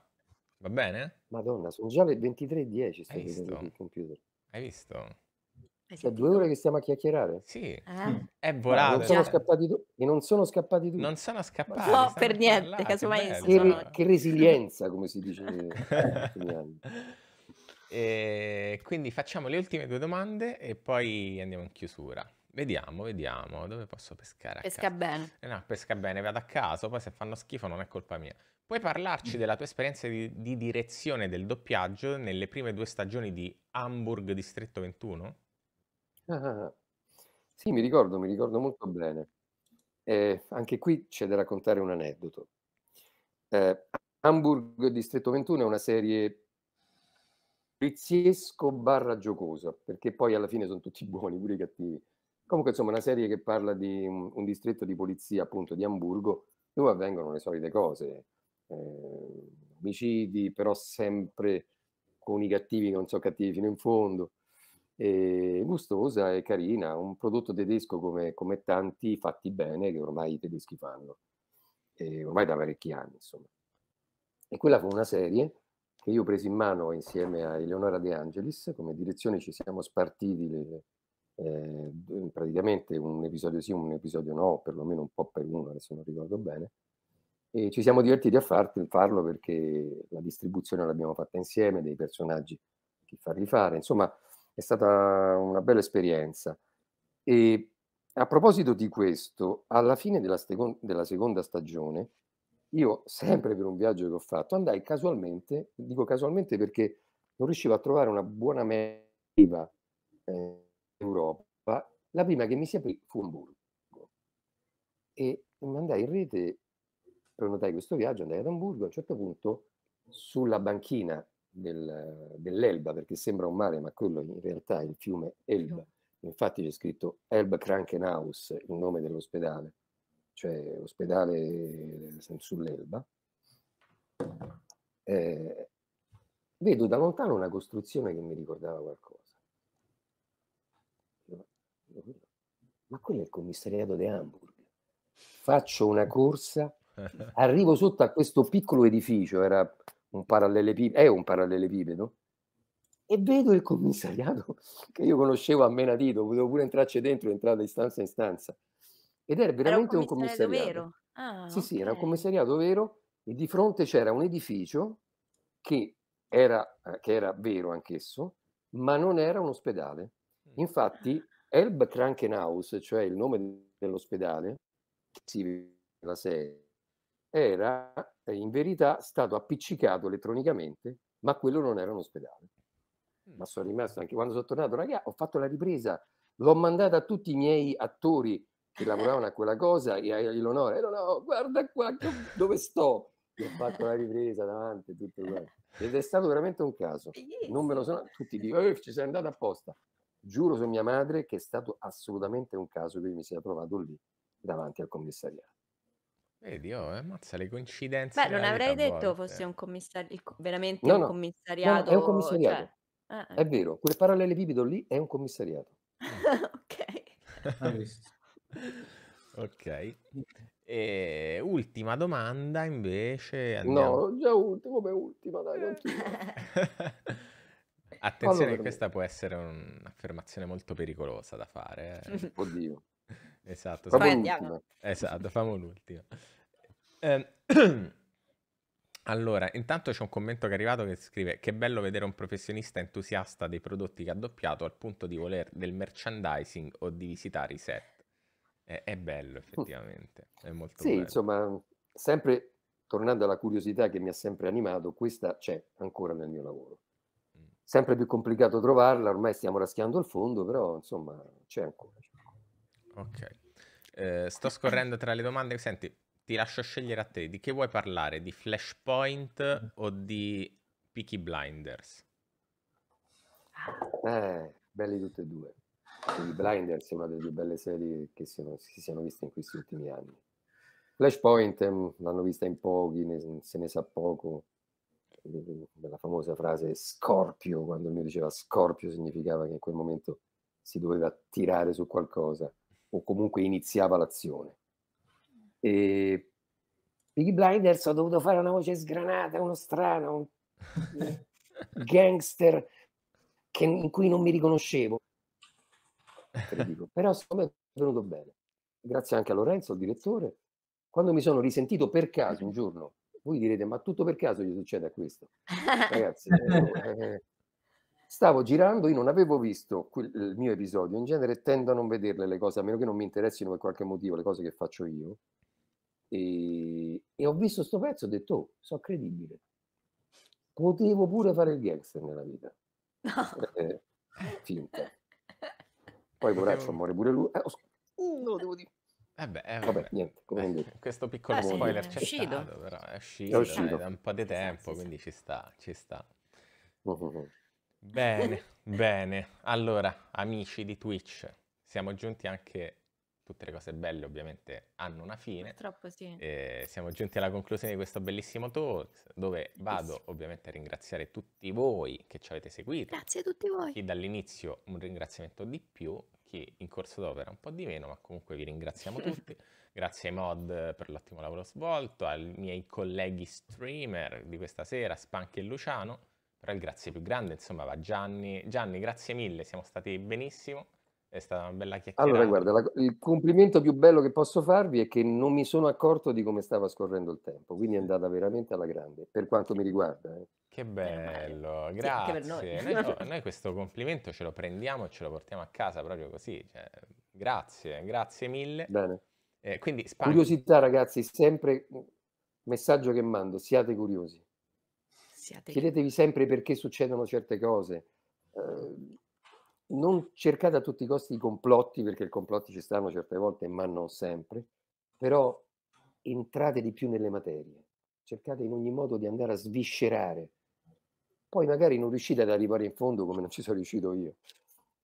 va bene? Madonna, sono già le 23.10, sto vedendo il computer. Hai visto? Cioè, due ore che stiamo a chiacchierare? Sì, eh? Mm. è volato. Non sono scappati tu- e non sono scappati tutti. Non sono scappati. No, per niente,
parlati, casomai. che, re- che,
resilienza, come si dice. <laughs>
e quindi facciamo le ultime due domande e poi andiamo in chiusura. Vediamo, vediamo, dove posso pescare? pesca caso? bene. Eh no, pesca bene, vado a caso, poi se fanno schifo non è colpa mia. Puoi parlarci mm. della tua esperienza di, di direzione del doppiaggio nelle prime due stagioni di Hamburg
Distretto 21? Ah, Sì, mi ricordo, mi ricordo molto bene. Ehm, anche qui c'è da raccontare un aneddoto. Ehm, Hamburg Distretto 21 è una serie poliziesco/giocosa, perché poi alla fine sono tutti <laughs> buoni, pure i cattivi. Comunque, insomma, una serie che parla di un, un distretto di polizia, appunto, di Hamburgo, dove avvengono le solite cose, eh, omicidi, però sempre con i cattivi che non sono cattivi fino in fondo, e gustosa e carina, un prodotto tedesco come, come, tanti fatti bene che ormai i tedeschi fanno, e ormai da parecchi anni insomma. E quella fu una serie che io presi in mano insieme a Eleonora De Angelis, come direzione ci siamo spartiti le, eh, praticamente un episodio sì, un episodio no, perlomeno un po' per uno, adesso non ricordo bene, e ci siamo divertiti a farlo perché la distribuzione l'abbiamo fatta insieme, dei personaggi che farli fare, insomma è stata una bella esperienza. E a proposito di questo, alla fine della, stecon- della seconda stagione, io sempre per un viaggio che ho fatto andai casualmente, dico casualmente perché non riuscivo a trovare una buona meta in eh, Europa, la prima che mi si aprì fu Hamburgo. E andai in rete, prenotai questo viaggio, andai ad Hamburgo, a un certo punto sulla banchina del, dell'Elba, perché sembra un mare, ma quello in realtà è il fiume Elba. Infatti c'è scritto Elba Krankenhaus, il nome dell'ospedale, cioè ospedale eh, sull'Elba. Eh, vedo da lontano una costruzione che mi ricordava qualcosa. Ma quello è il commissariato di Hamburg. Faccio una corsa, <laughs> arrivo sotto a questo piccolo edificio, era un parallelepipedo, è un parallelepipedo, e vedo il commissariato <laughs> che io conoscevo a menadito, potevo pure entrarci dentro entrare da stanza in stanza. Ed era veramente era un commissariato. Un commissariato.
Ah, sì, okay. sì, era un
commissariato vero e di fronte c'era un edificio che era, eh, che era vero anch'esso, ma non era un ospedale. Mm. Infatti, Elb Krankenhaus, cioè il nome dell'ospedale, che si vede la serie, era in verità stato appiccicato elettronicamente, ma quello non era un ospedale. Ma sono rimasto anche quando sono tornato, ragazzi, ho fatto la ripresa, l'ho mandata a tutti i miei attori che lavoravano a quella cosa e a no, no, guarda qua dove sto. E ho fatto la ripresa davanti, tutto quanto. Ed è stato veramente un caso. Non me lo sono, tutti dicono, eh, ci sei andato apposta. Giuro su mia madre che è stato assolutamente un caso che io mi sia trovato lì
davanti al commissariato.
Vedi, oh, eh, ammazza le coincidenze Beh, non avrei a detto fosse eh. un
commissariato, veramente No, un no, no, è un commissariato, cioè... Ah, È ecco.
vero, quel parallelepipedo lì è un commissariato. <laughs> Ok. Ah, <laughs>
ok. E ultima domanda invece andiamo No,
già ultimo, come ultima, dai, <laughs>
Attenzione, che questa può essere un'affermazione molto pericolosa da fare. Oddio. Esatto, Poi andiamo. Esatto, <laughs> famo l'ultimo. Ehm, <clears throat> allora, intanto c'è un commento che è arrivato che scrive che bello vedere un professionista entusiasta dei prodotti che ha doppiato al punto di voler del merchandising o di visitare i set. È, è bello effettivamente, è molto sì, bello.
insomma, sempre tornando alla curiosità che mi ha sempre animato, questa c'è ancora nel mio lavoro. Mm. Sempre più complicato trovarla, ormai stiamo raschiando il fondo, però insomma c'è ancora.
Ok. Eh, sto scorrendo tra le domande. Senti, ti lascio scegliere a te. Di che vuoi parlare? Di Flashpoint
o di Peaky Blinders? Eh, belli tutti e due. Peaky Blinders è una delle più belle serie che siano, si siano viste in questi ultimi anni. Flashpoint mh, ehm, l'hanno vista in pochi, ne, se ne sa poco. La famosa frase Scorpio, quando lui diceva Scorpio significava che in quel momento si doveva tirare su qualcosa o comunque iniziava l'azione. Mm. E Piggy Blinders ha dovuto fare una voce sgranata, uno strano, un <laughs> gangster che, in cui non mi riconoscevo. Però secondo me è venuto bene. Grazie anche a Lorenzo, il direttore. Quando mi sono risentito per caso un giorno, voi direte, ma tutto per caso gli succede a questo? <laughs> Ragazzi, eh, eh, Stavo girando, io non avevo visto eh, il mio episodio, in genere tendo a non vederle le cose, a meno che non mi interessino per qualche motivo le cose che faccio io. E, e ho visto questo pezzo e ho detto, oh, sono credibile. Potevo pure fare il gangster nella vita. No. Eh, eh, finta. <laughs> Poi Coraccio devo... muore pure lui. Eh, oh, no, devo dire. Eh beh, eh, vabbè, vabbè, niente, eh, questo piccolo ah, spoiler sì, c'è
stato, però è uscito, è uscito. da un po' di tempo, sì, sì, quindi ci sta, ci sta. Uh, uh, uh. Bene, <laughs> bene. Allora, amici di Twitch, siamo giunti anche, tutte le cose belle ovviamente hanno una fine.
Purtroppo sì.
E siamo giunti alla conclusione di questo bellissimo talk, dove vado ovviamente a ringraziare tutti voi che ci avete seguito. Grazie a tutti voi. Chi dall'inizio un ringraziamento di più, chi in corso d'opera un po' di meno, ma comunque vi ringraziamo <laughs> tutti. Grazie ai mod per l'ottimo lavoro svolto, ai miei colleghi streamer di questa sera, Spank e Luciano però il grazie più grande, insomma, va Gianni. Gianni, grazie mille, siamo stati benissimo. È stata una bella chiacchierata. Allora, guarda,
la, il complimento più bello che posso farvi è che non mi sono accorto di come stava scorrendo il tempo, quindi è andata veramente alla grande, per quanto mi riguarda. Eh. Che bello, grazie. Sì, noi. Noi, <laughs>
noi. questo complimento ce lo prendiamo e ce lo portiamo a casa proprio così. Cioè, grazie, grazie mille. Bene. Eh, quindi, Curiosità,
ragazzi, sempre messaggio che mando, siate curiosi. Siate... Chiedetevi sempre perché succedono certe cose. Eh, non cercate a tutti i costi i complotti, perché i complotti ci stanno certe volte, ma non sempre, però entrate di più nelle materie, cercate in ogni modo di andare a sviscerare. Poi magari non riuscite ad arrivare in fondo come non ci sono riuscito io,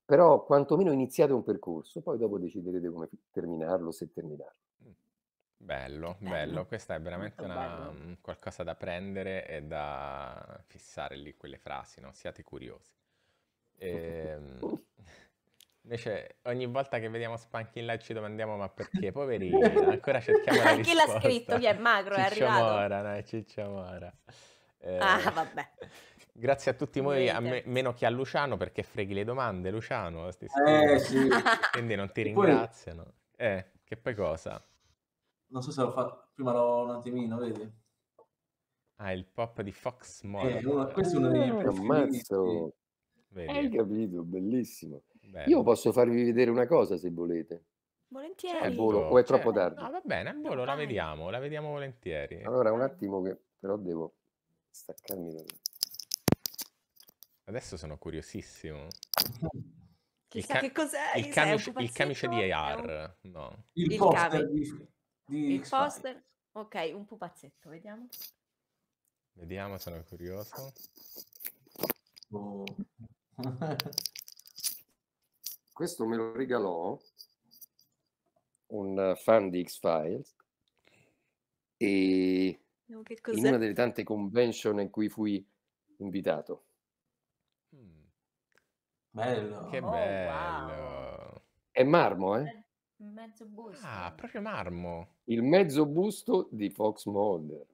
però quantomeno iniziate un percorso, poi dopo deciderete come terminarlo, se terminarlo. Bello,
bello, bello. questa è veramente una, qualcosa da prendere e da fissare lì quelle frasi, no? siate curiosi. E, ehm, <laughs> invece ogni volta che vediamo Spanky in là ci domandiamo ma perché, <laughs> poverino, ancora cerchiamo la risposta. Chi l'ha scritto? Chi è magro? è arrivato? Mora, no, Ciccio Mora. Eh, ah, vabbè. Grazie a tutti voi, a me, meno che a Luciano, perché freghi le domande, Luciano. Eh, sì. Quindi non ti ringraziano. Poi... Eh, che poi cosa?
Non so se l'ho fatto, prima l'ho un attimino, vedi? Ah, il pop di
Fox Morgan. Eh, uno, questo è uno dei eh, miei Ammazzo! Vedi. Hai capito, bellissimo. Bello. Io posso farvi vedere una cosa se volete. Volentieri. Al volo, cioè, o è troppo certo. tardi? No,
va
bene, al volo la vediamo, la vediamo volentieri. Allora,
un attimo che però devo
staccarmi da... Adesso sono curiosissimo. Chissà il che cos'è. Il, camice, il camice di AR. No. Il, il poster, camice di il X-File.
poster. Ok, un pupazzetto, vediamo.
Vediamo,
sono curioso.
Oh. <laughs>
Questo me lo regalò un eh, fan di X-Files e oh, in una delle tante convention in cui fui invitato. Hmm.
Bello. Che
bello. Oh, wow.
È marmo, eh?
eh. Mezzo busto. Ah, proprio
marmo. Il mezzo busto di Fox Mulder.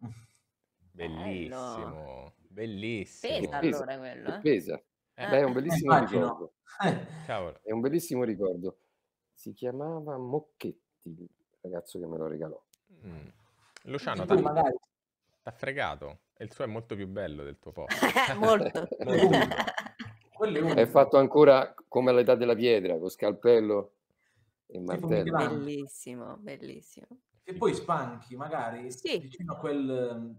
<laughs> Bellissimo, bellissimo. Pesa allora quello, eh? Pesa. Eh. Beh, è un bellissimo eh, ricordo. <laughs> Cavolo. È un bellissimo ricordo. Si chiamava Mocchetti, il ragazzo che me lo regalò. Mm. Luciano, ti
ha fregato. E il
suo è molto più bello del tuo posto. <laughs> molto. è, è fatto ancora come all'età della pietra, con scalpello il martello.
Bellissimo, bellissimo.
E poi spanchi, magari sì. vicino a quel, ehm,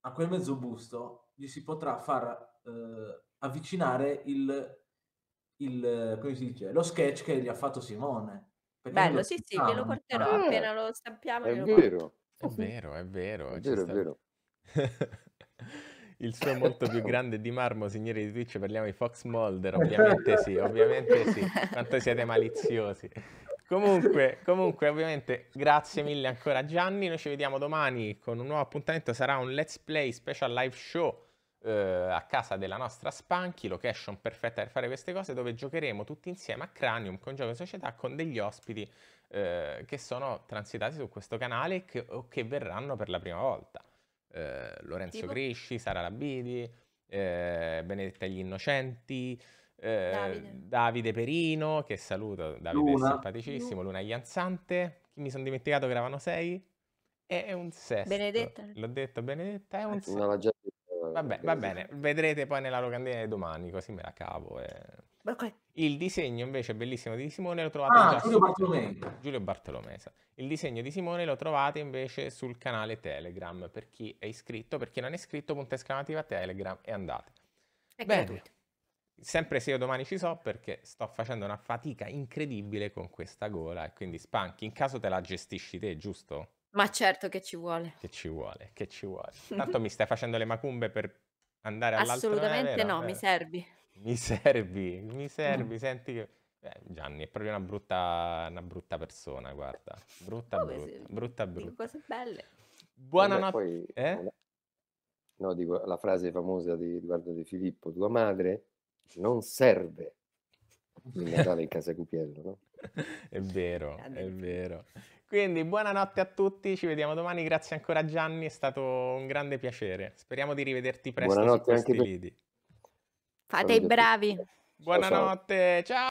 a quel mezzo busto gli si potrà far eh, avvicinare il, il, come si dice, lo sketch che gli ha fatto Simone. Bello, sì, sì, glielo porterò ah, appena
lo stampiamo. È, vero. Lo è vero,
è vero, è vero, è vero.
<laughs> il suo molto più certo. grande di marmo, signori di Twitch, parliamo di Fox Molder, ovviamente sì, <laughs> ovviamente sì, quanto siete maliziosi. Comunque, comunque, ovviamente, grazie mille ancora Gianni, noi ci vediamo domani con un nuovo appuntamento, sarà un Let's Play Special Live Show eh, a casa della nostra Spanky, location perfetta per fare queste cose, dove giocheremo tutti insieme a Cranium con Gioco e Società con degli ospiti eh, che sono transitati su questo canale che, o che verranno per la prima volta eh, Lorenzo tipo? Grisci, Sara Labidi, eh, Benedetta gli Innocenti, eh, Davide. Davide. Perino, che saluto, Davide Luna. è simpaticissimo, Luna Ianzante, chi mi sono dimenticato che eravano sei, è un sesto. Benedetta. L'ho detto, Benedetta è un sesto.
Vabbè, va bene,
vedrete poi nella locandina di domani, così me la cavo. E... Il disegno invece bellissimo di Simone lo trovate ah, già Giulio, su... Bartolomei. Giulio Bartolomesa. Esatto. Il disegno di Simone lo trovate invece sul canale Telegram per chi è iscritto, per chi non è iscritto, punta esclamativa Telegram e andate. È Bene. Sempre se io domani ci so perché sto facendo una fatica incredibile con questa gola e quindi Spanchi, in caso te la gestisci te, giusto?
Ma certo che ci vuole.
Che ci vuole, che ci vuole. <laughs> Tanto mi stai facendo le macumbe per andare all'altro. Assolutamente nera, no, vero? mi servi. Mi servi, mi servi, mm. senti che... Eh, Gianni è proprio una brutta, una brutta persona, guarda. Brutta, Come brutta, se... brutta, brutta.
cose belle. Buonanotte.
Eh? No, dico la frase famosa di Edoardo De Filippo, tua madre non serve il Natale in casa Cupiello, no? <laughs> è vero, è vero.
Quindi buonanotte a tutti, ci vediamo domani, grazie ancora Gianni, è stato un grande piacere. Speriamo di rivederti presto buonanotte su questi anche per...
lidi.
Fate i bravi.
Buonanotte,
ciao.